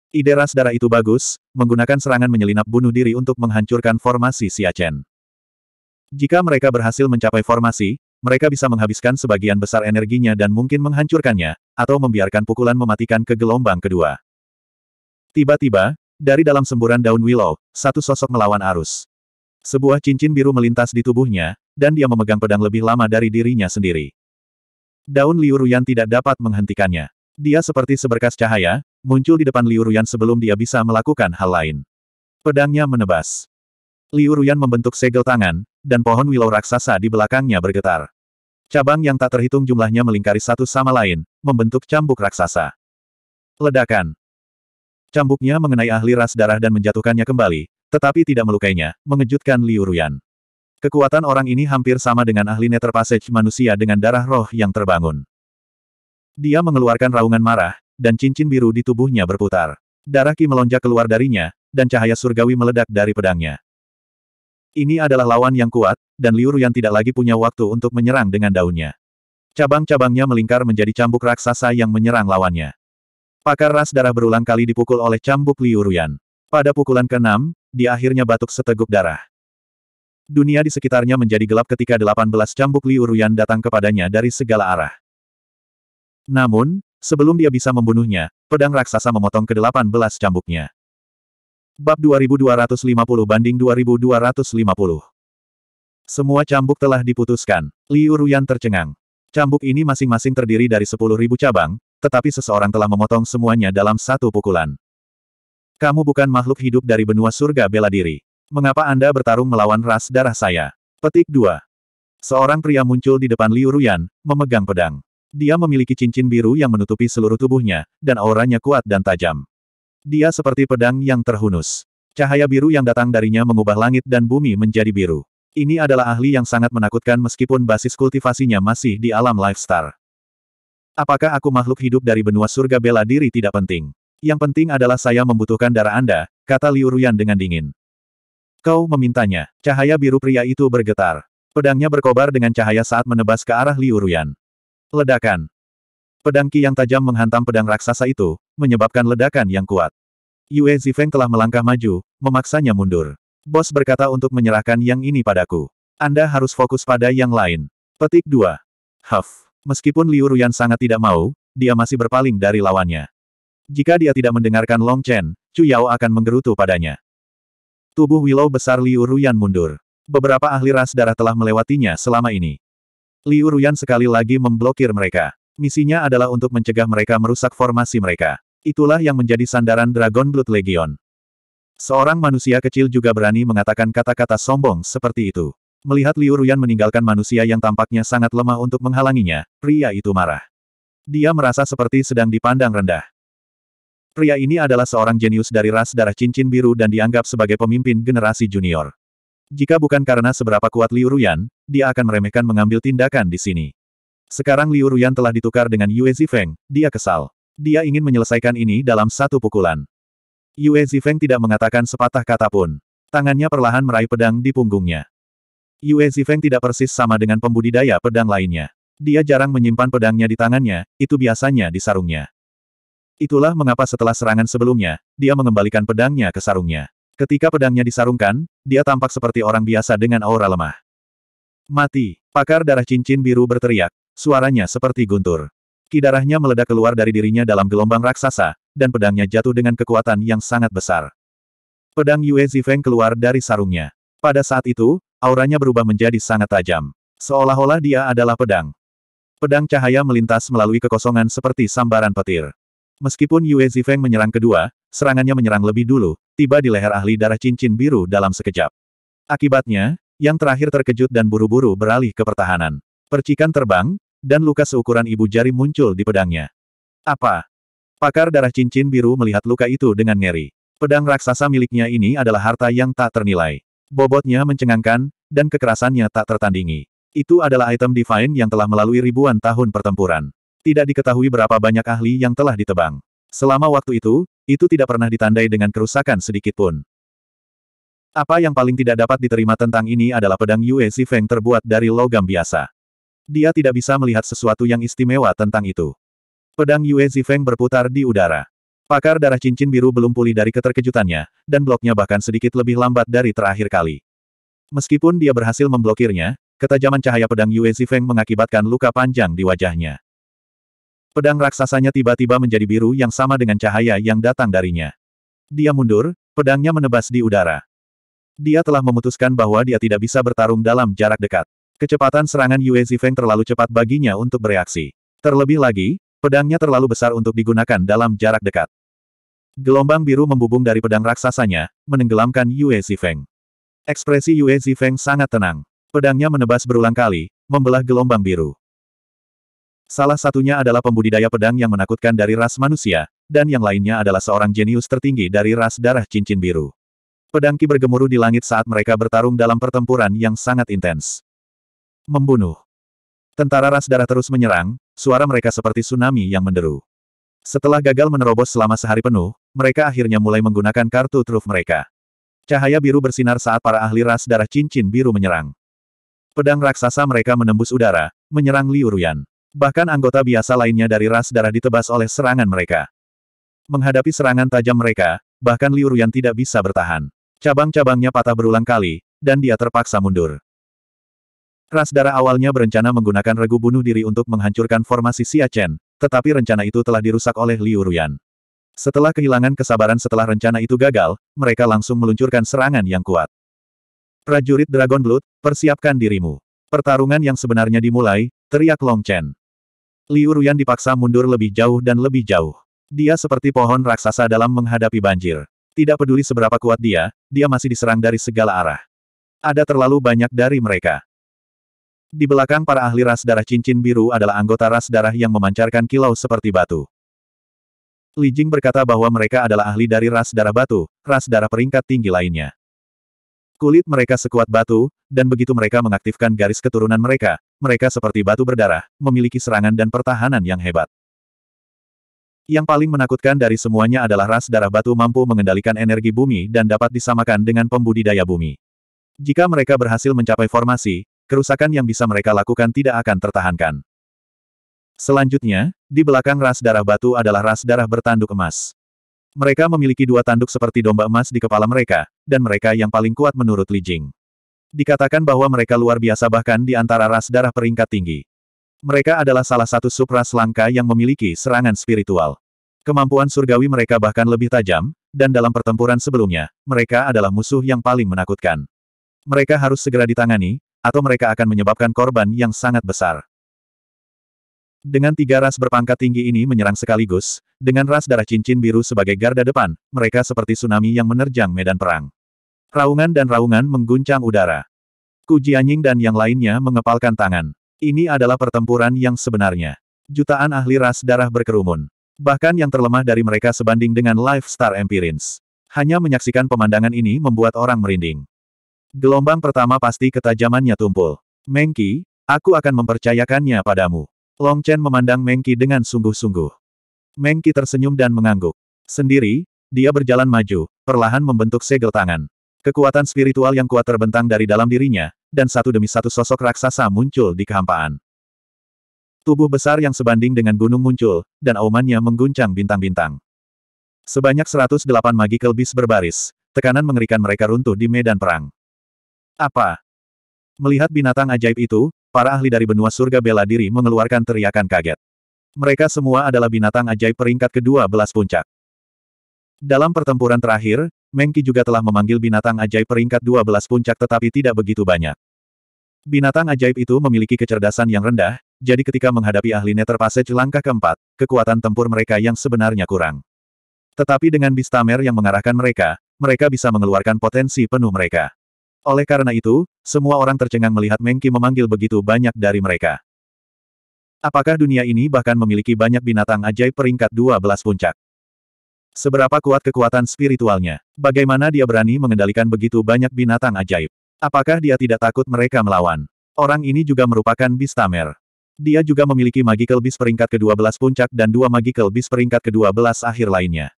Ide ras darah itu bagus, menggunakan serangan menyelinap bunuh diri untuk menghancurkan formasi Siachen. Jika mereka berhasil mencapai formasi, mereka bisa menghabiskan sebagian besar energinya dan mungkin menghancurkannya, atau membiarkan pukulan mematikan ke gelombang kedua. Tiba-tiba, dari dalam semburan daun willow, satu sosok melawan arus. Sebuah cincin biru melintas di tubuhnya, dan dia memegang pedang lebih lama dari dirinya sendiri. Daun Liu Ruyan tidak dapat menghentikannya. Dia seperti seberkas cahaya, muncul di depan Liu Ruyan sebelum dia bisa melakukan hal lain. Pedangnya menebas. Liu Ruyan membentuk segel tangan, dan pohon willow raksasa di belakangnya bergetar. Cabang yang tak terhitung jumlahnya melingkari satu sama lain, membentuk cambuk raksasa. Ledakan. Cambuknya mengenai ahli ras darah dan menjatuhkannya kembali, tetapi tidak melukainya, mengejutkan Liu Ruyan. Kekuatan orang ini hampir sama dengan ahli Nether Passage manusia dengan darah roh yang terbangun. Dia mengeluarkan raungan marah, dan cincin biru di tubuhnya berputar. Darah Ki melonjak keluar darinya, dan cahaya surgawi meledak dari pedangnya. Ini adalah lawan yang kuat, dan Liu Ruyan tidak lagi punya waktu untuk menyerang dengan daunnya. Cabang-cabangnya melingkar menjadi cambuk raksasa yang menyerang lawannya. Pakar ras darah berulang kali dipukul oleh cambuk Liu Ruyan. Pada pukulan ke-6, dia akhirnya batuk seteguk darah. Dunia di sekitarnya menjadi gelap ketika 18 cambuk Liu Ruyan datang kepadanya dari segala arah. Namun, sebelum dia bisa membunuhnya, pedang raksasa memotong ke-18 cambuknya. Bab 2250 banding 2250 Semua cambuk telah diputuskan. Liu Ruyan tercengang. Cambuk ini masing-masing terdiri dari 10.000 cabang, tetapi seseorang telah memotong semuanya dalam satu pukulan. Kamu bukan makhluk hidup dari benua surga bela diri. Mengapa Anda bertarung melawan ras darah saya? Petik 2. Seorang pria muncul di depan Liu Ruyan, memegang pedang. Dia memiliki cincin biru yang menutupi seluruh tubuhnya, dan auranya kuat dan tajam. Dia seperti pedang yang terhunus. Cahaya biru yang datang darinya mengubah langit dan bumi menjadi biru. Ini adalah ahli yang sangat menakutkan meskipun basis kultivasinya masih di alam Lifestar. Apakah aku makhluk hidup dari benua surga bela diri tidak penting. Yang penting adalah saya membutuhkan darah Anda, kata Liu Ruyan dengan dingin. Kau memintanya. Cahaya biru pria itu bergetar. Pedangnya berkobar dengan cahaya saat menebas ke arah Liu Ruyan. Ledakan. Pedang Ki yang tajam menghantam pedang raksasa itu, menyebabkan ledakan yang kuat. Yue Zifeng telah melangkah maju, memaksanya mundur. Bos berkata untuk menyerahkan yang ini padaku. Anda harus fokus pada yang lain. Petik 2. Huff. Meskipun Liu Ruyan sangat tidak mau, dia masih berpaling dari lawannya. Jika dia tidak mendengarkan Long Chen, Chu Yao akan menggerutu padanya. Tubuh Willow besar Liu Ruyan mundur. Beberapa ahli ras darah telah melewatinya selama ini. Liu Ruyan sekali lagi memblokir mereka. Misinya adalah untuk mencegah mereka merusak formasi mereka. Itulah yang menjadi sandaran Dragon Blood Legion. Seorang manusia kecil juga berani mengatakan kata-kata sombong seperti itu. Melihat Liu Ruyan meninggalkan manusia yang tampaknya sangat lemah untuk menghalanginya, pria itu marah. Dia merasa seperti sedang dipandang rendah. Pria ini adalah seorang jenius dari ras darah cincin biru dan dianggap sebagai pemimpin generasi junior. Jika bukan karena seberapa kuat Liu Ruyan, dia akan meremehkan mengambil tindakan di sini. Sekarang Liu Ruyan telah ditukar dengan Yue Zifeng, dia kesal. Dia ingin menyelesaikan ini dalam satu pukulan. Yue Zifeng tidak mengatakan sepatah kata pun. Tangannya perlahan meraih pedang di punggungnya. Yue Zifeng tidak persis sama dengan pembudidaya pedang lainnya. Dia jarang menyimpan pedangnya di tangannya, itu biasanya di sarungnya. Itulah mengapa setelah serangan sebelumnya, dia mengembalikan pedangnya ke sarungnya. Ketika pedangnya disarungkan, dia tampak seperti orang biasa dengan aura lemah. Mati, pakar darah cincin biru berteriak, suaranya seperti guntur. Kidarahnya meledak keluar dari dirinya dalam gelombang raksasa, dan pedangnya jatuh dengan kekuatan yang sangat besar. Pedang Yue Zifeng keluar dari sarungnya. Pada saat itu, Auranya berubah menjadi sangat tajam. Seolah-olah dia adalah pedang. Pedang cahaya melintas melalui kekosongan seperti sambaran petir. Meskipun Yue Zifeng menyerang kedua, serangannya menyerang lebih dulu, tiba di leher ahli darah cincin biru dalam sekejap. Akibatnya, yang terakhir terkejut dan buru-buru beralih ke pertahanan. Percikan terbang, dan luka seukuran ibu jari muncul di pedangnya. Apa? Pakar darah cincin biru melihat luka itu dengan ngeri. Pedang raksasa miliknya ini adalah harta yang tak ternilai. Bobotnya mencengangkan, dan kekerasannya tak tertandingi. Itu adalah item divine yang telah melalui ribuan tahun pertempuran. Tidak diketahui berapa banyak ahli yang telah ditebang. Selama waktu itu, itu tidak pernah ditandai dengan kerusakan sedikitpun. Apa yang paling tidak dapat diterima tentang ini adalah pedang Yue Zifeng terbuat dari logam biasa. Dia tidak bisa melihat sesuatu yang istimewa tentang itu. Pedang Yue Zifeng berputar di udara. Pakar darah cincin biru belum pulih dari keterkejutannya, dan bloknya bahkan sedikit lebih lambat dari terakhir kali. Meskipun dia berhasil memblokirnya, ketajaman cahaya pedang Yue Zifeng mengakibatkan luka panjang di wajahnya. Pedang raksasanya tiba-tiba menjadi biru yang sama dengan cahaya yang datang darinya. Dia mundur, pedangnya menebas di udara. Dia telah memutuskan bahwa dia tidak bisa bertarung dalam jarak dekat. Kecepatan serangan Yue Zifeng terlalu cepat baginya untuk bereaksi. Terlebih lagi, pedangnya terlalu besar untuk digunakan dalam jarak dekat. Gelombang biru membubung dari pedang raksasanya, menenggelamkan Yue Zifeng. Ekspresi Yue Zifeng sangat tenang. Pedangnya menebas berulang kali, membelah gelombang biru. Salah satunya adalah pembudidaya pedang yang menakutkan dari ras manusia, dan yang lainnya adalah seorang jenius tertinggi dari ras darah cincin biru. Pedangki bergemuruh di langit saat mereka bertarung dalam pertempuran yang sangat intens. Membunuh. Tentara ras darah terus menyerang, suara mereka seperti tsunami yang menderu. Setelah gagal menerobos selama sehari penuh, mereka akhirnya mulai menggunakan kartu truf mereka. Cahaya biru bersinar saat para ahli ras darah cincin biru menyerang. Pedang raksasa mereka menembus udara, menyerang Liu Ruyan. Bahkan anggota biasa lainnya dari ras darah ditebas oleh serangan mereka. Menghadapi serangan tajam mereka, bahkan Liu Ruyan tidak bisa bertahan. Cabang-cabangnya patah berulang kali, dan dia terpaksa mundur. Ras darah awalnya berencana menggunakan regu bunuh diri untuk menghancurkan formasi Xia Chen, tetapi rencana itu telah dirusak oleh Liu Ruyan. Setelah kehilangan kesabaran setelah rencana itu gagal, mereka langsung meluncurkan serangan yang kuat. Prajurit Dragon Blood, persiapkan dirimu. Pertarungan yang sebenarnya dimulai, teriak Long Chen. Liu Ruyan dipaksa mundur lebih jauh dan lebih jauh. Dia seperti pohon raksasa dalam menghadapi banjir. Tidak peduli seberapa kuat dia, dia masih diserang dari segala arah. Ada terlalu banyak dari mereka. Di belakang para ahli ras darah cincin biru adalah anggota ras darah yang memancarkan kilau seperti batu. Li Jing berkata bahwa mereka adalah ahli dari ras darah batu, ras darah peringkat tinggi lainnya. Kulit mereka sekuat batu, dan begitu mereka mengaktifkan garis keturunan mereka, mereka seperti batu berdarah, memiliki serangan dan pertahanan yang hebat. Yang paling menakutkan dari semuanya adalah ras darah batu mampu mengendalikan energi bumi dan dapat disamakan dengan pembudidaya bumi. Jika mereka berhasil mencapai formasi, kerusakan yang bisa mereka lakukan tidak akan tertahankan. Selanjutnya, di belakang ras darah batu adalah ras darah bertanduk emas. Mereka memiliki dua tanduk seperti domba emas di kepala mereka, dan mereka yang paling kuat menurut Li Jing. Dikatakan bahwa mereka luar biasa bahkan di antara ras darah peringkat tinggi. Mereka adalah salah satu subras langka yang memiliki serangan spiritual. Kemampuan surgawi mereka bahkan lebih tajam, dan dalam pertempuran sebelumnya, mereka adalah musuh yang paling menakutkan. Mereka harus segera ditangani, atau mereka akan menyebabkan korban yang sangat besar. Dengan tiga ras berpangkat tinggi ini menyerang sekaligus, dengan ras darah cincin biru sebagai garda depan, mereka seperti tsunami yang menerjang medan perang. Raungan dan raungan mengguncang udara. Ku Jianying dan yang lainnya mengepalkan tangan. Ini adalah pertempuran yang sebenarnya. Jutaan ahli ras darah berkerumun. Bahkan yang terlemah dari mereka sebanding dengan Life Star Empirins. Hanya menyaksikan pemandangan ini membuat orang merinding. Gelombang pertama pasti ketajamannya tumpul. Mengki, aku akan mempercayakannya padamu. Long Chen memandang Mengki dengan sungguh-sungguh. Mengki tersenyum dan mengangguk. Sendiri, dia berjalan maju, perlahan membentuk segel tangan. Kekuatan spiritual yang kuat terbentang dari dalam dirinya, dan satu demi satu sosok raksasa muncul di kehampaan. Tubuh besar yang sebanding dengan gunung muncul, dan aumannya mengguncang bintang-bintang. Sebanyak 108 magical beast berbaris, tekanan mengerikan mereka runtuh di medan perang. Apa? Melihat binatang ajaib itu, Para ahli dari benua surga bela diri mengeluarkan teriakan kaget. Mereka semua adalah binatang ajaib peringkat kedua belas puncak. Dalam pertempuran terakhir, Mengki juga telah memanggil binatang ajaib peringkat dua belas puncak tetapi tidak begitu banyak. Binatang ajaib itu memiliki kecerdasan yang rendah, jadi ketika menghadapi ahli Nether Passage langkah keempat, kekuatan tempur mereka yang sebenarnya kurang. Tetapi dengan Bistamer yang mengarahkan mereka, mereka bisa mengeluarkan potensi penuh mereka. Oleh karena itu, semua orang tercengang melihat Mengki memanggil begitu banyak dari mereka. Apakah dunia ini bahkan memiliki banyak binatang ajaib peringkat 12 puncak? Seberapa kuat kekuatan spiritualnya? Bagaimana dia berani mengendalikan begitu banyak binatang ajaib? Apakah dia tidak takut mereka melawan? Orang ini juga merupakan Bistamer. Dia juga memiliki Magical Beast peringkat ke-12 puncak dan dua Magical Beast peringkat ke-12 akhir lainnya.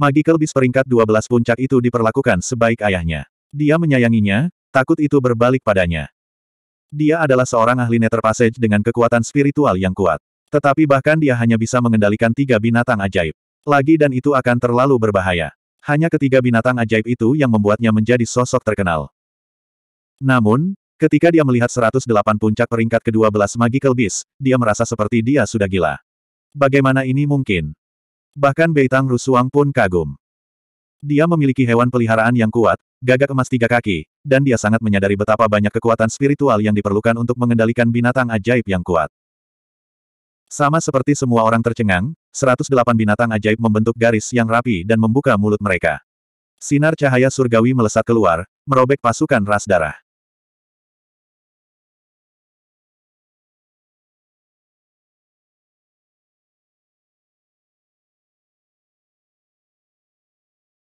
Magical Beast peringkat 12 puncak itu diperlakukan sebaik ayahnya. Dia menyayanginya, takut itu berbalik padanya. Dia adalah seorang ahli Nether Passage dengan kekuatan spiritual yang kuat. Tetapi bahkan dia hanya bisa mengendalikan tiga binatang ajaib. Lagi dan itu akan terlalu berbahaya. Hanya ketiga binatang ajaib itu yang membuatnya menjadi sosok terkenal. Namun, ketika dia melihat 108 puncak peringkat ke-12 Magical Beast, dia merasa seperti dia sudah gila. Bagaimana ini mungkin? Bahkan Beitang Rusuang pun kagum. Dia memiliki hewan peliharaan yang kuat, gagak emas tiga kaki, dan dia sangat menyadari betapa banyak kekuatan spiritual yang diperlukan untuk mengendalikan binatang ajaib yang kuat. Sama seperti semua orang tercengang, 108 binatang ajaib membentuk garis yang rapi dan membuka mulut mereka. Sinar cahaya surgawi melesat keluar, merobek pasukan ras darah.